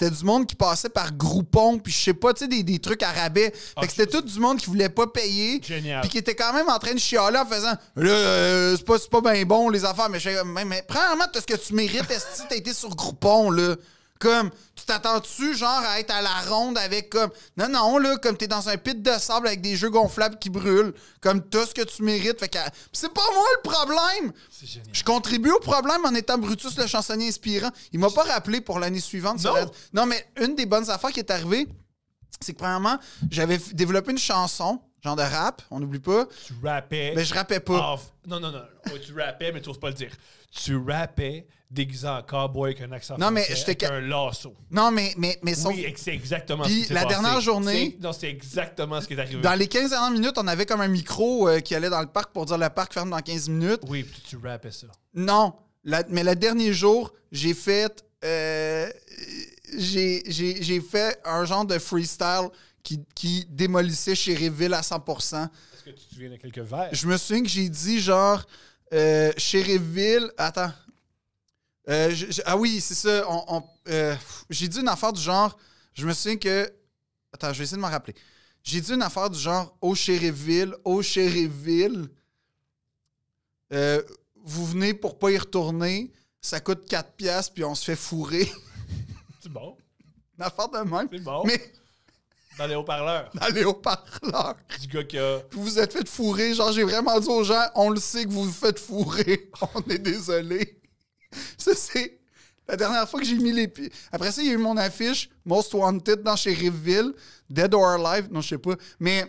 c'était du monde qui passait par groupon, puis je sais pas, tu sais, des, trucs à rabais. Fait que ah, c'était tout du monde qui voulait pas payer. Génial. Puis qui était quand même en train de chialer en faisant Là, euh, c'est pas, bien bon, les affaires, mais je mais, mais premièrement, ce que tu mérites, est-ce t'as été sur groupon, là? Comme, t'attends-tu, genre, à être à la ronde avec comme. Non, non, là, comme t'es dans un pit de sable avec des jeux gonflables qui brûlent, comme tout ce que tu mérites. Fait que. C'est pas moi le problème! Je contribue au problème en étant Brutus le chansonnier inspirant. Il m'a pas rappelé pour l'année suivante. Non. non, mais une des bonnes affaires qui est arrivée, c'est que, premièrement, j'avais développé une chanson genre de rap, on n'oublie pas. Tu rappais. Mais je rappais pas. Non, non, non. tu rappais, mais tu oses pas le dire. Tu rappais déguisé en cowboy avec un accent non, mais je un lasso. Non, mais, mais, mais Oui, c'est exactement ce qui la passé. dernière journée... Non, c'est exactement ce qui est arrivé. Dans les 15 dernières minutes, on avait comme un micro euh, qui allait dans le parc pour dire le parc ferme dans 15 minutes. Oui, puis tu rappais ça. Non, mais le dernier jour, j'ai fait... Euh... J'ai fait un genre de freestyle qui, démolissait Chéréville à 100%. Est-ce que tu te de quelques vers? Je me souviens que j'ai dit genre, euh, attends. Euh, ah oui, c'est ça. Euh, j'ai dit une affaire du genre, je me souviens que. Attends, je vais essayer de m'en rappeler. J'ai dit une affaire du genre, oh Chéréville. oh Chéréville. Euh, vous venez pour pas y retourner, ça coûte 4 piastres, puis on se fait fourrer. C'est bon. Une affaire de même. C'est bon. Dans les haut-parleurs. Dans les haut-parleurs. Du gars qui a. vous êtes fait fourrer. Genre, j'ai vraiment dit aux gens, on le sait que vous vous faites fourrer. On est désolé. Ça, c'est la dernière fois que j'ai mis les pieds. Après ça, il y a eu mon affiche Most Wanted dans Sheriffville, Dead or Alive. Non, je sais pas. Mais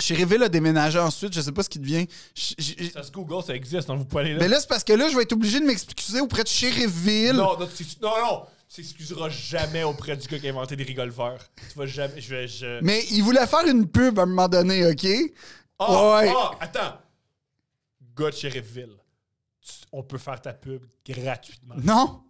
Sheriffville a déménagé ensuite. Je sais pas ce qui devient. ça se Google, ça existe. Hein, vous pouvez aller là. Mais là, c'est parce que là, je vais être obligé de m'excuser auprès de Sheriffville. non, non, non s'excusera jamais auprès du gars qui a inventé des rigolfeurs. Tu vas jamais. Je je... Mais il voulait faire une pub à un moment donné, OK? Oh, ouais. Ah, attends. Gars de Sheriffville, on peut faire ta pub gratuitement. Non.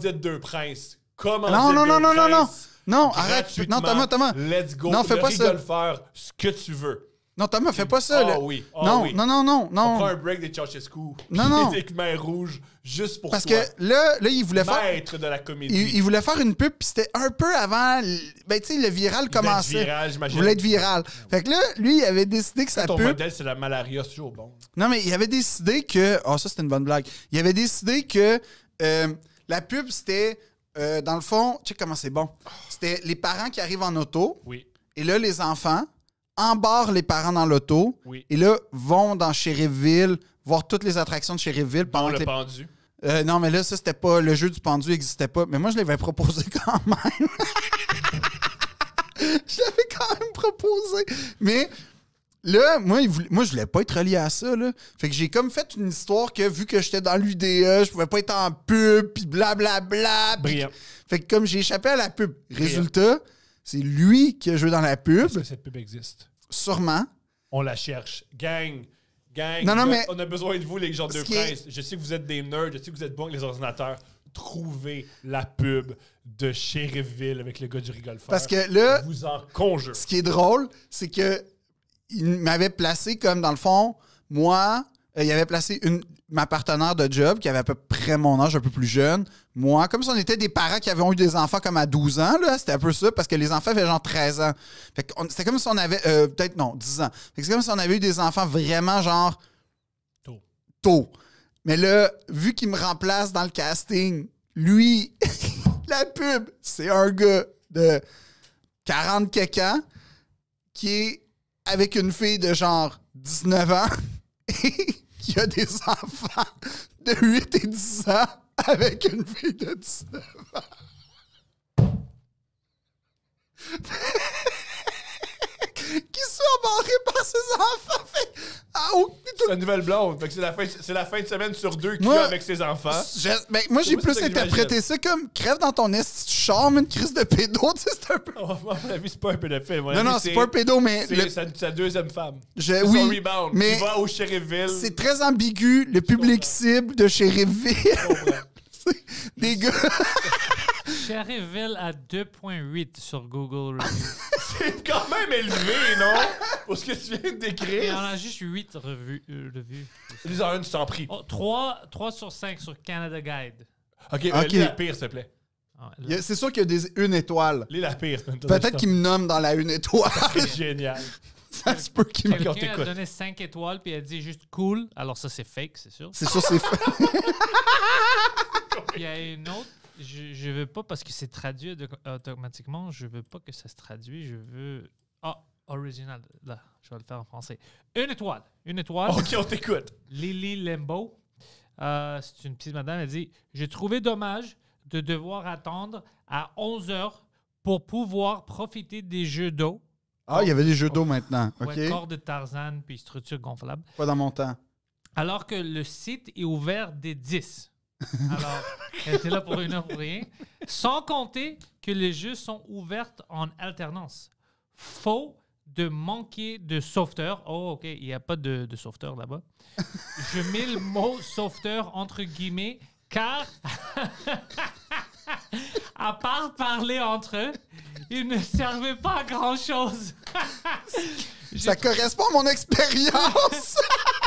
dire deux princes. Comment non, non, non, non, non, non, non. Non, arrête. Non, Thomas! Let's go. Non, fais pas ça. ce que tu veux. Non, Thomas, fais pas ça. Ah ah oui. non, non, non, non, non. On prend un break des Ceausescu. Non, non. Des rouges juste pour Parce que là, il voulait faire... de la comédie. Il, voulait faire une pub, puis c'était un peu avant... Ben, tu sais, le viral il commençait. Voulait être viral, j'imagine. Il voulait être viral. Fait que là, lui, il avait décidé que sa ton modèle, c'est la malaria, c'est toujours bon. Non, mais il avait décidé que... Ah, ça, c'était une bonne blague. Il avait décidé que euh, la pub, c'était... Euh, dans le fond, tu sais comment c'est bon. Ah. C'était les parents qui arrivent en auto. Oui. Et là, les enfants embarrent les parents dans l'auto et là, vont dans Sheriffville, voir toutes les attractions de Sheriffville pendant le pendu. Euh, non, mais là, ça, c'était pas. Le jeu du pendu n'existait pas. Mais moi, je l'avais proposé quand même. je l'avais quand même proposé. Mais là, moi, je ne moi je voulais pas être relié à ça. Fait que j'ai comme fait une histoire que vu que j'étais dans l'UDE, je pouvais pas être en pub, puis blablabla. Fait que comme j'ai échappé à la pub, résultat, c'est lui qui a joué dans la pub. ce que cette pub existe? Sûrement. On la cherche. Gang, gang, non, non, mais... on a besoin de vous, les gens de prince. Je sais que vous êtes des nerds, je sais que vous êtes bons avec les ordinateurs. Trouvez la pub de Sheriffville avec le gars du rigolfeur. Parce que là, vous en conjure. Ce qui est drôle, c'est que il m'avait placé comme, dans le fond, moi, euh, il avait placé une, ma partenaire de job qui avait à peu près mon âge, un peu plus jeune, moi, comme si on était des parents qui avaient eu des enfants comme à 12 ans, là, c'était un peu ça, parce que les enfants avaient genre 13 ans. Fait c'était comme si on avait, euh, peut-être non, 10 ans. c'est comme si on avait eu des enfants vraiment genre tôt. Mais là, vu qu'il me remplace dans le casting, lui, la pub, c'est un gars de 40 quelques qui est avec une fille de genre 19 ans. a des enfants de 8 et 10 ans avec une fille de 19 ans qui soit barré par ses enfants. ah, oh, c'est la nouvelle blonde. c'est la, fin, de semaine sur deux qu'il a avec ses enfants. Ben, moi, j'ai plus interprété ça comme crève dans ton est si tu charmes une crise de pédo. C'est un peu. Oh, mon avis, c'est pas un pédophile. non, non, c'est, pas un pédo, mais. C'est sa, deuxième femme. oui, Mais va au C'est très ambigu, le public cible de Sheriffville. Des gars. Cherryville à 2.8 sur Google C'est quand même élevé, non? Pour ce que tu viens de décrire. on a juste 8 revues. lise euh, revues. en une, je t'en prie. 3, sur 5 sur Canada Guide. Ok, Ok. Euh, la pire, s'il te plaît. C'est sûr qu'il y a des, une étoile. Lise la pire. Peut-être qu'il me nomme dans la une étoile. C'est génial. ça se peut qu'il me. Quelqu'un a donné 5 étoiles puis a dit juste cool. Alors ça, c'est fake, c'est sûr. C'est sûr, c'est fake. Il y a une autre je, ne veux pas parce que c'est traduit automatiquement, je veux pas que ça se traduise, je veux. Ah, original, là, je vais le faire en français. Une étoile, une étoile. Ok, on t'écoute. Lily Lembo, euh, c'est une petite madame, elle dit J'ai trouvé dommage de devoir attendre à 11 heures pour pouvoir profiter des jeux d'eau. Ah, il y avait des jeux d'eau maintenant. OK. corps de Tarzan puis structure gonflable. Pas dans mon temps. Alors que le site est ouvert dès 10. Alors, elle était là pour une heure pour rien. Sans compter que les jeux sont ouverts en alternance. Faux de manquer de sauveteur. Oh, OK, il n'y a pas de, de sauveteur là-bas. Je mets le mot sauveteur entre guillemets, car à part parler entre eux, ils ne servaient pas à grand-chose. Ça correspond à mon expérience!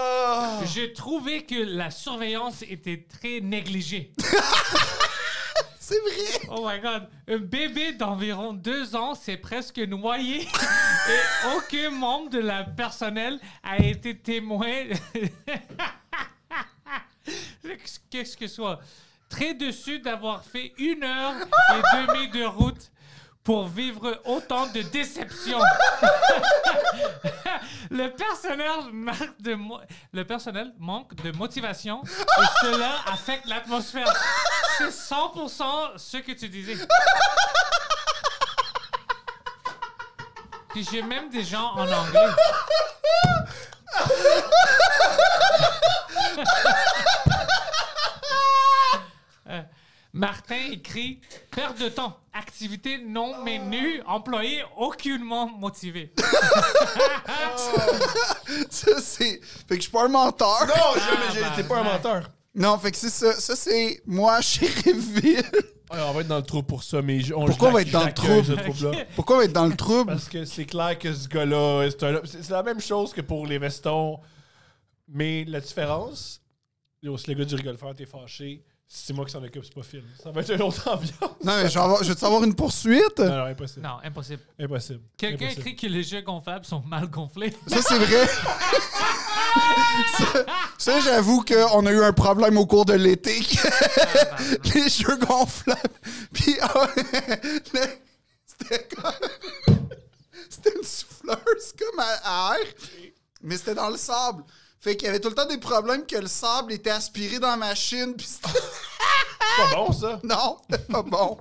Oh. J'ai trouvé que la surveillance était très négligée. C'est vrai! Oh my god! Un bébé d'environ deux ans s'est presque noyé et aucun membre de la personnelle a été témoin. Qu'est-ce que soit? Très déçu d'avoir fait une heure et demie de route pour vivre autant de déceptions. le, personnel manque de motivation et cela affecte l'atmosphère. C'est 100% ce que tu disais. Puis j'ai même des gens en anglais. Martin écrit perte de temps, activité non menu, employé aucunement motivé. ça c'est, fait que je suis pas un menteur. Non, jamais, j'ai- pas un menteur. Non, fait que c'est ça. Ça c'est moi chérie Ville. Ah, on va être dans le trou pour ça, mais Pourquoi on va être dans le trou? trouble Pourquoi on va être dans le trouble Parce que c'est clair que ce gars-là, c'est la même chose que pour les vestons. Mais la différence, le gars du rigolfeur t'es fâché, c'est moi qui s'en occupe, c'est pas Phil. Ça va être une autre ambiance. Non, mais je vais, avoir, je une poursuite. Non, impossible. Non, impossible. Impossible. Quelqu'un écrit que les jeux gonflables sont mal gonflés. Ça, c'est vrai. ça, ça, j'avoue qu'on a eu un problème au cours de l'été. Ah, bah, bah. les jeux gonflables. Puis, ah, c'était comme. C'était une souffleuse comme à air, mais c'était dans le sable. Fait qu'il y avait tout le temps des problèmes que le sable était aspiré dans la machine. C'est pas bon, ça. Non, c'est pas bon.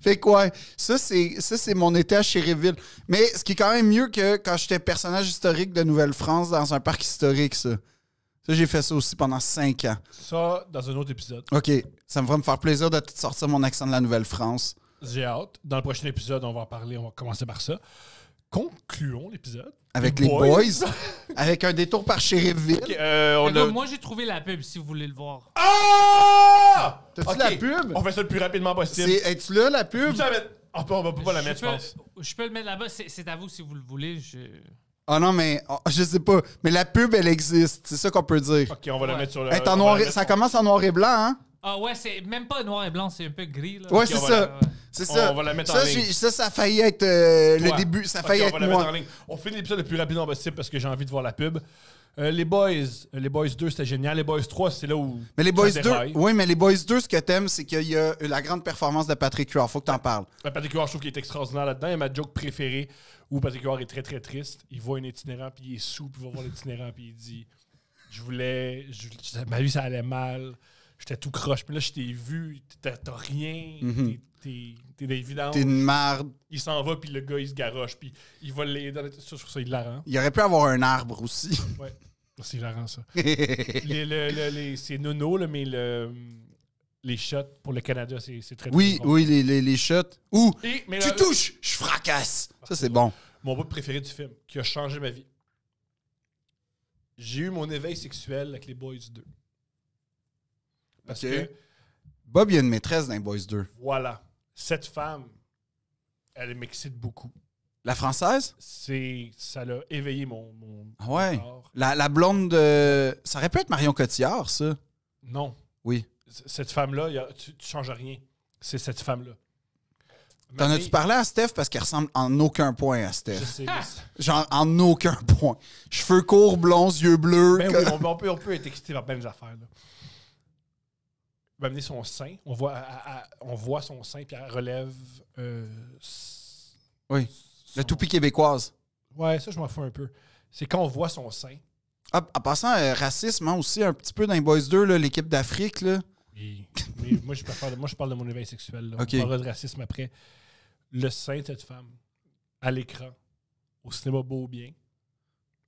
fait quoi ça, c'est, mon été à Chéréville. Mais ce qui est quand même mieux que quand j'étais personnage historique de Nouvelle-France dans un parc historique, ça. Ça, j'ai fait ça aussi pendant cinq ans. Ça, dans un autre épisode. OK. Ça me va me faire plaisir de sortir mon accent de la Nouvelle-France. J'ai hâte. Dans le prochain épisode, on va en parler. On va commencer par ça. Concluons l'épisode avec les, boys, avec un détour par Sheriffville. Euh, moi, j'ai trouvé la pub si vous voulez le voir. Ah! T'as-tu la pub? On fait ça le plus rapidement possible. C'est... Es-tu là, la pub? Ah, on va pas la mettre, je pense. Je peux le mettre là-bas, c'est, à vous si vous le voulez. Ah oh non, mais ah, je sais pas. Mais la pub, elle existe. C'est ça qu'on peut dire. Ok, on va la mettre sur le. Ça commence en noir et blanc, hein? Ah ouais, c'est même pas noir et blanc, c'est un peu gris. Là. Ouais, c'est ça. C'est ça. On va la mettre ça, en ligne. Ça, ça a failli être euh, le début. Ça a failli on être On finit l'épisode le plus rapidement possible parce que j'ai envie de voir la pub. Euh, les Boys, euh, les Boys 2, c'était génial. Les Boys 3, c'est là où. Mais les Boys 2, oui, mais les Boys 2, ce que t'aimes, c'est qu'il y a la grande performance de Patrick Huard. Faut que t'en parles. Ben, Patrick Huard, je trouve qu'il est extraordinaire là-dedans. Il y a ma joke préférée, où Patrick Huard est très, très triste. Il voit un itinérant, puis il est souple, puis il va voir l'itinérant, puis il dit Je voulais. ma vie, ça allait mal. J'étais tout croche. Puis là, je t'ai vu. T'as rien. Mm-hmm t'es T'es une marde. Il s'en va, puis le gars, il se garoche, puis il va les. je trouve ça Il aurait pu avoir un arbre aussi. Ouais. C'est hilarant, ça. c'est nono, mais les shots pour le Canada, c'est, très Oui, oui, les, les, shots. tu touches, je fracasse. Ça, c'est bon. Mon bout préféré du film, qui a changé ma vie. J'ai eu mon éveil sexuel avec les Boys 2. Parce que, Bob, il y a une maîtresse dans les Boys 2. voilà cette femme, elle m'excite beaucoup. La française? C'est, ça l'a éveillé mon, ah ouais. La, la blonde de... Ça aurait pu être Marion Cotillard, ça? Non. Oui. Cette femme-là, tu, ne changes rien. C'est cette femme-là. T'en as-tu parlé à Steph? Parce qu'elle ressemble en aucun point à Steph. Je sais, Genre, en aucun point. Cheveux courts, blonds, yeux bleus. Ben oui, on, peut, on, peut, être excité par plein affaires. Là amener son sein. On voit, on voit son sein, puis elle relève. Euh, oui. la toupie québécoise. Ouais, ça, je m'en fous un peu. C'est quand on voit son sein. Ah, en passant, euh, racisme hein, aussi, un petit peu dans les Boys 2, l'équipe d'Afrique. Oui. Mais moi, je parle de, moi, je parle de mon éveil sexuel. On parlera de racisme après. Le sein de cette femme, à l'écran, au cinéma beau bien,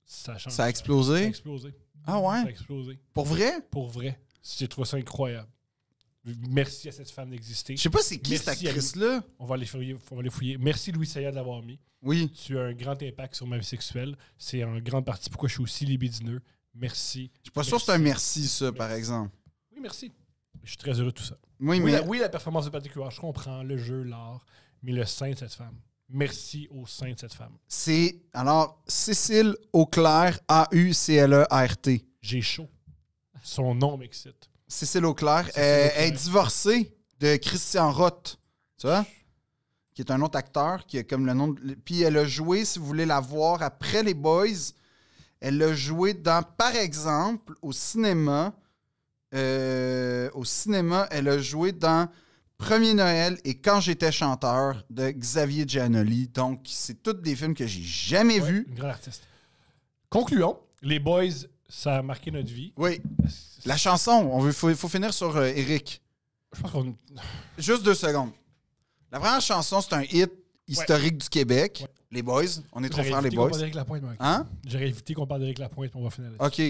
ça Ça a explosé? Ça a explosé. Ah ouais? Ça a explosé. Pour vrai? Pour vrai. J'ai trouvé ça incroyable. Merci à cette femme d'exister. Je sais pas c'est qui cette actrice-là. On, va les fouiller, les fouiller. Merci Louis Sayad de l'avoir mis. Oui. Tu as un grand impact sur ma vie sexuelle. C'est en grande partie pourquoi je suis aussi libidineux. Merci. Je suis pas sûr que c'est un merci, ça, par exemple. Oui, merci. Je suis très heureux de tout ça. Oui, oui, la, performance de Patrick je comprends le jeu, l'art, mais le sein de cette femme. Merci au sein de cette femme. C'est, alors, Cécile Auclair, A-U-C-L-E-R-T. J'ai chaud. Son nom m'excite. Cécile Auclair. est divorcée de Christian Roth. Tu vois? Qui est un autre acteur qui a comme le nom. Puis elle a joué, si vous voulez la voir, après Les Boys. Elle a joué dans, par exemple, au cinéma. Euh, au cinéma, elle a joué dans Premier Noël et Quand j'étais chanteur de Xavier Giannoli. Donc, c'est tous des films que j'ai jamais vus. artiste. Concluons. Les Boys ça a marqué notre vie. Oui. La chanson, on veut, faut, finir sur euh, Eric. Je pense qu'on. Juste deux secondes. La première chanson, c'est un hit historique du Québec. Les Boys, on est trop fiers, les Boys. Parle Lapointe, Hein? J'aurais évité qu'on parle d'Éric Lapointe, on va finir là OK.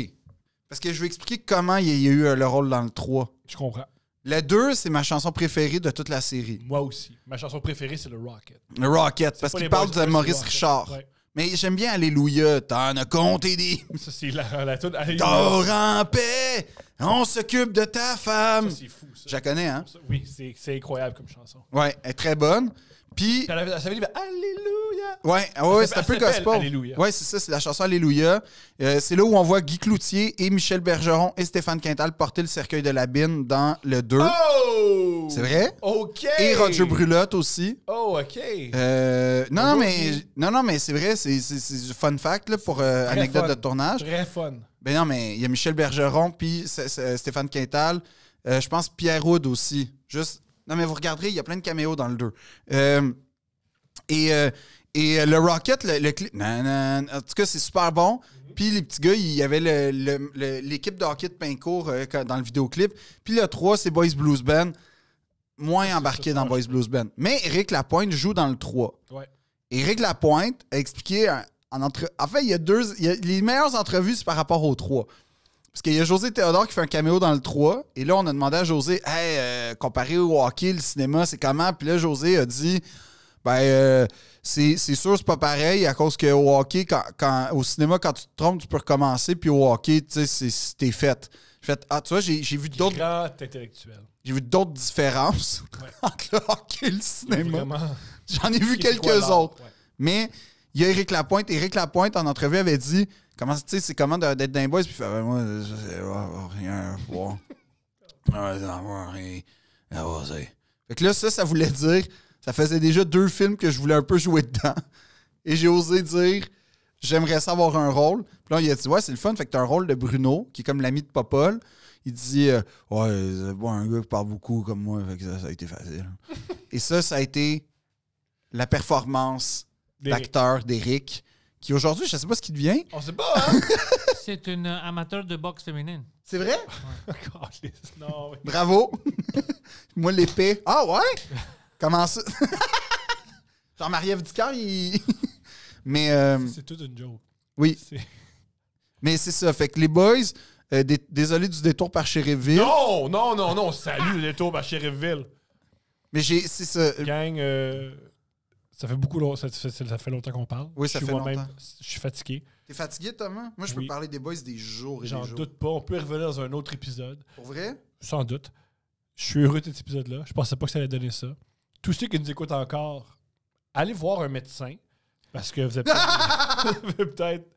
Parce que je vais expliquer comment il y a eu euh, le rôle dans le 3. Je comprends. Le 2, c'est ma chanson préférée de toute la série. Moi aussi. Ma chanson préférée, c'est le Rocket. Le Rocket, parce qu'il parle de Maurice Richard. Mais j'aime bien Alléluia, t'en as compté des. Ça, c'est la, toute Alléluia. en paix, on s'occupe de ta femme. c'est fou, ça. Je la connais, hein? Oui, c'est, c'est incroyable comme chanson. Ouais, elle est très bonne. Puis. Ça, veut dire Alléluia. Ouais, c'est un peu gospel. Alléluia. Ouais, c'est ça, c'est la chanson Alléluia. Euh, c'est là où on voit Guy Cloutier et Michel Bergeron et Stéphane Quintal porter le cercueil de la bine dans le 2. Oh! C'est vrai? OK. Et Roger Brulotte aussi. Oh, OK. Euh, non, mais, non, non, mais c'est vrai, c'est fun fact pour euh, anecdote de tournage. Très fun. Ben non, mais il y a Michel Bergeron puis Stéphane Quintal. je pense Pierre Houd aussi. Juste non, mais vous regarderez, il y a plein de caméos dans le 2. Euh, et, euh, et euh, le Rocket, le, clip. en tout cas, c'est super bon. Puis les petits gars, il y avait l'équipe de Rocket de Pincourt dans le vidéoclip. Puis le 3, c'est Boys Blues Band. Moins ah, embarqué dans Boys Blues Band. Mais Eric Lapointe joue dans le 3. Ouais. Eric Lapointe a expliqué en entre... En fait, il y a deux. Les meilleures entrevues, c'est par rapport au 3. Parce qu'il y a José Théodore qui fait un caméo dans le 3. Et là, on a demandé à José, hey, euh, comparé au hockey, le cinéma, c'est comment? Puis là, José a dit, ben, euh, c'est sûr, c'est pas pareil à cause qu'au hockey, quand, au cinéma, quand tu te trompes, tu peux recommencer. Puis au hockey, tu sais, t'es fait. Fait, ah, tu vois, j'ai vu d'autres. J'ai vu d'autres différences entre le hockey et le cinéma. J'en ai vu quelques autres. Mais il y a Éric Lapointe. Éric Lapointe, en entrevue, avait dit Comment, tu sais, c'est comment d'être d'un les boys, puis faire, moi, rien voir. Fait que là, ça, ça voulait dire, ça faisait déjà deux films que je voulais un peu jouer dedans. Et j'ai osé dire, j'aimerais savoir un rôle. Puis là, il a dit, ouais, c'est le fun, fait que t'as un rôle de Bruno, qui est comme l'ami de Popol. Il dit, euh, ouais, un gars qui parle beaucoup comme moi, fait que ça, ça a été facile. Et ça, ça a été la performance d'acteur d'Eric qui aujourd'hui, je ne sais pas ce qu'il devient. On sait pas, hein? C'est une euh, amateur de boxe féminine. C'est vrai? non, Bravo! Moi, l'épée. Ah ouais? Comment ça? Jean-Marie-Ève il. Mais. Euh, c'est tout une joke. Oui. Mais c'est ça. Fait que les boys, euh, désolé du détour par Chériville. Non, non, non, non. Salut le détour par Chériville. Mais j'ai. C'est ça. Gang. Ça fait beaucoup ça, fait longtemps qu'on parle. Oui, ça je fait longtemps. Je suis fatigué. T'es fatigué, Thomas? Moi, je peux parler des boys des jours et des jours. J'en doute pas. On peut y revenir dans un autre épisode. Pour vrai? Sans doute. Je suis heureux de cet épisode-là. Je pensais pas que ça allait donner ça. Tous ceux qui nous écoutent encore, allez voir un médecin parce que vous avez peut-être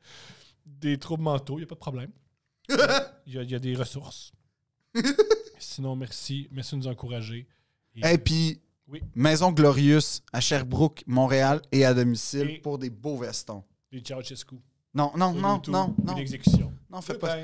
des troubles mentaux. Il n'y a pas de problème. Il y, a, des ressources. Sinon, merci. Merci de nous encourager. Et puis Maison Glorious à Sherbrooke, Montréal et à domicile pour des beaux vestons. Les Ceausescu. Non, non, non, non, non. Une exécution. Non, fais pas.